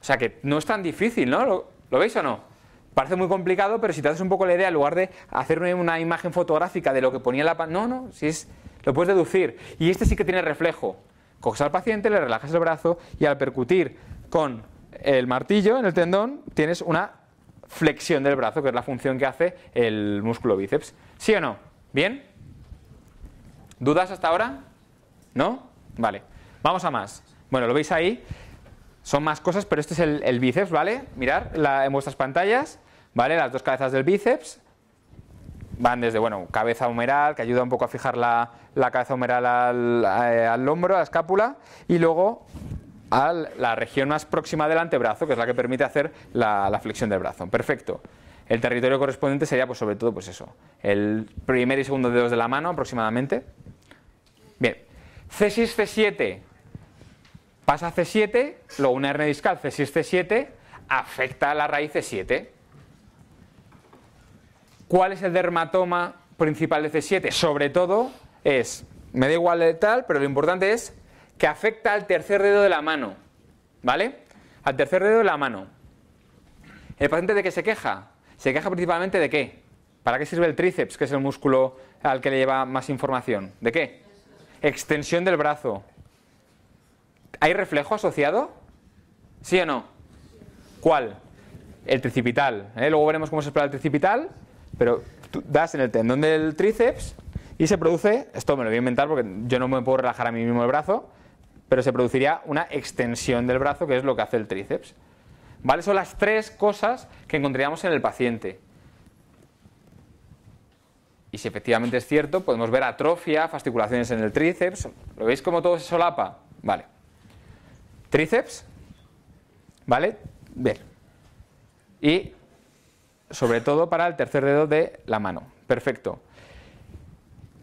O sea que no es tan difícil, ¿no? ¿lo veis o no? Parece muy complicado, pero si te haces un poco la idea, en lugar de hacer una imagen fotográfica de lo que ponía la pantalla, no, no, si es, lo puedes deducir. Y este sí que tiene reflejo. Coges al paciente, le relajas el brazo y al percutir con el martillo en el tendón, tienes una flexión del brazo, que es la función que hace el músculo bíceps. ¿Sí o no? ¿Bien? ¿Dudas hasta ahora? ¿No? Vale. Vamos a más. Bueno, lo veis ahí. Son más cosas, pero este es el, bíceps, ¿vale? Mirar en vuestras pantallas, ¿vale? Las dos cabezas del bíceps van desde, bueno, cabeza humeral, que ayuda un poco a fijar la, cabeza humeral eh, al, hombro, a la escápula, y luego a la región más próxima del antebrazo, que es la que permite hacer la, la flexión del brazo. Perfecto. El territorio correspondiente sería, pues sobre todo, pues eso, el primer y segundo dedos de la mano aproximadamente. Bien, C6, C7, Pasa C7, luego una hernia discal C6, C7, afecta a la raíz C7. ¿Cuál es el dermatoma principal de C7? Sobre todo es, me da igual el tal, pero lo importante es que afecta al tercer dedo de la mano. ¿Vale? Al tercer dedo de la mano. ¿El paciente de qué se queja? Se queja principalmente de qué. ¿Para qué sirve el tríceps, que es el músculo al que le lleva más información? ¿De qué? Extensión del brazo. ¿Hay reflejo asociado? ¿Sí o no? ¿Cuál? El tricipital. ¿eh? Luego veremos cómo se explora el tricipital, pero tú das en el tendón del tríceps y se produce, esto me lo voy a inventar porque yo no me puedo relajar a mí mismo el brazo, pero se produciría una extensión del brazo, que es lo que hace el tríceps. ¿Vale? Son las tres cosas que encontraríamos en el paciente. Y si efectivamente es cierto, podemos ver atrofia, fasticulaciones en el tríceps. ¿Lo veis como todo se solapa? Vale tríceps, ¿vale? Bien. Y sobre todo para el tercer dedo de la mano. Perfecto.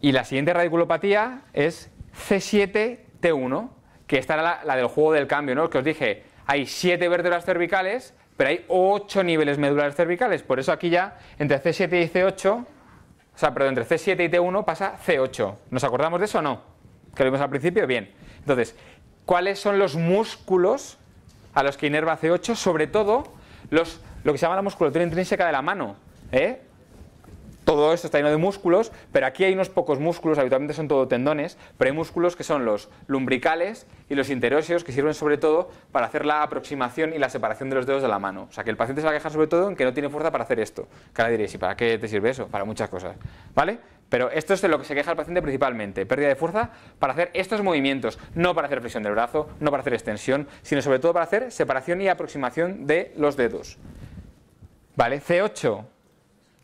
Y la siguiente radiculopatía es C7T1, que esta era la, del juego del cambio, ¿no? Que os dije, hay siete vértebras cervicales, pero hay ocho niveles medulares cervicales. Por eso aquí ya, entre C7 y C8, o sea, entre C7 y T1 pasa C8. ¿Nos acordamos de eso o no? Que lo vimos al principio, bien. Entonces, cuáles son los músculos a los que inerva C8, sobre todo los, lo que se llama la musculatura intrínseca de la mano. ¿eh? Todo esto está lleno de músculos, pero aquí hay unos pocos músculos, habitualmente son todo tendones, pero hay músculos que son los lumbricales y los interóseos que sirven sobre todo para hacer la aproximación y la separación de los dedos de la mano. O sea, que el paciente se va a quejar sobre todo en que no tiene fuerza para hacer esto. Que ahora diréis, ¿y para qué te sirve eso? Para muchas cosas. ¿Vale? Pero esto es de lo que se queja el paciente principalmente, pérdida de fuerza para hacer estos movimientos, no para hacer flexión del brazo, no para hacer extensión, sino sobre todo para hacer separación y aproximación de los dedos. ¿Vale? C8.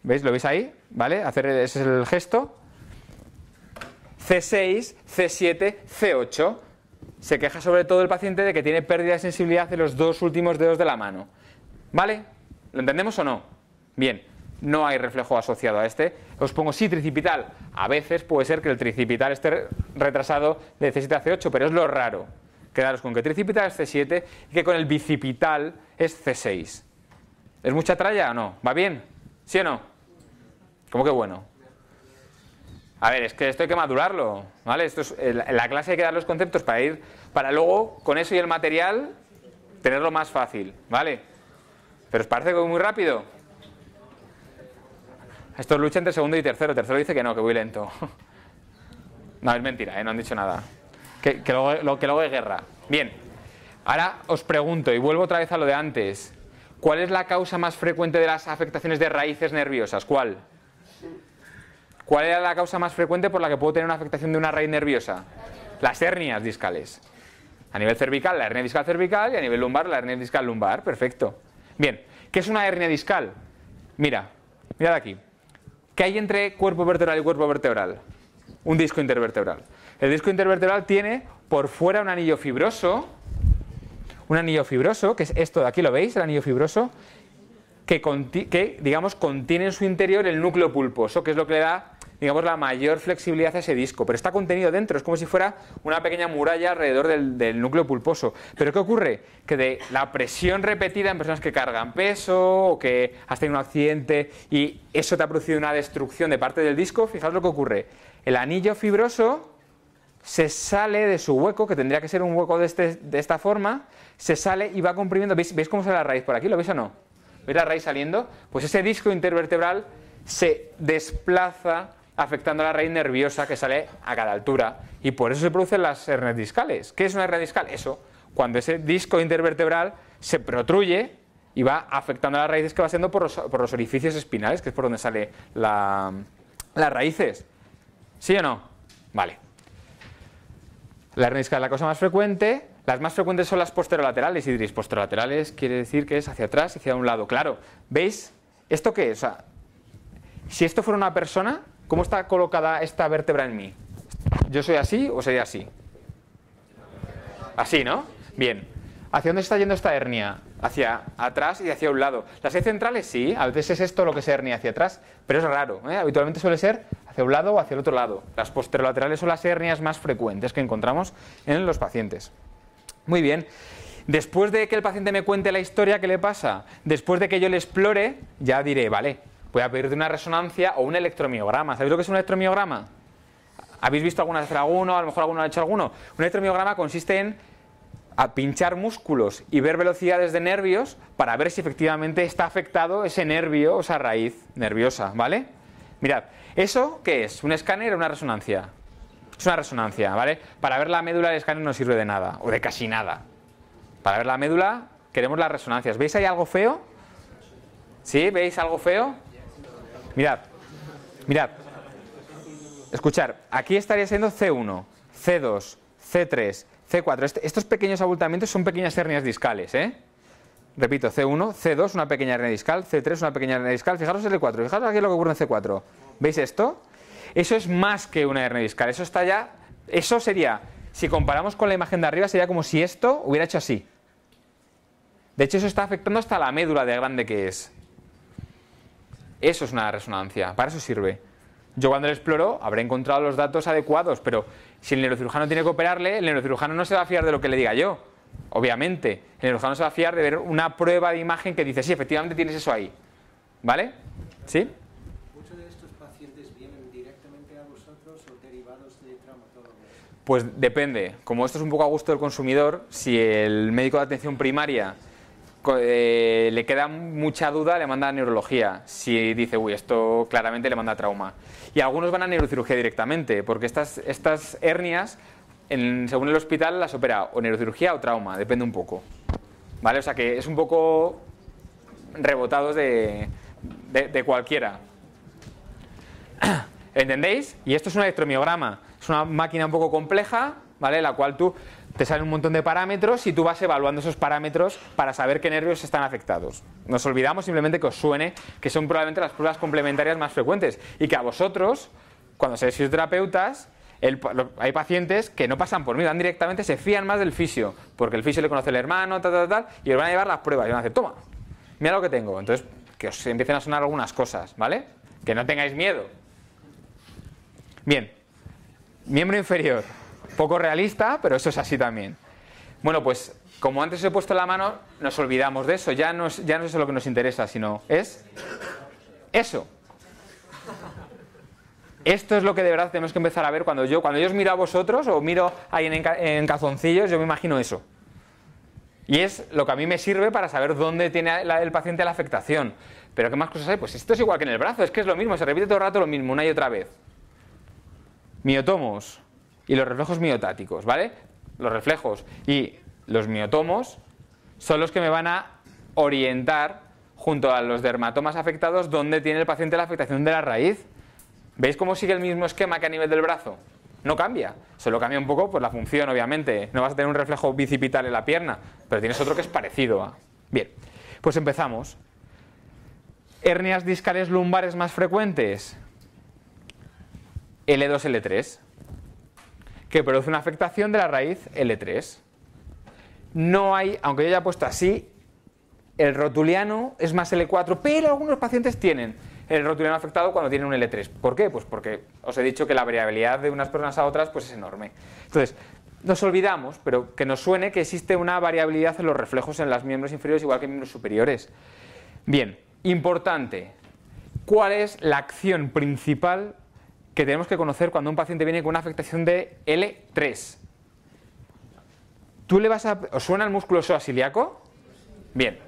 ¿Veis? ¿Lo veis ahí? ¿Vale? Hacer ese es el gesto. C6, C7, C8. Se queja sobre todo el paciente de que tiene pérdida de sensibilidad de los dos últimos dedos de la mano. ¿Vale? ¿Lo entendemos o no? Bien, no hay reflejo asociado a este. Os pongo sí tricipital. A veces puede ser que el tricipital esté retrasado de C7 C8, pero es lo raro. Quedaros con que tricipital es C7 y que con el bicipital es C6. ¿Es mucha tralla o no? ¿Va bien? ¿Sí o no? ¿Cómo que bueno? A ver, es que esto hay que madurarlo, ¿vale? Esto es, eh, la clase hay que dar los conceptos para ir, para luego, con eso y el material, tenerlo más fácil, ¿vale? ¿Pero os parece que muy rápido? Esto es lucha entre segundo y tercero. Tercero dice que no, que voy lento. <laughs> No, es mentira, ¿eh? no han dicho nada. Que, luego, lo, que guerra. Bien, ahora os pregunto, y vuelvo otra vez a lo de antes. ¿Cuál es la causa más frecuente de las afectaciones de raíces nerviosas? ¿Cuál? ¿Cuál era la causa más frecuente por la que puedo tener una afectación de una raíz nerviosa? Las hernias discales. A nivel cervical, la hernia discal cervical y a nivel lumbar, la hernia discal lumbar. Perfecto. Bien, ¿qué es una hernia discal? Mira, mirad aquí. ¿Qué hay entre cuerpo vertebral y cuerpo vertebral? Un disco intervertebral. El disco intervertebral tiene por fuera un anillo fibroso, un anillo fibroso, que es esto de aquí, ¿lo veis? El anillo fibroso, que, que digamos contiene en su interior el núcleo pulposo, que es lo que le da digamos, la mayor flexibilidad a ese disco, pero está contenido dentro, es como si fuera una pequeña muralla alrededor del, núcleo pulposo. Pero ¿qué ocurre? Que de la presión repetida en personas que cargan peso o que has tenido un accidente y eso te ha producido una destrucción de parte del disco, fijaos lo que ocurre. El anillo fibroso se sale de su hueco, que tendría que ser un hueco de, este, esta forma, se sale y va comprimiendo. ¿Veis, ¿Veis cómo sale la raíz por aquí? ¿Lo veis o no? ¿Veis la raíz saliendo? Pues ese disco intervertebral se desplaza afectando a la raíz nerviosa que sale a cada altura y por eso se producen las hernias discales. ¿Qué es una hernia discal? Eso, cuando ese disco intervertebral se protruye y va afectando a las raíces que va siendo por los, orificios espinales, que es por donde sale las raíces. ¿Sí o no? Vale. La hernia discal es la cosa más frecuente. Las más frecuentes son las posterolaterales y diréis, posterolaterales quiere decir que es hacia atrás y hacia un lado. Claro, ¿veis? ¿Esto qué es? O sea, si esto fuera una persona, ¿Cómo está colocada esta vértebra en mí? ¿Yo soy así o soy así? Así, ¿no? Bien. ¿Hacia dónde está yendo esta hernia? Hacia atrás y hacia un lado. Las centrales sí, a veces es esto lo que es hernia hacia atrás, pero es raro. ¿eh? Habitualmente suele ser hacia un lado o hacia el otro lado. Las posterolaterales son las hernias más frecuentes que encontramos en los pacientes. Muy bien. Después de que el paciente me cuente la historia, ¿qué le pasa? Después de que yo le explore, ya diré, vale, Voy a pedirte una resonancia o un electromiograma. ¿Sabéis lo que es un electromiograma? ¿Habéis visto alguna vez alguno? A lo mejor alguno ha hecho alguno. Un electromiograma consiste en pinchar músculos y ver velocidades de nervios para ver si efectivamente está afectado ese nervio, o esa raíz nerviosa, ¿vale? Mirad, ¿eso qué es? ¿Un escáner o una resonancia? Es una resonancia, ¿vale? Para ver la médula el escáner no sirve de nada, o de casi nada. Para ver la médula queremos las resonancias. ¿Veis ahí algo feo? ¿Sí? ¿Veis algo feo? Mirad, mirad. Escuchar, aquí estaría siendo C1, C2, C3, C4. estos pequeños abultamientos son pequeñas hernias discales, ¿eh? Repito, C1, C2, una pequeña hernia discal, C3, una pequeña hernia discal. Fijaros en C4, fijaros aquí lo que ocurre en C4. ¿Veis esto? Eso es más que una hernia discal, eso está ya... Eso sería, si comparamos con la imagen de arriba, sería como si esto hubiera hecho así. De hecho, eso está afectando hasta la médula de grande que es. Eso es una resonancia, para eso sirve. Yo cuando lo exploro habré encontrado los datos adecuados, pero si el neurocirujano tiene que operarle, el neurocirujano no se va a fiar de lo que le diga yo, obviamente. El neurocirujano se va a fiar de ver una prueba de imagen que dice, sí, efectivamente tienes eso ahí. ¿Vale? ¿Sí? ¿Muchos de estos pacientes vienen directamente a vosotros o derivados de traumatólogos? Pues depende. Como esto es un poco a gusto del consumidor, si el médico de atención primaria eh, le queda mucha duda, le manda a neurología. Si dice, uy, esto claramente le manda trauma. Y algunos van a neurocirugía directamente, porque estas, estas hernias, en, según el hospital, las opera o neurocirugía o trauma, depende un poco. ¿Vale? O sea que es un poco rebotados de, de cualquiera. <coughs> ¿Entendéis? Y esto es un electromiograma. Es una máquina un poco compleja, ¿vale? La cual tú te salen un montón de parámetros y tú vas evaluando esos parámetros para saber qué nervios están afectados. Nos olvidamos simplemente que os suene que son probablemente las pruebas complementarias más frecuentes y que a vosotros, cuando seáis fisioterapeutas, hay pacientes que no pasan por mí, van directamente, se fían más del fisio, porque el fisio le conoce el hermano, tal, tal, tal, y os van a llevar las pruebas y van a decir, toma, mira lo que tengo. Entonces, que os empiecen a sonar algunas cosas, ¿vale? Que no tengáis miedo. Bien, miembro inferior. Poco realista, pero eso es así también. Bueno, pues como antes he puesto la mano, nos olvidamos de eso. Ya no, es, ya no es eso lo que nos interesa, sino es eso. Esto es lo que de verdad tenemos que empezar a ver cuando yo, cuando yo os miro a vosotros o miro ahí en, en yo me imagino eso. Y es lo que a mí me sirve para saber dónde tiene el paciente la afectación. Pero ¿qué más cosas hay? Pues esto es igual que en el brazo, es que es lo mismo, se repite todo el rato lo mismo, una y otra vez. Miotomos, y los reflejos miotáticos, ¿vale? Los reflejos y los miotomos son los que me van a orientar junto a los dermatomas afectados donde tiene el paciente la afectación de la raíz. ¿Veis cómo sigue el mismo esquema que a nivel del brazo? No cambia, solo cambia un poco pues, la función, obviamente. No vas a tener un reflejo bicipital en la pierna, pero tienes otro que es parecido a. Bien, pues empezamos. Hernias discales lumbares más frecuentes. L2, L3 que produce una afectación de la raíz L3. No hay, aunque yo haya puesto así, el rotuliano es más L4, pero algunos pacientes tienen el rotuliano afectado cuando tienen un L3. ¿Por qué? Pues porque os he dicho que la variabilidad de unas personas a otras pues es enorme. Entonces, nos olvidamos, pero que nos suene que existe una variabilidad en los reflejos en las miembros inferiores igual que en miembros superiores. Bien, importante, ¿cuál es la acción principal que tenemos que conocer cuando un paciente viene con una afectación de L3. ¿Tú le vas a... ¿Os suena el músculo psoasiliaco? Bien.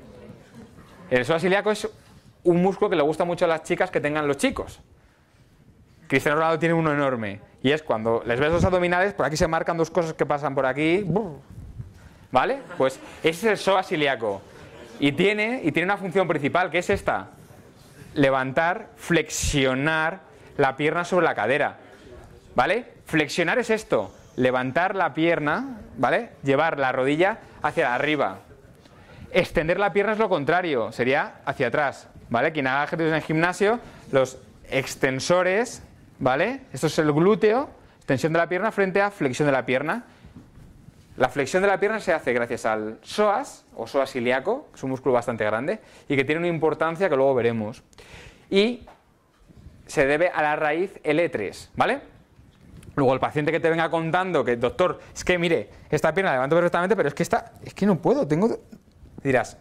El psoasiliaco es un músculo que le gusta mucho a las chicas que tengan los chicos. Cristiano Ronaldo tiene uno enorme. Y es cuando les ves los abdominales, por aquí se marcan dos cosas que pasan por aquí. ¿Vale? Pues ese es el psoasiliaco. Y tiene, y tiene una función principal, que es esta. Levantar, flexionar, la pierna sobre la cadera. ¿Vale? Flexionar es esto, levantar la pierna, ¿vale? Llevar la rodilla hacia arriba. Extender la pierna es lo contrario, sería hacia atrás, ¿vale? Quien haga ejercicios en el gimnasio, los extensores, ¿vale? Esto es el glúteo, extensión de la pierna frente a flexión de la pierna. La flexión de la pierna se hace gracias al psoas o psoas ilíaco, que es un músculo bastante grande y que tiene una importancia que luego veremos. Y se debe a la raíz L3, ¿vale? Luego el paciente que te venga contando que, doctor, es que mire, esta pierna la levanto perfectamente, pero es que esta, es que no puedo, tengo... Dirás,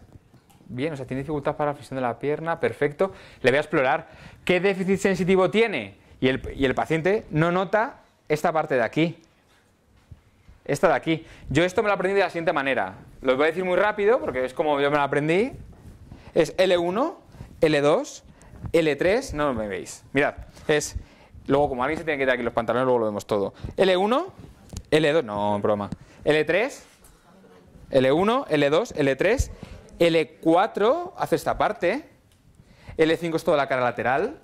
bien, o sea, tiene dificultad para la flexión de la pierna, perfecto, le voy a explorar. ¿Qué déficit sensitivo tiene? Y el, y el paciente no nota esta parte de aquí. Esta de aquí. Yo esto me lo aprendí de la siguiente manera. Lo voy a decir muy rápido porque es como yo me lo aprendí. Es L1, L2, L3, no me veis, mirad, es, luego como alguien se tiene que quitar aquí los pantalones, luego lo vemos todo. L1, L2, no, broma, L3, L1, L2, L3, L4 hace esta parte, L5 es toda la cara lateral,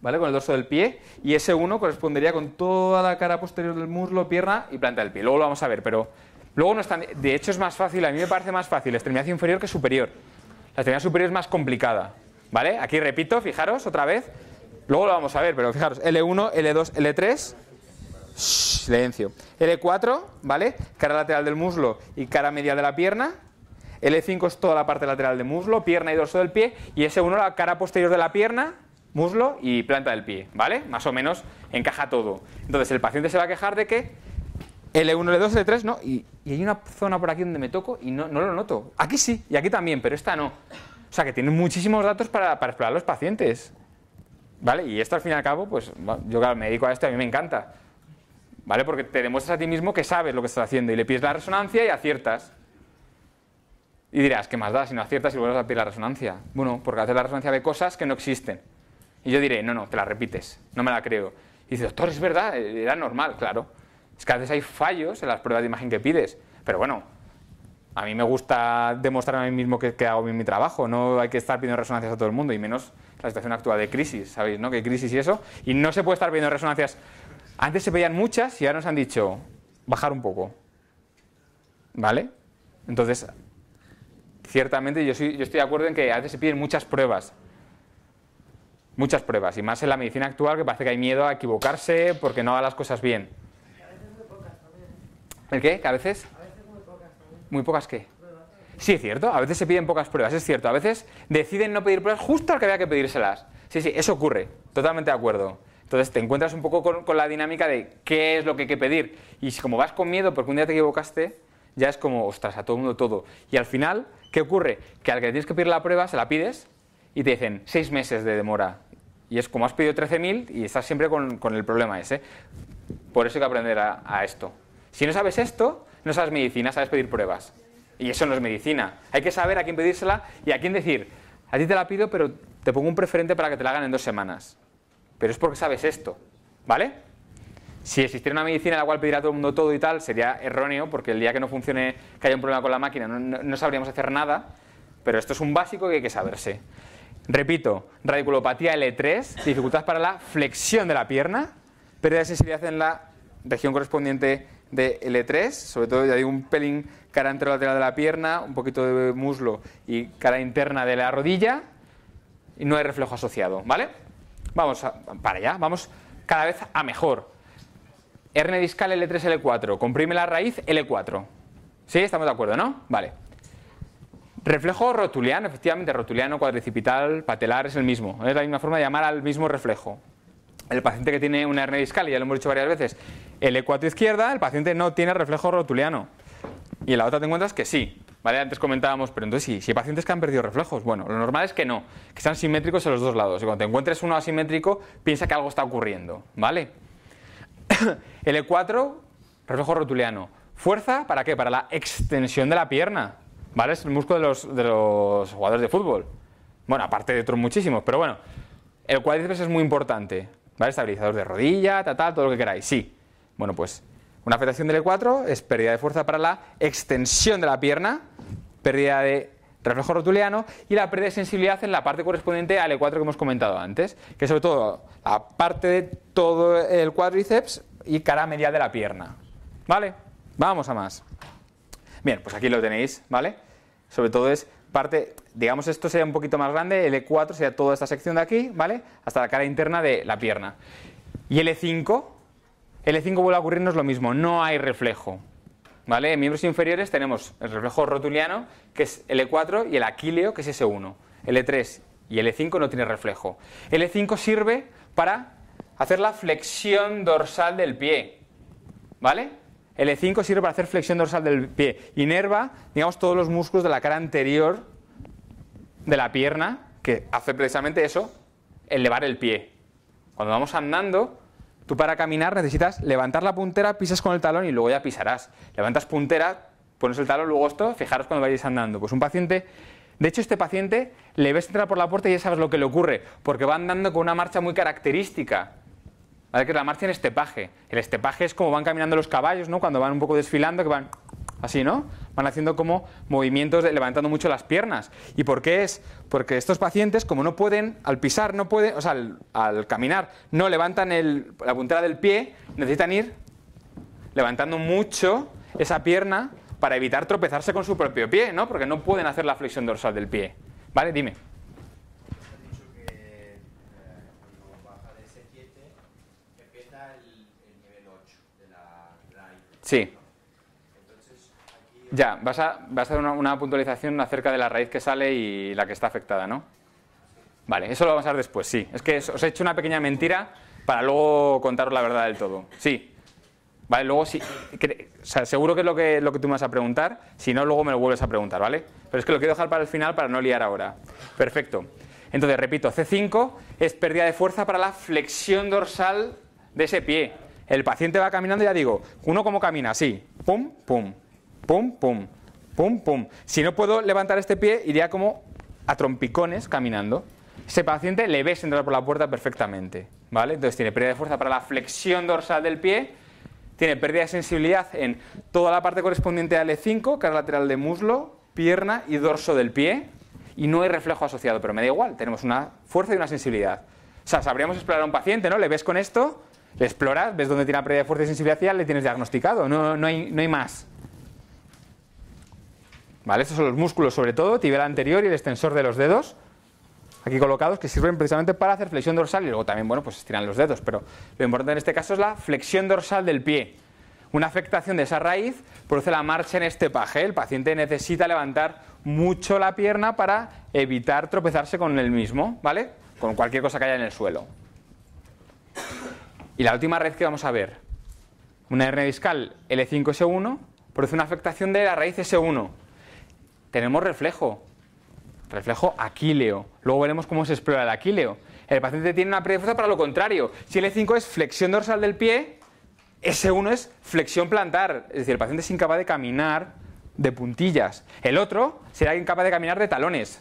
¿vale? Con el dorso del pie, y S1 correspondería con toda la cara posterior del muslo, pierna y planta del pie. Luego lo vamos a ver, pero luego no es de hecho es más fácil, a mí me parece más fácil la extremidad inferior que superior. La extremidad superior es más complicada, Aquí repito, fijaros otra vez. Luego lo vamos a ver, pero fijaros, L1, L2, L3, silencio. L4, ¿vale? Cara lateral del muslo y cara medial de la pierna. L5 es toda la parte lateral del muslo, pierna y dorso del pie. Y S1, la cara posterior de la pierna, muslo y planta del pie, ¿vale? Más o menos encaja todo. Entonces el paciente se va a quejar de que L1, L2, L3, no. Y, hay una zona por aquí donde me toco y no lo noto. Aquí sí, y aquí también, pero esta no. O sea, que tienen muchísimos datos para, explorar los pacientes. ¿Vale? Y esto al fin y al cabo, pues yo claro, me dedico a esto a mí me encanta. ¿Vale? Porque te demuestras a ti mismo que sabes lo que estás haciendo y le pides la resonancia y aciertas. Y dirás, ¿qué más da si no aciertas y vuelves a pedir la resonancia? Bueno, porque haces la resonancia de cosas que no existen. Y yo diré, no, no, te la repites, no me la creo. Y dice, doctor, es verdad, era normal, claro. Es que a veces hay fallos en las pruebas de imagen que pides. Pero bueno, a mí me gusta demostrar a mí mismo que, hago bien mi trabajo, no hay que estar pidiendo resonancias a todo el mundo, y menos la situación actual de crisis, ¿sabéis? ¿no? Que crisis y eso, y no se puede estar pidiendo resonancias. Antes se pedían muchas y ahora nos han dicho, bajar un poco, ¿vale? Entonces, ciertamente yo, estoy de acuerdo en que antes se piden muchas pruebas, muchas pruebas, y más en la medicina actual que parece que hay miedo a equivocarse porque no haga las cosas bien. ¿El qué? ¿Que a veces? Muy pocas qué. Sí, es cierto, a veces se piden pocas pruebas, es cierto. A veces deciden no pedir pruebas justo al que había que pedírselas. Sí, sí, eso ocurre, totalmente de acuerdo. Entonces te encuentras un poco con, la dinámica de qué es lo que hay que pedir. Y si como vas con miedo porque un día te equivocaste, ya es como, ostras, a todo el mundo todo. Y al final, ¿qué ocurre? Que al que tienes que pedir la prueba, se la pides y te dicen seis meses de demora. Y es como has pedido 13.000 y estás siempre con, el problema ese. Por eso hay que aprender a esto. Si no sabes esto, no sabes medicina, sabes pedir pruebas. Y eso no es medicina. Hay que saber a quién pedírsela y a quién decir, a ti te la pido, pero te pongo un preferente para que te la hagan en dos semanas. Pero es porque sabes esto, ¿vale? Si existiera una medicina en la cual pedirá a todo el mundo todo y tal, sería erróneo, porque el día que no funcione, que haya un problema con la máquina, no, no sabríamos hacer nada. Pero esto es un básico que hay que saberse. Repito, radiculopatía L3, dificultad para la flexión de la pierna, pérdida de sensibilidad en la región correspondiente de L3, sobre todo ya digo, un pelín cara anterolateral de la pierna, un poquito de muslo y cara interna de la rodilla, y no hay reflejo asociado, ¿vale? Vamos para allá, vamos cada vez a mejor. Hernia discal L3, L4, comprime la raíz L4. ¿Sí? Estamos de acuerdo, ¿no? Vale. Reflejo rotuliano, efectivamente, rotuliano, cuadricipital, patelar, es el mismo. Es la misma forma de llamar al mismo reflejo el paciente que tiene una hernia discal, y ya lo hemos dicho varias veces, El e 4 izquierda, el paciente no tiene reflejo rotuliano. Y en la otra te encuentras que sí. ¿Vale? Antes comentábamos, pero entonces sí, si hay pacientes que han perdido reflejos, bueno, lo normal es que no, que están simétricos en los dos lados. Y cuando te encuentres uno asimétrico, piensa que algo está ocurriendo, vale <coughs> e L4, reflejo rotuliano. Fuerza, ¿para qué? Para la extensión de la pierna, ¿vale? Es el músculo de los, de los jugadores de fútbol. Bueno, aparte de otros muchísimos, pero bueno, el cuádriceps es muy importante. ¿Vale? Estabilizador de rodilla, tal, tal, todo lo que queráis, sí. Bueno, pues una afectación del E4 es pérdida de fuerza para la extensión de la pierna, pérdida de reflejo rotuliano y la pérdida de sensibilidad en la parte correspondiente al E4 que hemos comentado antes, que sobre todo la parte de todo el cuádriceps y cara media de la pierna. ¿Vale? Vamos a más. Bien, pues aquí lo tenéis, ¿vale? Sobre todo es parte digamos, esto sería un poquito más grande, L4 e sería toda esta sección de aquí, ¿vale? Hasta la cara interna de la pierna. Y L5, e L5 e vuelve a ocurrirnos lo mismo, no hay reflejo. ¿Vale? En miembros inferiores tenemos el reflejo rotuliano, que es L4, y el aquileo, que es S1. L3 y L5 no tiene reflejo. L5 sirve para hacer la flexión dorsal del pie. ¿Vale? L5 sirve para hacer flexión dorsal del pie. Inerva, digamos, todos los músculos de la cara anterior de la pierna que hace precisamente eso, elevar el pie. Cuando vamos andando, tú para caminar necesitas levantar la puntera, pisas con el talón y luego ya pisarás. Levantas puntera, pones el talón, luego esto, fijaros cuando vayáis andando. Pues un paciente, de hecho este paciente le ves entrar por la puerta y ya sabes lo que le ocurre, porque va andando con una marcha muy característica. ¿vale? Que es la marcha en estepaje. El estepaje es como van caminando los caballos, ¿no? Cuando van un poco desfilando, que van así, ¿no? Van haciendo como movimientos, levantando mucho las piernas. ¿Y por qué es? Porque estos pacientes, como no pueden, al pisar, no pueden, o sea, al, caminar, no levantan la puntera del pie, necesitan ir levantando mucho esa pierna para evitar tropezarse con su propio pie, ¿no? Porque no pueden hacer la flexión dorsal del pie. ¿Vale? Dime. Sí. Ya, vas a, vas hacer una, puntualización acerca de la raíz que sale y la que está afectada, ¿no? Vale, eso lo vamos a ver después, sí. Es que os he hecho una pequeña mentira para luego contaros la verdad del todo. Sí. Vale, luego sí. seguro que es lo que, tú me vas a preguntar, si no, luego me lo vuelves a preguntar, ¿vale? Pero es que lo quiero dejar para el final para no liar ahora. Perfecto. Entonces, repito, C5 es pérdida de fuerza para la flexión dorsal de ese pie. El paciente va caminando, ya digo, uno como camina, sí, pum, pum, pum, pum, pum, pum. Si no puedo levantar este pie, iría como a trompicones caminando. Ese paciente le ves entrar por la puerta perfectamente, ¿vale? Entonces tiene pérdida de fuerza para la flexión dorsal del pie, tiene pérdida de sensibilidad en toda la parte correspondiente al L5, e cara lateral de muslo, pierna y dorso del pie, y no hay reflejo asociado, pero me da igual, tenemos una fuerza y una sensibilidad. O sea, sabríamos explorar a un paciente, ¿no? Le ves con esto, le exploras, ves dónde tiene la pérdida de fuerza y sensibilidad le tienes diagnosticado, no hay más. Estos son los músculos sobre todo, tibial anterior y el extensor de los dedos, aquí colocados, que sirven precisamente para hacer flexión dorsal y luego también, bueno, pues estiran los dedos, pero lo importante en este caso es la flexión dorsal del pie. Una afectación de esa raíz produce la marcha en este paje El paciente necesita levantar mucho la pierna para evitar tropezarse con el mismo, ¿vale? Con cualquier cosa que haya en el suelo. Y la última raíz que vamos a ver, una hernia discal L5S1 produce una afectación de la raíz S1 tenemos reflejo, reflejo aquíleo. Luego veremos cómo se explora el aquíleo. El paciente tiene una fuerza para lo contrario. Si L5 e es flexión dorsal del pie, S1 es flexión plantar. Es decir, el paciente es incapaz de caminar de puntillas. El otro será incapaz de caminar de talones.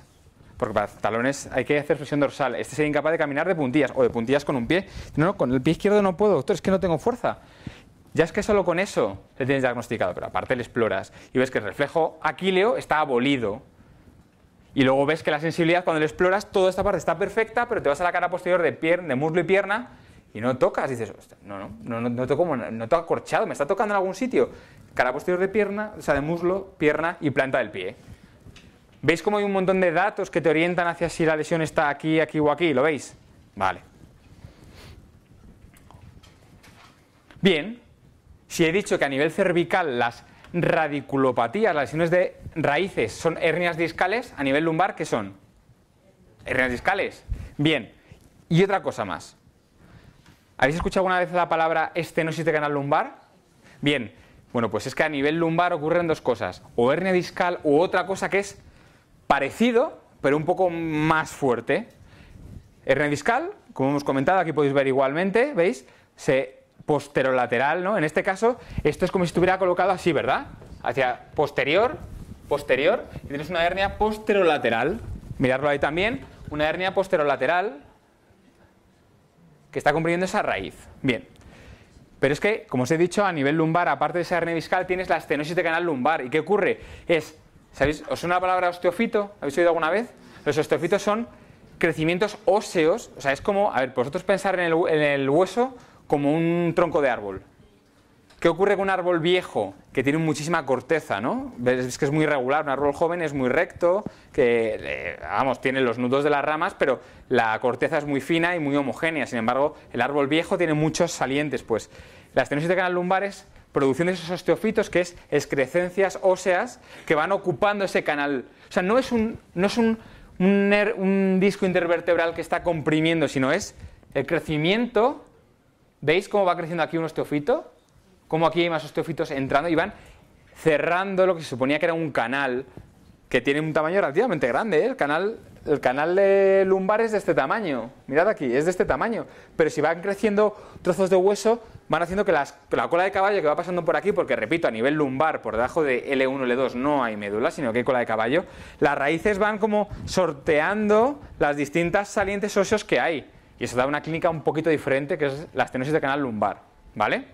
Porque para talones hay que hacer flexión dorsal. Este sería incapaz de caminar de puntillas o de puntillas con un pie. No, con el pie izquierdo no puedo, doctor, es que no tengo fuerza. Ya es que solo con eso le tienes diagnosticado, pero aparte le exploras y ves que el reflejo aquileo está abolido. Y luego ves que la sensibilidad, cuando le exploras, toda esta parte está perfecta, pero te vas a la cara posterior de, pierna, de muslo y pierna y no tocas. dices, no, no, no, no, toco, acorchado, me está tocando en algún sitio. Cara posterior de pierna, o sea, de muslo, pierna y planta del pie. ¿Veis cómo hay un montón de datos que te orientan hacia si la lesión está aquí, aquí o aquí? ¿Lo veis? Vale. Bien, si he dicho que a nivel cervical las radiculopatías, las lesiones de raíces, son hernias discales, a nivel lumbar, ¿qué son? Hernias discales. Bien, y otra cosa más. ¿Habéis escuchado alguna vez la palabra estenosis de canal lumbar? Bien, bueno, pues es que a nivel lumbar ocurren dos cosas, o hernia discal o otra cosa que es parecido, pero un poco más fuerte. Hernia discal, como hemos comentado, aquí podéis ver igualmente, ¿veis? Se posterolateral, ¿no? En este caso, esto es como si estuviera colocado así, ¿verdad? Hacia posterior, posterior, y tienes una hernia posterolateral. Miradlo ahí también, una hernia posterolateral que está cumpliendo esa raíz. Bien. Pero es que, como os he dicho, a nivel lumbar, aparte de esa hernia discal, tienes la estenosis de canal lumbar. ¿Y qué ocurre? Es, ¿sabéis? ¿Os suena la palabra osteofito? ¿Habéis oído alguna vez? Los osteofitos son crecimientos óseos, o sea, es como, a ver, vosotros pensar en el, en el hueso como un tronco de árbol. ¿Qué ocurre con un árbol viejo que tiene muchísima corteza? ¿no? Es que es muy regular. un árbol joven es muy recto, que eh, vamos, tiene los nudos de las ramas, pero la corteza es muy fina y muy homogénea. Sin embargo, el árbol viejo tiene muchos salientes. Pues la estenosis de canal lumbar es producción de esos osteofitos, que es excrecencias óseas que van ocupando ese canal. O sea, no es un, no es un, un er, disco intervertebral que está comprimiendo, sino es el crecimiento ¿Veis cómo va creciendo aquí un osteofito? Cómo aquí hay más osteofitos entrando y van cerrando lo que se suponía que era un canal que tiene un tamaño relativamente grande. ¿eh? El canal, el canal de lumbar es de este tamaño. Mirad aquí, es de este tamaño. Pero si van creciendo trozos de hueso, van haciendo que la cola de caballo que va pasando por aquí, porque repito, a nivel lumbar, por debajo de L1, L2 no hay médula, sino que hay cola de caballo, las raíces van como sorteando las distintas salientes óseos que hay. Y eso da una clínica un poquito diferente, que es la estenosis de canal lumbar. ¿Vale?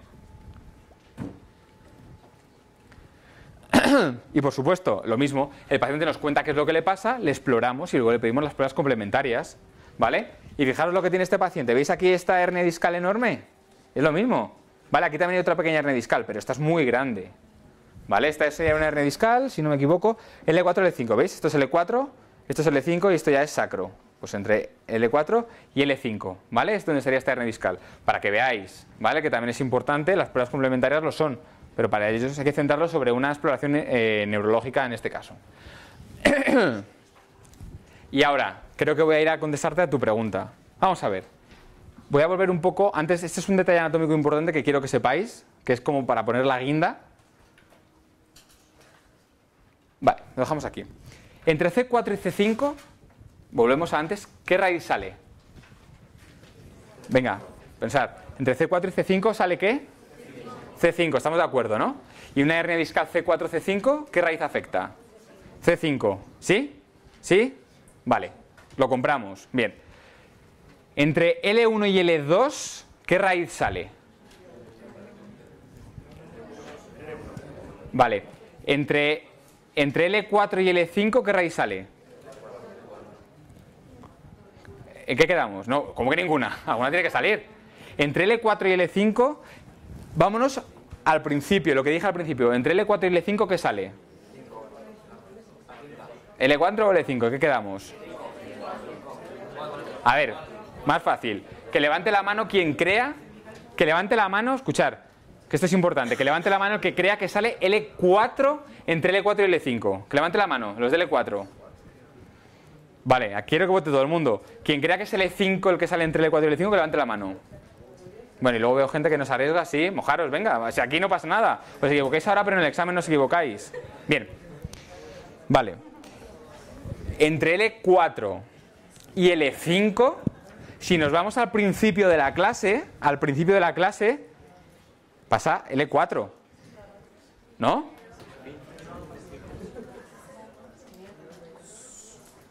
<clears throat> y por supuesto, lo mismo, el paciente nos cuenta qué es lo que le pasa, le exploramos y luego le pedimos las pruebas complementarias, ¿vale? Y fijaros lo que tiene este paciente, ¿veis aquí esta hernia discal enorme? Es lo mismo, ¿vale? Aquí también hay otra pequeña hernia discal, pero esta es muy grande, ¿vale? Esta es una hernia discal, si no me equivoco, L4, L5, ¿veis? Esto es L4, esto es L5 y esto ya es sacro, pues entre L4 y L5, ¿vale? Es donde sería esta hernia discal, para que veáis, ¿vale? Que también es importante, las pruebas complementarias lo son, pero para ello hay que centrarlo sobre una exploración eh, neurológica en este caso. <clears throat> y ahora, creo que voy a ir a contestarte a tu pregunta. Vamos a ver. Voy a volver un poco, antes, este es un detalle anatómico importante que quiero que sepáis, que es como para poner la guinda. Vale, lo dejamos aquí. Entre C4 y C5 volvemos a antes, ¿qué raíz sale? Venga, pensar. Entre C4 y C5 sale qué? C5, estamos de acuerdo, ¿no? Y una hernia discal C4, C5, ¿qué raíz afecta? C5, ¿sí? ¿Sí? Vale, lo compramos, bien. Entre L1 y L2, ¿qué raíz sale? Vale, entre, entre L4 y L5, ¿qué raíz sale? ¿en qué quedamos? No, como que ninguna, <laughs> alguna tiene que salir. Entre L4 y L5, vámonos al principio, lo que dije al principio, entre L4 y L5, ¿qué sale? ¿L4 o L5? ¿Qué quedamos? A ver, más fácil. Que levante la mano quien crea, que levante la mano, escuchar, que esto es importante, que levante la mano el que crea que sale L4 entre L4 y L5. Que levante la mano, los de L4. Vale, quiero que vote todo el mundo. Quien crea que es el E5 el que sale entre el E4 y el E5, que levante la mano. Bueno, y luego veo gente que nos arriesga, sí, mojaros, venga, aquí no pasa nada. Os equivocáis ahora, pero en el examen no os equivocáis. Bien. Vale. Entre L4 e y L5, e si nos vamos al principio de la clase, al principio de la clase, pasa L4. E ¿No?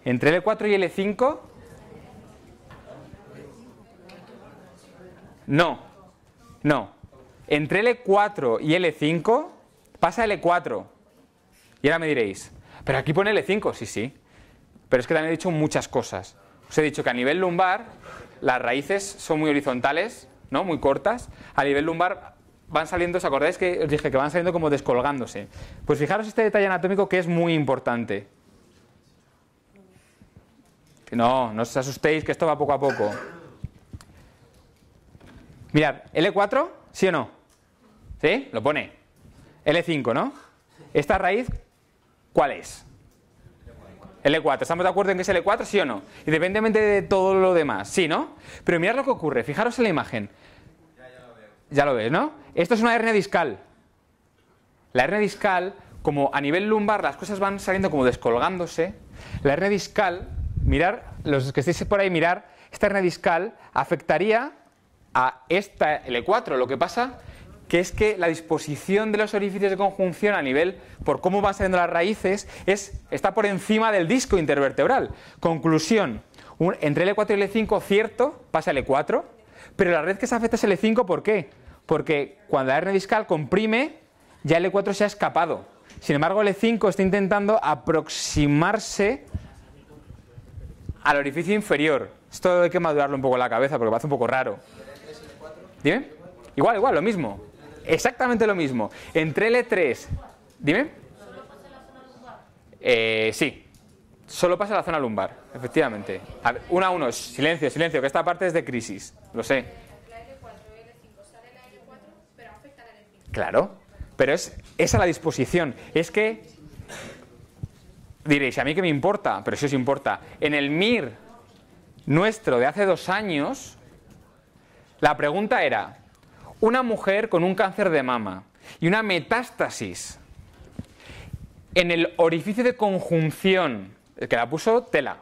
Entre L4 y L5... No, no. Entre L4 y L5 pasa L4. Y ahora me diréis, pero aquí pone L5, sí, sí. Pero es que también he dicho muchas cosas. Os he dicho que a nivel lumbar las raíces son muy horizontales, ¿no? Muy cortas. A nivel lumbar van saliendo, ¿os acordáis que os dije que van saliendo como descolgándose? Pues fijaros este detalle anatómico que es muy importante. No, no os asustéis, que esto va poco a poco. Mirad, L4, ¿sí o no? ¿Sí? Lo pone. L5, ¿no? ¿Esta raíz cuál es? L4. ¿Estamos de acuerdo en que es L4, sí o no? Independientemente de todo lo demás, sí, ¿no? Pero mirad lo que ocurre, fijaros en la imagen. Ya, lo veo. Ya lo ves, ¿no? Esto es una hernia discal. La hernia discal, como a nivel lumbar las cosas van saliendo como descolgándose, la hernia discal mirar, los que estéis por ahí, mirar, esta hernia discal afectaría a esta L4. Lo que pasa que es que la disposición de los orificios de conjunción a nivel, por cómo van saliendo las raíces, es, está por encima del disco intervertebral. Conclusión, entre L4 y L5, cierto, pasa L4, pero la red que se afecta es L5, ¿por qué? Porque cuando la hernia discal comprime, ya L4 se ha escapado. Sin embargo, L5 está intentando aproximarse al orificio inferior. Esto hay que madurarlo un poco la cabeza porque parece un poco raro. Dime. Igual, igual, lo mismo. Exactamente lo mismo. Entre L3. Dime. ¿Solo pasa la zona lumbar? sí. Solo pasa la zona lumbar, efectivamente. A ver, una a uno. Silencio, silencio, que esta parte es de crisis. Lo sé. Claro. Pero es esa la disposición. Es que Diréis, ¿a mí que me importa? Pero sí os importa. En el MIR nuestro de hace dos años, la pregunta era, una mujer con un cáncer de mama y una metástasis en el orificio de conjunción, que la puso tela.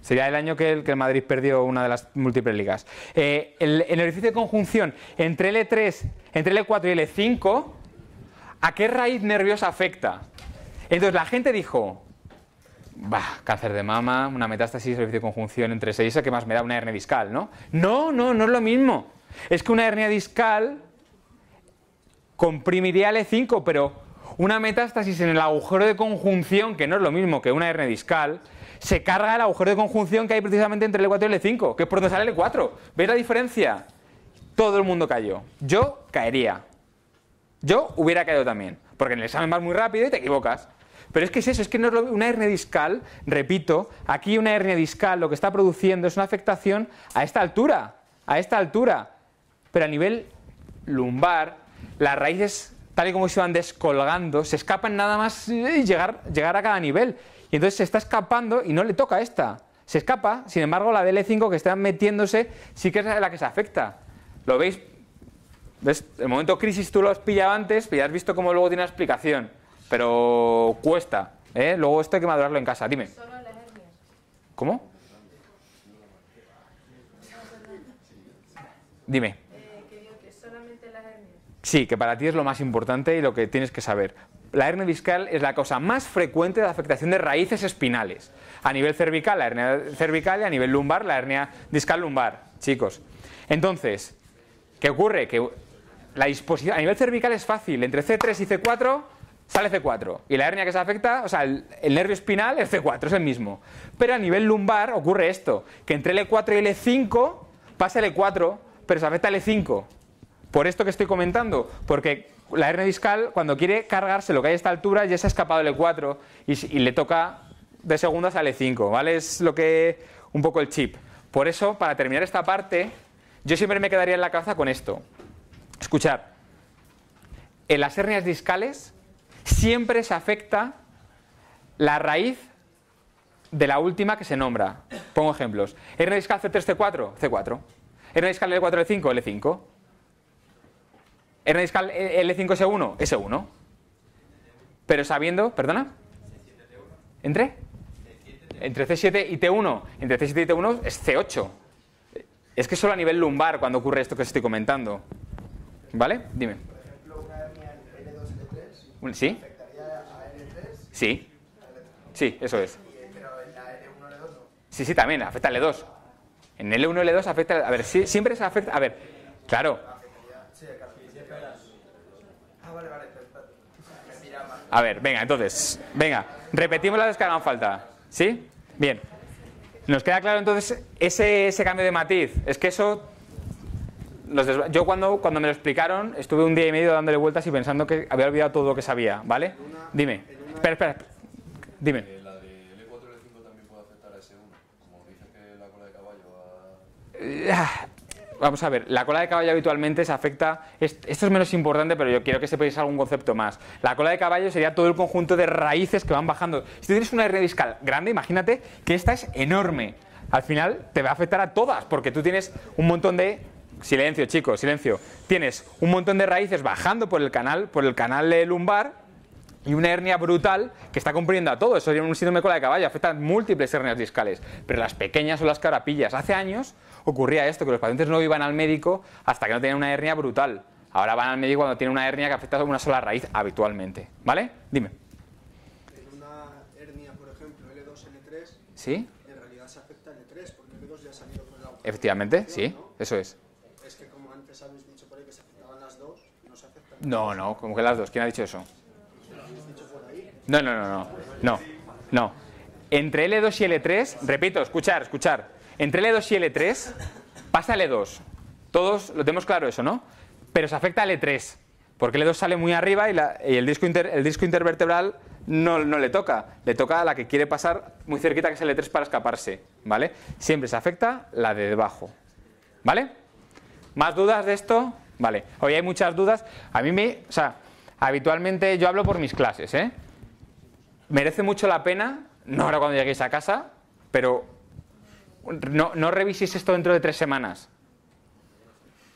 Sería el año que el, que el Madrid perdió una de las múltiples ligas. Eh, en el, el orificio de conjunción entre L3, entre L4 y L5, ¿a qué raíz nerviosa afecta? Entonces la gente dijo, bah, cáncer de mama, una metástasis, servicio de conjunción entre seis, que más me da una hernia discal, no? No, no, no es lo mismo. Es que una hernia discal comprimiría el 5 pero una metástasis en el agujero de conjunción, que no es lo mismo que una hernia discal, se carga el agujero de conjunción que hay precisamente entre el L4 y el L5, que es por donde sale el L4. ¿Veis la diferencia? Todo el mundo cayó. Yo caería. Yo hubiera caído también. Porque en el examen vas muy rápido y te equivocas. Pero es que es eso, es que no una hernia discal, repito, aquí una hernia discal lo que está produciendo es una afectación a esta altura, a esta altura. Pero a nivel lumbar, las raíces, tal y como se van descolgando, se escapan nada más y eh, llegar, a cada nivel. Y entonces se está escapando y no le toca a esta. Se escapa, sin embargo, la DL5 que está metiéndose sí que es la que se afecta. ¿Lo veis? ¿Ves? El momento crisis tú lo has pillado antes, pero ya has visto cómo luego tiene una explicación pero cuesta. ¿eh? Luego esto hay que madurarlo en casa, dime. ¿Cómo? Dime. Eh, sí, que para ti es lo más importante y lo que tienes que saber. La hernia discal es la causa más frecuente de afectación de raíces espinales. A nivel cervical, la hernia cervical y a nivel lumbar, la hernia discal lumbar, chicos. Entonces, ¿qué ocurre? Que la disposición a nivel cervical es fácil, entre C3 y C4 sale C4. Y la hernia que se afecta, o sea, el, nervio espinal es C4, es el mismo. Pero a nivel lumbar ocurre esto, que entre L4 y L5 pasa L4, pero se afecta L5. Por esto que estoy comentando, porque la hernia discal cuando quiere cargarse lo que hay a esta altura ya se ha escapado L4 y, le toca de segundas al L5, ¿vale? Es lo que un poco el chip. Por eso, para terminar esta parte, yo siempre me quedaría en la caza con esto. Escuchar, en las hernias discales siempre se afecta la raíz de la última que se nombra. Pongo ejemplos. R discal C3, C4, C4. R discal L4, L5, L5. R discal L5, S1, S1. Pero sabiendo, perdona. ¿Entre? Entre C7 y T1. Entre C7 y T1 es C8. Es que solo a nivel lumbar cuando ocurre esto que os estoy comentando. ¿Vale? Dime. ¿Sí? ¿Afectaría a L3? Sí. Sí, eso es. Pero en la L1-L2 Sí, sí, también, afecta a L2. E en L1, L2 e e afecta. A ver, sí, siempre se afecta. A ver, claro. Ah, pues, pues, a ver, venga, entonces, venga, repetimos las que hagan falta. ¿Sí? Bien. Nos queda claro entonces ese, ese cambio de matiz. Es que eso yo cuando, cuando me lo explicaron, estuve un día y medio dándole vueltas y pensando que había olvidado todo lo que sabía, ¿vale? Dime. Espera, espera. Dime. la de L4 L5 también puede afectar a S1, como que la cola de caballo eh, ah, Vamos a ver, la cola de caballo habitualmente se afecta, esto es menos importante, pero yo quiero que sepáis algún concepto más. La cola de caballo sería todo el conjunto de raíces que van bajando. Si tú tienes una hernia discal grande, imagínate que esta es enorme. Al final te va a afectar a todas, porque tú tienes un montón de silencio chicos, silencio, tienes un montón de raíces bajando por el canal, por el canal lumbar, y una hernia brutal que está cumpliendo a todo. Eso es un síndrome de cola de caballo, afecta a múltiples hernias discales, pero las pequeñas son las carapillas. Hace años ocurría esto, que los pacientes no iban al médico hasta que no tenían una hernia brutal. Ahora van al médico cuando tienen una hernia que afecta a una sola raíz habitualmente. ¿Vale? Dime. En una hernia, por ejemplo, L2, L3, ¿Sí? en realidad se afecta L3, porque L2 ya ha salido por el Efectivamente, sí, eso es. No, no, como que las dos. ¿Quién ha dicho eso? No, no, no, no. No, no. Entre L2 y L3, repito, escuchar, escuchar. Entre L2 y L3 pasa L2. Todos lo tenemos claro eso, ¿no? Pero se afecta a L3. Porque L2 sale muy arriba y, el, disco el disco intervertebral no, le toca. Le toca a la que quiere pasar muy cerquita, que es L3, para escaparse. ¿Vale? Siempre se afecta la de debajo. ¿Vale? ¿Más dudas de esto? Vale, hoy hay muchas dudas. A mí me, o sea, habitualmente yo hablo por mis clases, ¿eh? Merece mucho la pena, no ahora cuando lleguéis a casa, pero no, reviséis esto dentro de tres semanas.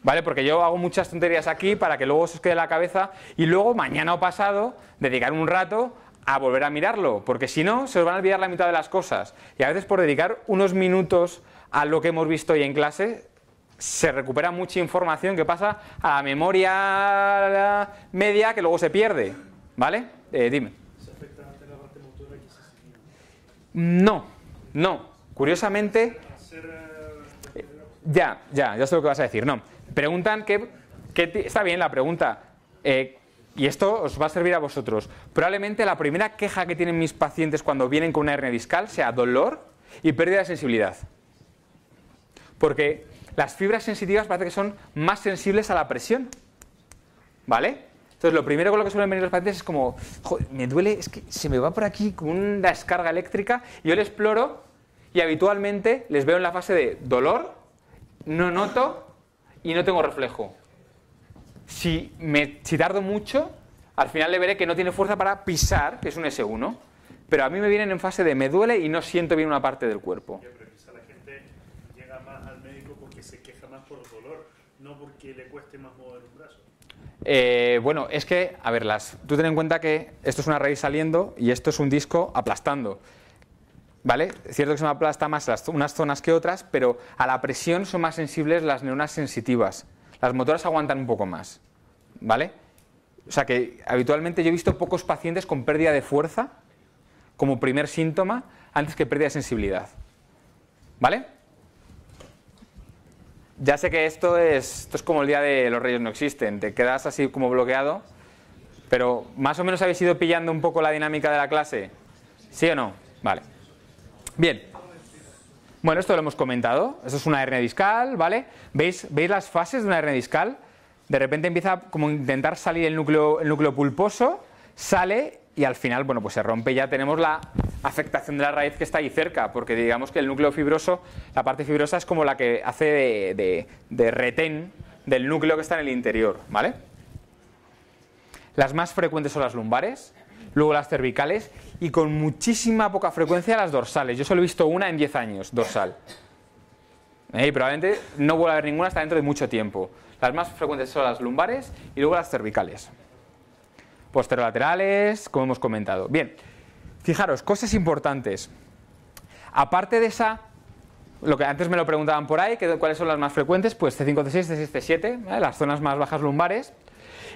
¿Vale? Porque yo hago muchas tonterías aquí para que luego se os quede la cabeza y luego mañana o pasado dedicar un rato a volver a mirarlo, porque si no, se os van a olvidar la mitad de las cosas. Y a veces por dedicar unos minutos a lo que hemos visto hoy en clase, se recupera mucha información que pasa a la memoria media que luego se pierde. ¿Vale? Eh, dime. ¿Se afecta la parte No, no. Curiosamente. Eh, ya, ya, ya sé lo que vas a decir. No. Preguntan que. está bien la pregunta. Eh, y esto os va a servir a vosotros. Probablemente la primera queja que tienen mis pacientes cuando vienen con una hernia discal sea dolor y pérdida de sensibilidad. Porque las fibras sensitivas parece que son más sensibles a la presión. ¿Vale? Entonces, lo primero con lo que suelen venir los pacientes es como, me duele, es que se me va por aquí con una descarga eléctrica. Y yo le exploro y habitualmente les veo en la fase de dolor, no noto y no tengo reflejo. Si, me, si tardo mucho, al final le veré que no tiene fuerza para pisar, que es un S1. Pero a mí me vienen en fase de me duele y no siento bien una parte del cuerpo. no porque le cueste más mover un brazo. Eh, bueno, es que, a ver, tú ten en cuenta que esto es una raíz saliendo y esto es un disco aplastando. ¿Vale? Es cierto que se me aplasta más unas zonas que otras, pero a la presión son más sensibles las neuronas sensitivas. Las motoras aguantan un poco más. ¿Vale? O sea que habitualmente yo he visto pocos pacientes con pérdida de fuerza como primer síntoma antes que pérdida de sensibilidad. ¿Vale? Ya sé que esto es, esto es como el día de los reyes no existen, te quedas así como bloqueado, pero más o menos habéis ido pillando un poco la dinámica de la clase, ¿sí o no? Vale. Bien. Bueno, esto lo hemos comentado, Eso es una hernia discal, ¿vale? ¿Veis, ¿Veis las fases de una hernia discal? De repente empieza como a intentar salir el núcleo, el núcleo pulposo, sale y al final, bueno, pues se rompe y ya tenemos la afectación de la raíz que está ahí cerca, porque digamos que el núcleo fibroso, la parte fibrosa es como la que hace de, retén del núcleo que está en el interior, ¿vale? Las más frecuentes son las lumbares, luego las cervicales y con muchísima poca frecuencia las dorsales. Yo solo he visto una en 10 años, dorsal. Eh, y probablemente no vuelva a haber ninguna hasta dentro de mucho tiempo. Las más frecuentes son las lumbares y luego las cervicales. Posterolaterales, como hemos comentado. Bien, Fijaros, cosas importantes. Aparte de esa, lo que antes me lo preguntaban por ahí, cuáles son las más frecuentes, pues C5, C6, C6, C7, las zonas más bajas lumbares.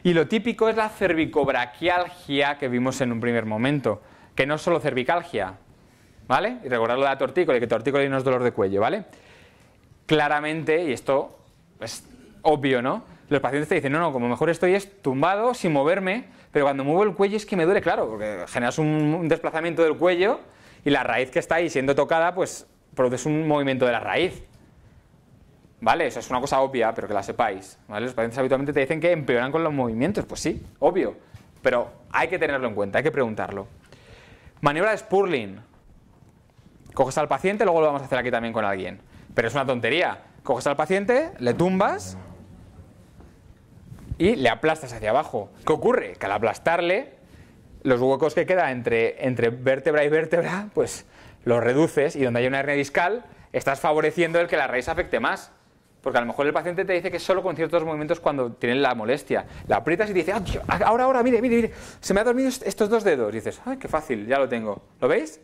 Y lo típico es la cervicobraquialgia que vimos en un primer momento, que no es solo cervicalgia, ¿vale? Y recordar lo de la tortícola, que y no es dolor de cuello, ¿vale? Claramente, y esto es obvio, ¿no? Los pacientes te dicen, no, no, como mejor estoy es tumbado, sin moverme, pero cuando muevo el cuello es que me duele, claro, porque generas un, desplazamiento del cuello y la raíz que está ahí siendo tocada, pues produce un movimiento de la raíz. ¿Vale? Eso es una cosa obvia, pero que la sepáis. ¿vale? Los pacientes habitualmente te dicen que empeoran con los movimientos. Pues sí, obvio. Pero hay que tenerlo en cuenta, hay que preguntarlo. Maniobra de Spurling. Coges al paciente, luego lo vamos a hacer aquí también con alguien. Pero es una tontería. Coges al paciente, le tumbas y le aplastas hacia abajo. ¿Qué ocurre? Que al aplastarle, los huecos que queda entre, entre vértebra y vértebra, pues los reduces y donde hay una hernia discal, estás favoreciendo el que la raíz afecte más. Porque a lo mejor el paciente te dice que solo con ciertos movimientos cuando tiene la molestia. La aprietas y dice, ¡Ah, ahora, ahora, mire, mire, mire, se me han dormido estos dos dedos. dices, ¡ay, qué fácil, ya lo tengo! ¿Lo veis?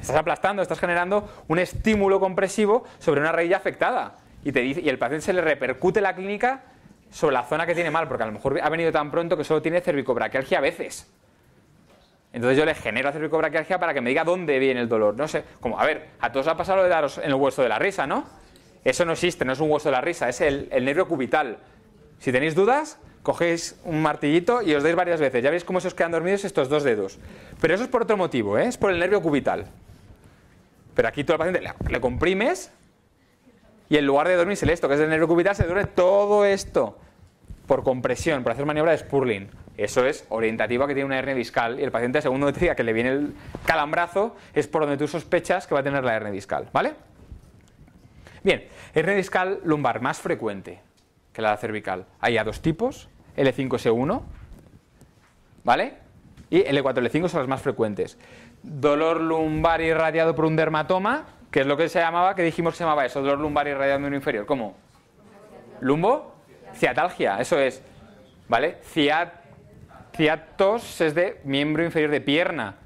Estás aplastando, estás generando un estímulo compresivo sobre una raíz afectada. Y, te y el paciente se le repercute la clínica sobre la zona que tiene mal, porque a lo mejor ha venido tan pronto que solo tiene cervicobraquialgia a veces. Entonces yo le genero cervicobraquialgia para que me diga dónde viene el dolor. No sé, como, a ver, a todos ha pasado lo de daros en el hueso de la risa, ¿no? Eso no existe, no es un hueso de la risa, es el, nervio cubital. Si tenéis dudas, cogéis un martillito y os dais varias veces. Ya veis cómo se os quedan dormidos estos dos dedos. Pero eso es por otro motivo, ¿eh? es por el nervio cubital. Pero aquí tú al paciente le comprimes y en lugar de dormirse esto, que es el nervio cubital, se duerme todo esto por compresión, por hacer maniobra de Spurling. Eso es orientativa que tiene una hernia discal y el paciente segundo te diga que le viene el calambrazo es por donde tú sospechas que va a tener la hernia discal, ¿vale? Bien, hernia discal lumbar más frecuente que la cervical. Hay a dos tipos, L5S1, ¿vale? Y L4, L5 son las más frecuentes. Dolor lumbar irradiado por un dermatoma, que es lo que se llamaba, que dijimos que se llamaba eso, dolor lumbar y radial inferior. ¿Cómo? ¿Lumbo? Ciatalgia, eso es. ¿Vale? Ciat, ciatos es de miembro inferior de pierna,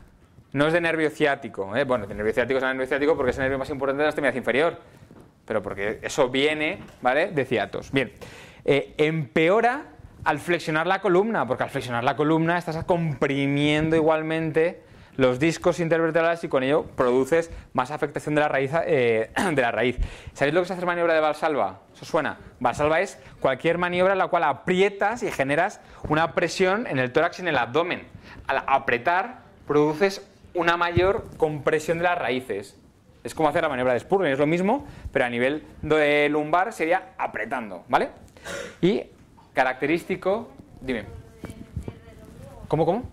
no es de nervio ciático. ¿eh? Bueno, de nervio ciático es el nervio ciático porque es el nervio más importante de la extremidad inferior, pero porque eso viene, ¿vale? De ciatos. Bien, eh, empeora al flexionar la columna, porque al flexionar la columna estás comprimiendo igualmente los discos intervertebrales y con ello produces más afectación eh, <clears throat> de la raíz. ¿Sabéis lo que es hacer maniobra de Valsalva? ¿Eso suena? Valsalva es cualquier maniobra en la cual aprietas y generas una presión en el tórax y en el abdomen. Al apretar, produces una mayor compresión de las raíces. Es como hacer la maniobra de Spurgeon, es lo mismo, pero a nivel de lumbar sería apretando, ¿vale? Y característico, dime. ¿Cómo, cómo?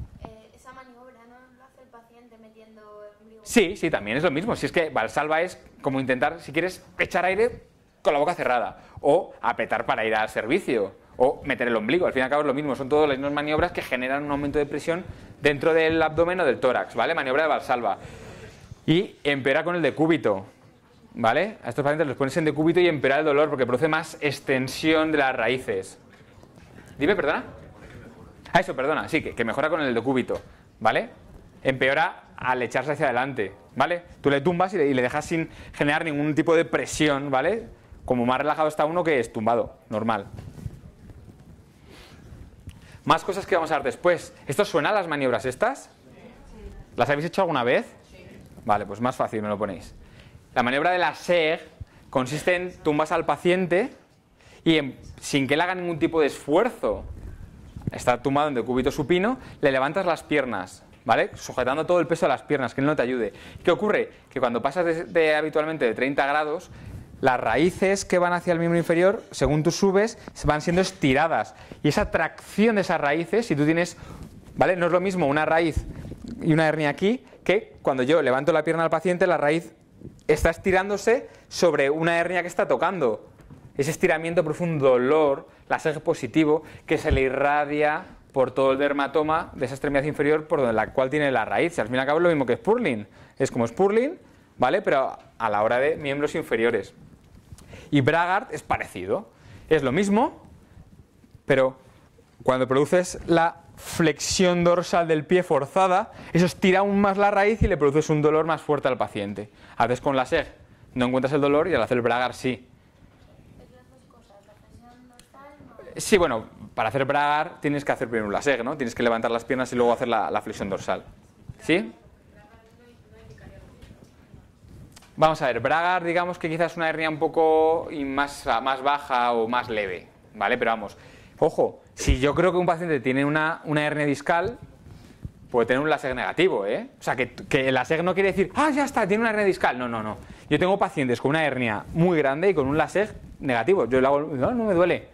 Sí, sí, también es lo mismo. Si es que Valsalva es como intentar, si quieres, echar aire con la boca cerrada, o apretar para ir al servicio, o meter el ombligo. Al fin y al cabo es lo mismo, son todas las mismas maniobras que generan un aumento de presión dentro del abdomen o del tórax, ¿vale? Maniobra de Valsalva. Y empeora con el decúbito, ¿vale? A estos pacientes los pones en decúbito y empeora el dolor porque produce más extensión de las raíces. Dime, perdona. Ah, eso, perdona, sí, que, que mejora con el decúbito, ¿vale? Empeora al echarse hacia adelante, ¿vale? Tú le tumbas y le, dejas sin generar ningún tipo de presión, ¿vale? Como más relajado está uno que es tumbado, normal. Más cosas que vamos a ver después. ¿Esto suena a las maniobras estas? ¿Las habéis hecho alguna vez? Vale, pues más fácil me lo ponéis. La maniobra de la SEG consiste en tumbas al paciente y sin que él haga ningún tipo de esfuerzo, está tumbado en decúbito supino, le levantas las piernas. ¿vale? Sujetando todo el peso a las piernas, que no te ayude. ¿Qué ocurre? Que cuando pasas de, habitualmente de 30 grados, las raíces que van hacia el miembro inferior, según tú subes, van siendo estiradas. Y esa tracción de esas raíces, si tú tienes, ¿vale? No es lo mismo una raíz y una hernia aquí, que cuando yo levanto la pierna al paciente, la raíz está estirándose sobre una hernia que está tocando. Ese estiramiento profundo, dolor, eje positivo, que se le irradia por todo el dermatoma de esa extremidad inferior por donde la cual tiene la raíz. Y al fin y al cabo es lo mismo que Spurling. Es como Spurling, ¿vale? Pero a la hora de miembros inferiores. Y Bragard es parecido. Es lo mismo, pero cuando produces la flexión dorsal del pie forzada, eso estira aún más la raíz y le produces un dolor más fuerte al paciente. Haces con la SEG, no encuentras el dolor y al hacer el Bragard sí. Sí, bueno, para hacer bragar, tienes que hacer primero un laseg, ¿no? Tienes que levantar las piernas y luego hacer la, flexión dorsal. ¿Sí? Vamos a ver, bragar digamos que quizás una hernia un poco más, más baja o más leve, ¿vale? Pero vamos, ojo, si yo creo que un paciente tiene una, hernia discal, puede tener un LASEG negativo, ¿eh? O sea, que, que el LASEG no quiere decir, ah, ya está, tiene una hernia discal. No, no, no. Yo tengo pacientes con una hernia muy grande y con un LASEG negativo. Yo le hago, no, no me duele.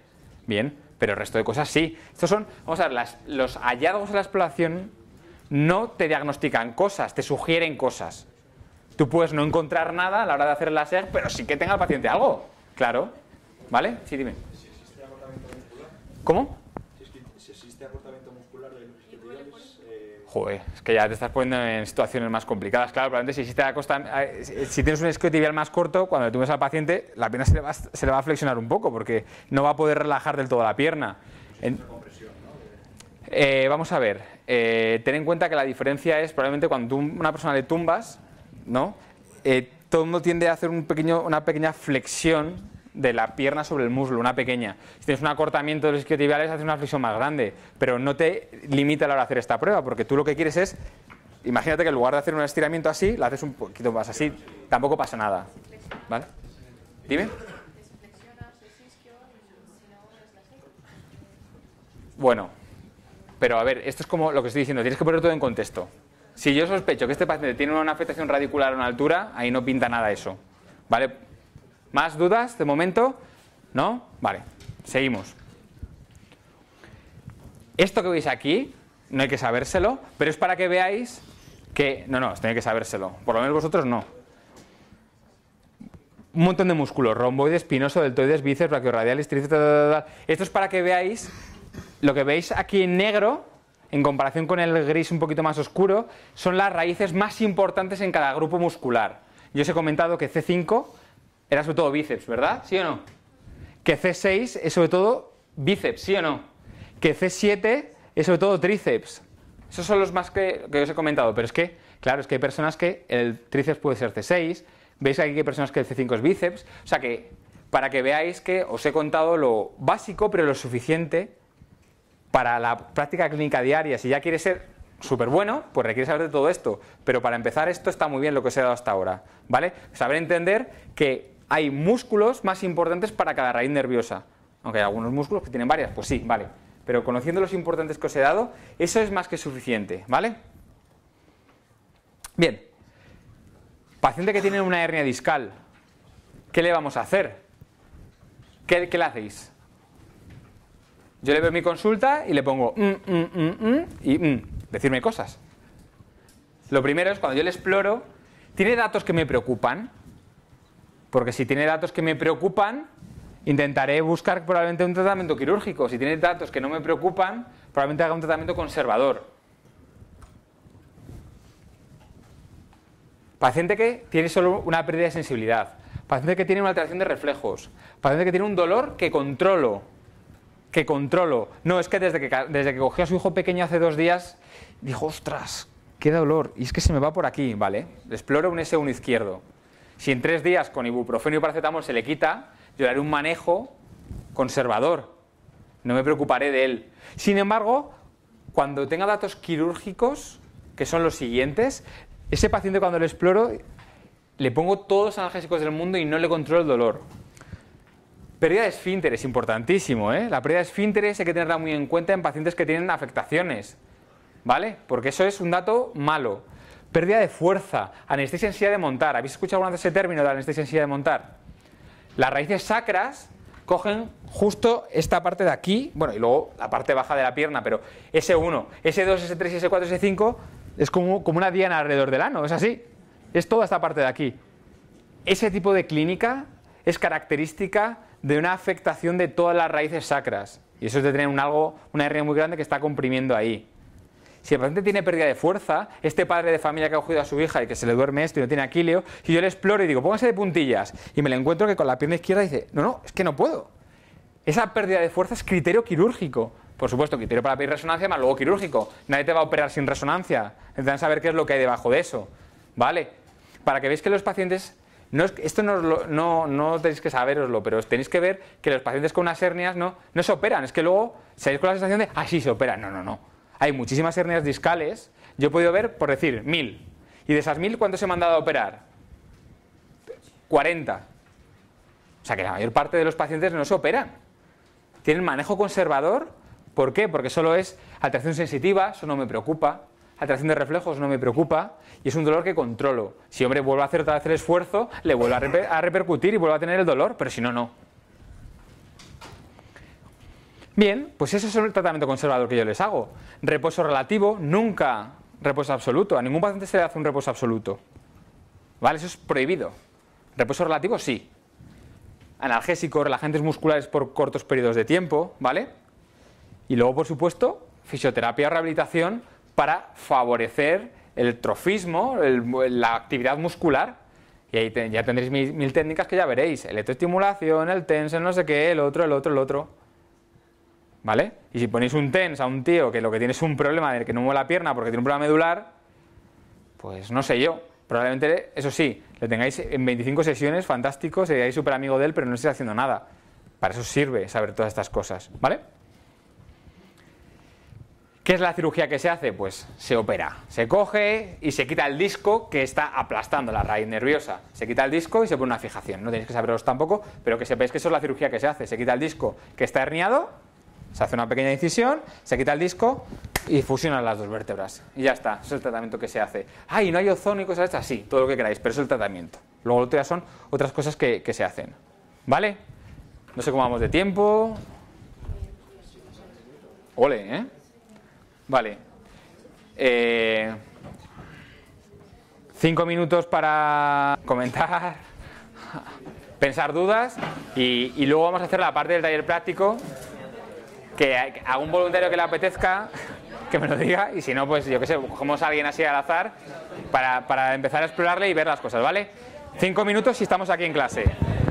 Bien, pero el resto de cosas sí. Estos son, vamos a ver, los hallazgos de la exploración no te diagnostican cosas, te sugieren cosas. Tú puedes no encontrar nada a la hora de hacer el láser, pero sí que tenga el paciente algo, claro. ¿Vale? Sí, dime. ¿Cómo? es que ya te estás poniendo en situaciones más complicadas. Claro, probablemente si, eh, si tienes un isquio tibial más corto, cuando le ves al paciente, la pierna se le, va, a flexionar un poco porque no va a poder relajar del todo la pierna. Eh, vamos a ver, eh, ten en cuenta que la diferencia es probablemente cuando una persona le tumbas, ¿no? todo el mundo tiende a hacer un pequeño, una pequeña flexión de la pierna sobre el muslo, una pequeña. Si tienes un acortamiento de los isquiotibiales, haces una flexión más grande, pero no te limita a la hora de hacer esta prueba, porque tú lo que quieres es, imagínate que en lugar de hacer un estiramiento así, lo haces un poquito más así, tampoco pasa nada. ¿Vale? Dime. Bueno, pero a ver, esto es como lo que estoy diciendo, tienes que poner todo en contexto. Si yo sospecho que este paciente tiene una afectación radicular a una altura, ahí no pinta nada eso. ¿Vale? ¿Más dudas de momento? ¿No? Vale, seguimos. Esto que veis aquí, no hay que sabérselo, pero es para que veáis que... No, no, tenéis que sabérselo. Por lo menos vosotros no. Un montón de músculos. Romboides, espinoso, deltoides, bíceps, brachiorradiales, tríceps... Esto es para que veáis lo que veis aquí en negro, en comparación con el gris un poquito más oscuro, son las raíces más importantes en cada grupo muscular. Yo os he comentado que C5 era sobre todo bíceps, ¿verdad? ¿Sí o no? Que C6 es sobre todo bíceps, ¿sí o no? Que C7 es sobre todo tríceps. Esos son los más que, os he comentado, pero es que, claro, es que hay personas que el tríceps puede ser C6, veis aquí que hay personas que el C5 es bíceps, o sea que para que veáis que os he contado lo básico, pero lo suficiente para la práctica clínica diaria. Si ya quieres ser súper bueno, pues requiere saber de todo esto. Pero para empezar, esto está muy bien lo que os he dado hasta ahora. ¿Vale? Saber entender que hay músculos más importantes para cada raíz nerviosa. Aunque hay algunos músculos que tienen varias, pues sí, vale. Pero conociendo los importantes que os he dado, eso es más que suficiente, ¿vale? Bien. Paciente que tiene una hernia discal, ¿qué le vamos a hacer? ¿Qué, le hacéis? Yo le veo mi consulta y le pongo mm, mm, mm, y decirme cosas. Lo primero es cuando yo le exploro, tiene datos que me preocupan, porque si tiene datos que me preocupan, intentaré buscar probablemente un tratamiento quirúrgico. Si tiene datos que no me preocupan, probablemente haga un tratamiento conservador. Paciente que tiene solo una pérdida de sensibilidad. Paciente que tiene una alteración de reflejos. Paciente que tiene un dolor que controlo. Que controlo. No, es que desde que, desde que cogió a su hijo pequeño hace dos días, dijo, ostras, qué dolor. Y es que se me va por aquí, ¿vale? Exploro un S1 izquierdo. Si en tres días con ibuprofeno y paracetamol se le quita, yo haré un manejo conservador. No me preocuparé de él. Sin embargo, cuando tenga datos quirúrgicos, que son los siguientes, ese paciente cuando lo exploro, le pongo todos los analgésicos del mundo y no le controlo el dolor. Pérdida de esfínteres, es importantísimo, ¿eh? La pérdida de esfínteres hay que tenerla muy en cuenta en pacientes que tienen afectaciones, ¿vale? Porque eso es un dato malo pérdida de fuerza, anestesia en de montar. ¿Habéis escuchado alguna vez ese término de anestesia en de montar? Las raíces sacras cogen justo esta parte de aquí, bueno, y luego la parte baja de la pierna, pero S1, S2, S3, S4, S5 es como, una diana alrededor del ano, es así. Es toda esta parte de aquí. Ese tipo de clínica es característica de una afectación de todas las raíces sacras. Y eso es de tener un algo, una hernia muy grande que está comprimiendo ahí si el paciente tiene pérdida de fuerza, este padre de familia que ha cogido a su hija y que se le duerme esto y no tiene aquileo, si yo le exploro y digo, póngase de puntillas, y me le encuentro que con la pierna izquierda dice, no, no, es que no puedo. Esa pérdida de fuerza es criterio quirúrgico. Por supuesto, criterio para pedir resonancia, más luego quirúrgico. Nadie te va a operar sin resonancia. Necesitan saber qué es lo que hay debajo de eso. ¿Vale? Para que veáis que los pacientes no esto no, no, no, tenéis que saberoslo, pero tenéis que ver que los pacientes con unas hernias no, no se operan. Es que luego salís con la sensación de, así ah, se opera No, no, no hay muchísimas hernias discales, yo he podido ver, por decir, mil. Y de esas mil, ¿cuántos se han dado a operar? 40. O sea que la mayor parte de los pacientes no se operan. Tienen manejo conservador. ¿Por qué? Porque solo es alteración sensitiva, eso no me preocupa. Alteración de reflejos no me preocupa y es un dolor que controlo. Si hombre vuelve a hacer otra vez el esfuerzo, le vuelve a, repercutir y vuelve a tener el dolor, pero si no, no. Bien, pues ese es el tratamiento conservador que yo les hago. Reposo relativo, nunca reposo absoluto. A ningún paciente se le hace un reposo absoluto. ¿Vale? Eso es prohibido. Reposo relativo, sí. Analgésicos, relajantes musculares por cortos periodos de tiempo, ¿vale? Y luego, por supuesto, fisioterapia o rehabilitación para favorecer el trofismo, la actividad muscular. Y ahí ya tendréis mil, técnicas que ya veréis. Electroestimulación, el tenso, no sé qué, el otro, el otro, el otro. ¿vale? Y si ponéis un TENS a un tío que lo que tiene es un problema de que no mueve la pierna porque tiene un problema medular, pues no sé yo. Probablemente, eso sí, le tengáis en 25 sesiones, fantástico, seríais súper amigo de él, pero no estéis haciendo nada. Para eso sirve saber todas estas cosas, ¿vale? ¿Qué es la cirugía que se hace? Pues se opera. Se coge y se quita el disco que está aplastando la raíz nerviosa. Se quita el disco y se pone una fijación. No tenéis que saberos tampoco, pero que sepáis que eso es la cirugía que se hace. Se quita el disco que está herniado se hace una pequeña incisión, se quita el disco y fusionan las dos vértebras. Y ya está, es el tratamiento que se hace. ay no hay ozono y cosas estas. Sí, todo lo que queráis, pero es el tratamiento. Luego lo son otras cosas que, se hacen. ¿Vale? No sé cómo vamos de tiempo. Ole, ¿eh? Vale. Eh, cinco minutos para comentar, <laughs> pensar dudas y, y luego vamos a hacer la parte del taller práctico que algún voluntario que le apetezca, que me lo diga, y si no, pues yo que sé, cogemos a alguien así al azar para, para empezar a explorarle y ver las cosas, ¿vale? Cinco minutos y estamos aquí en clase.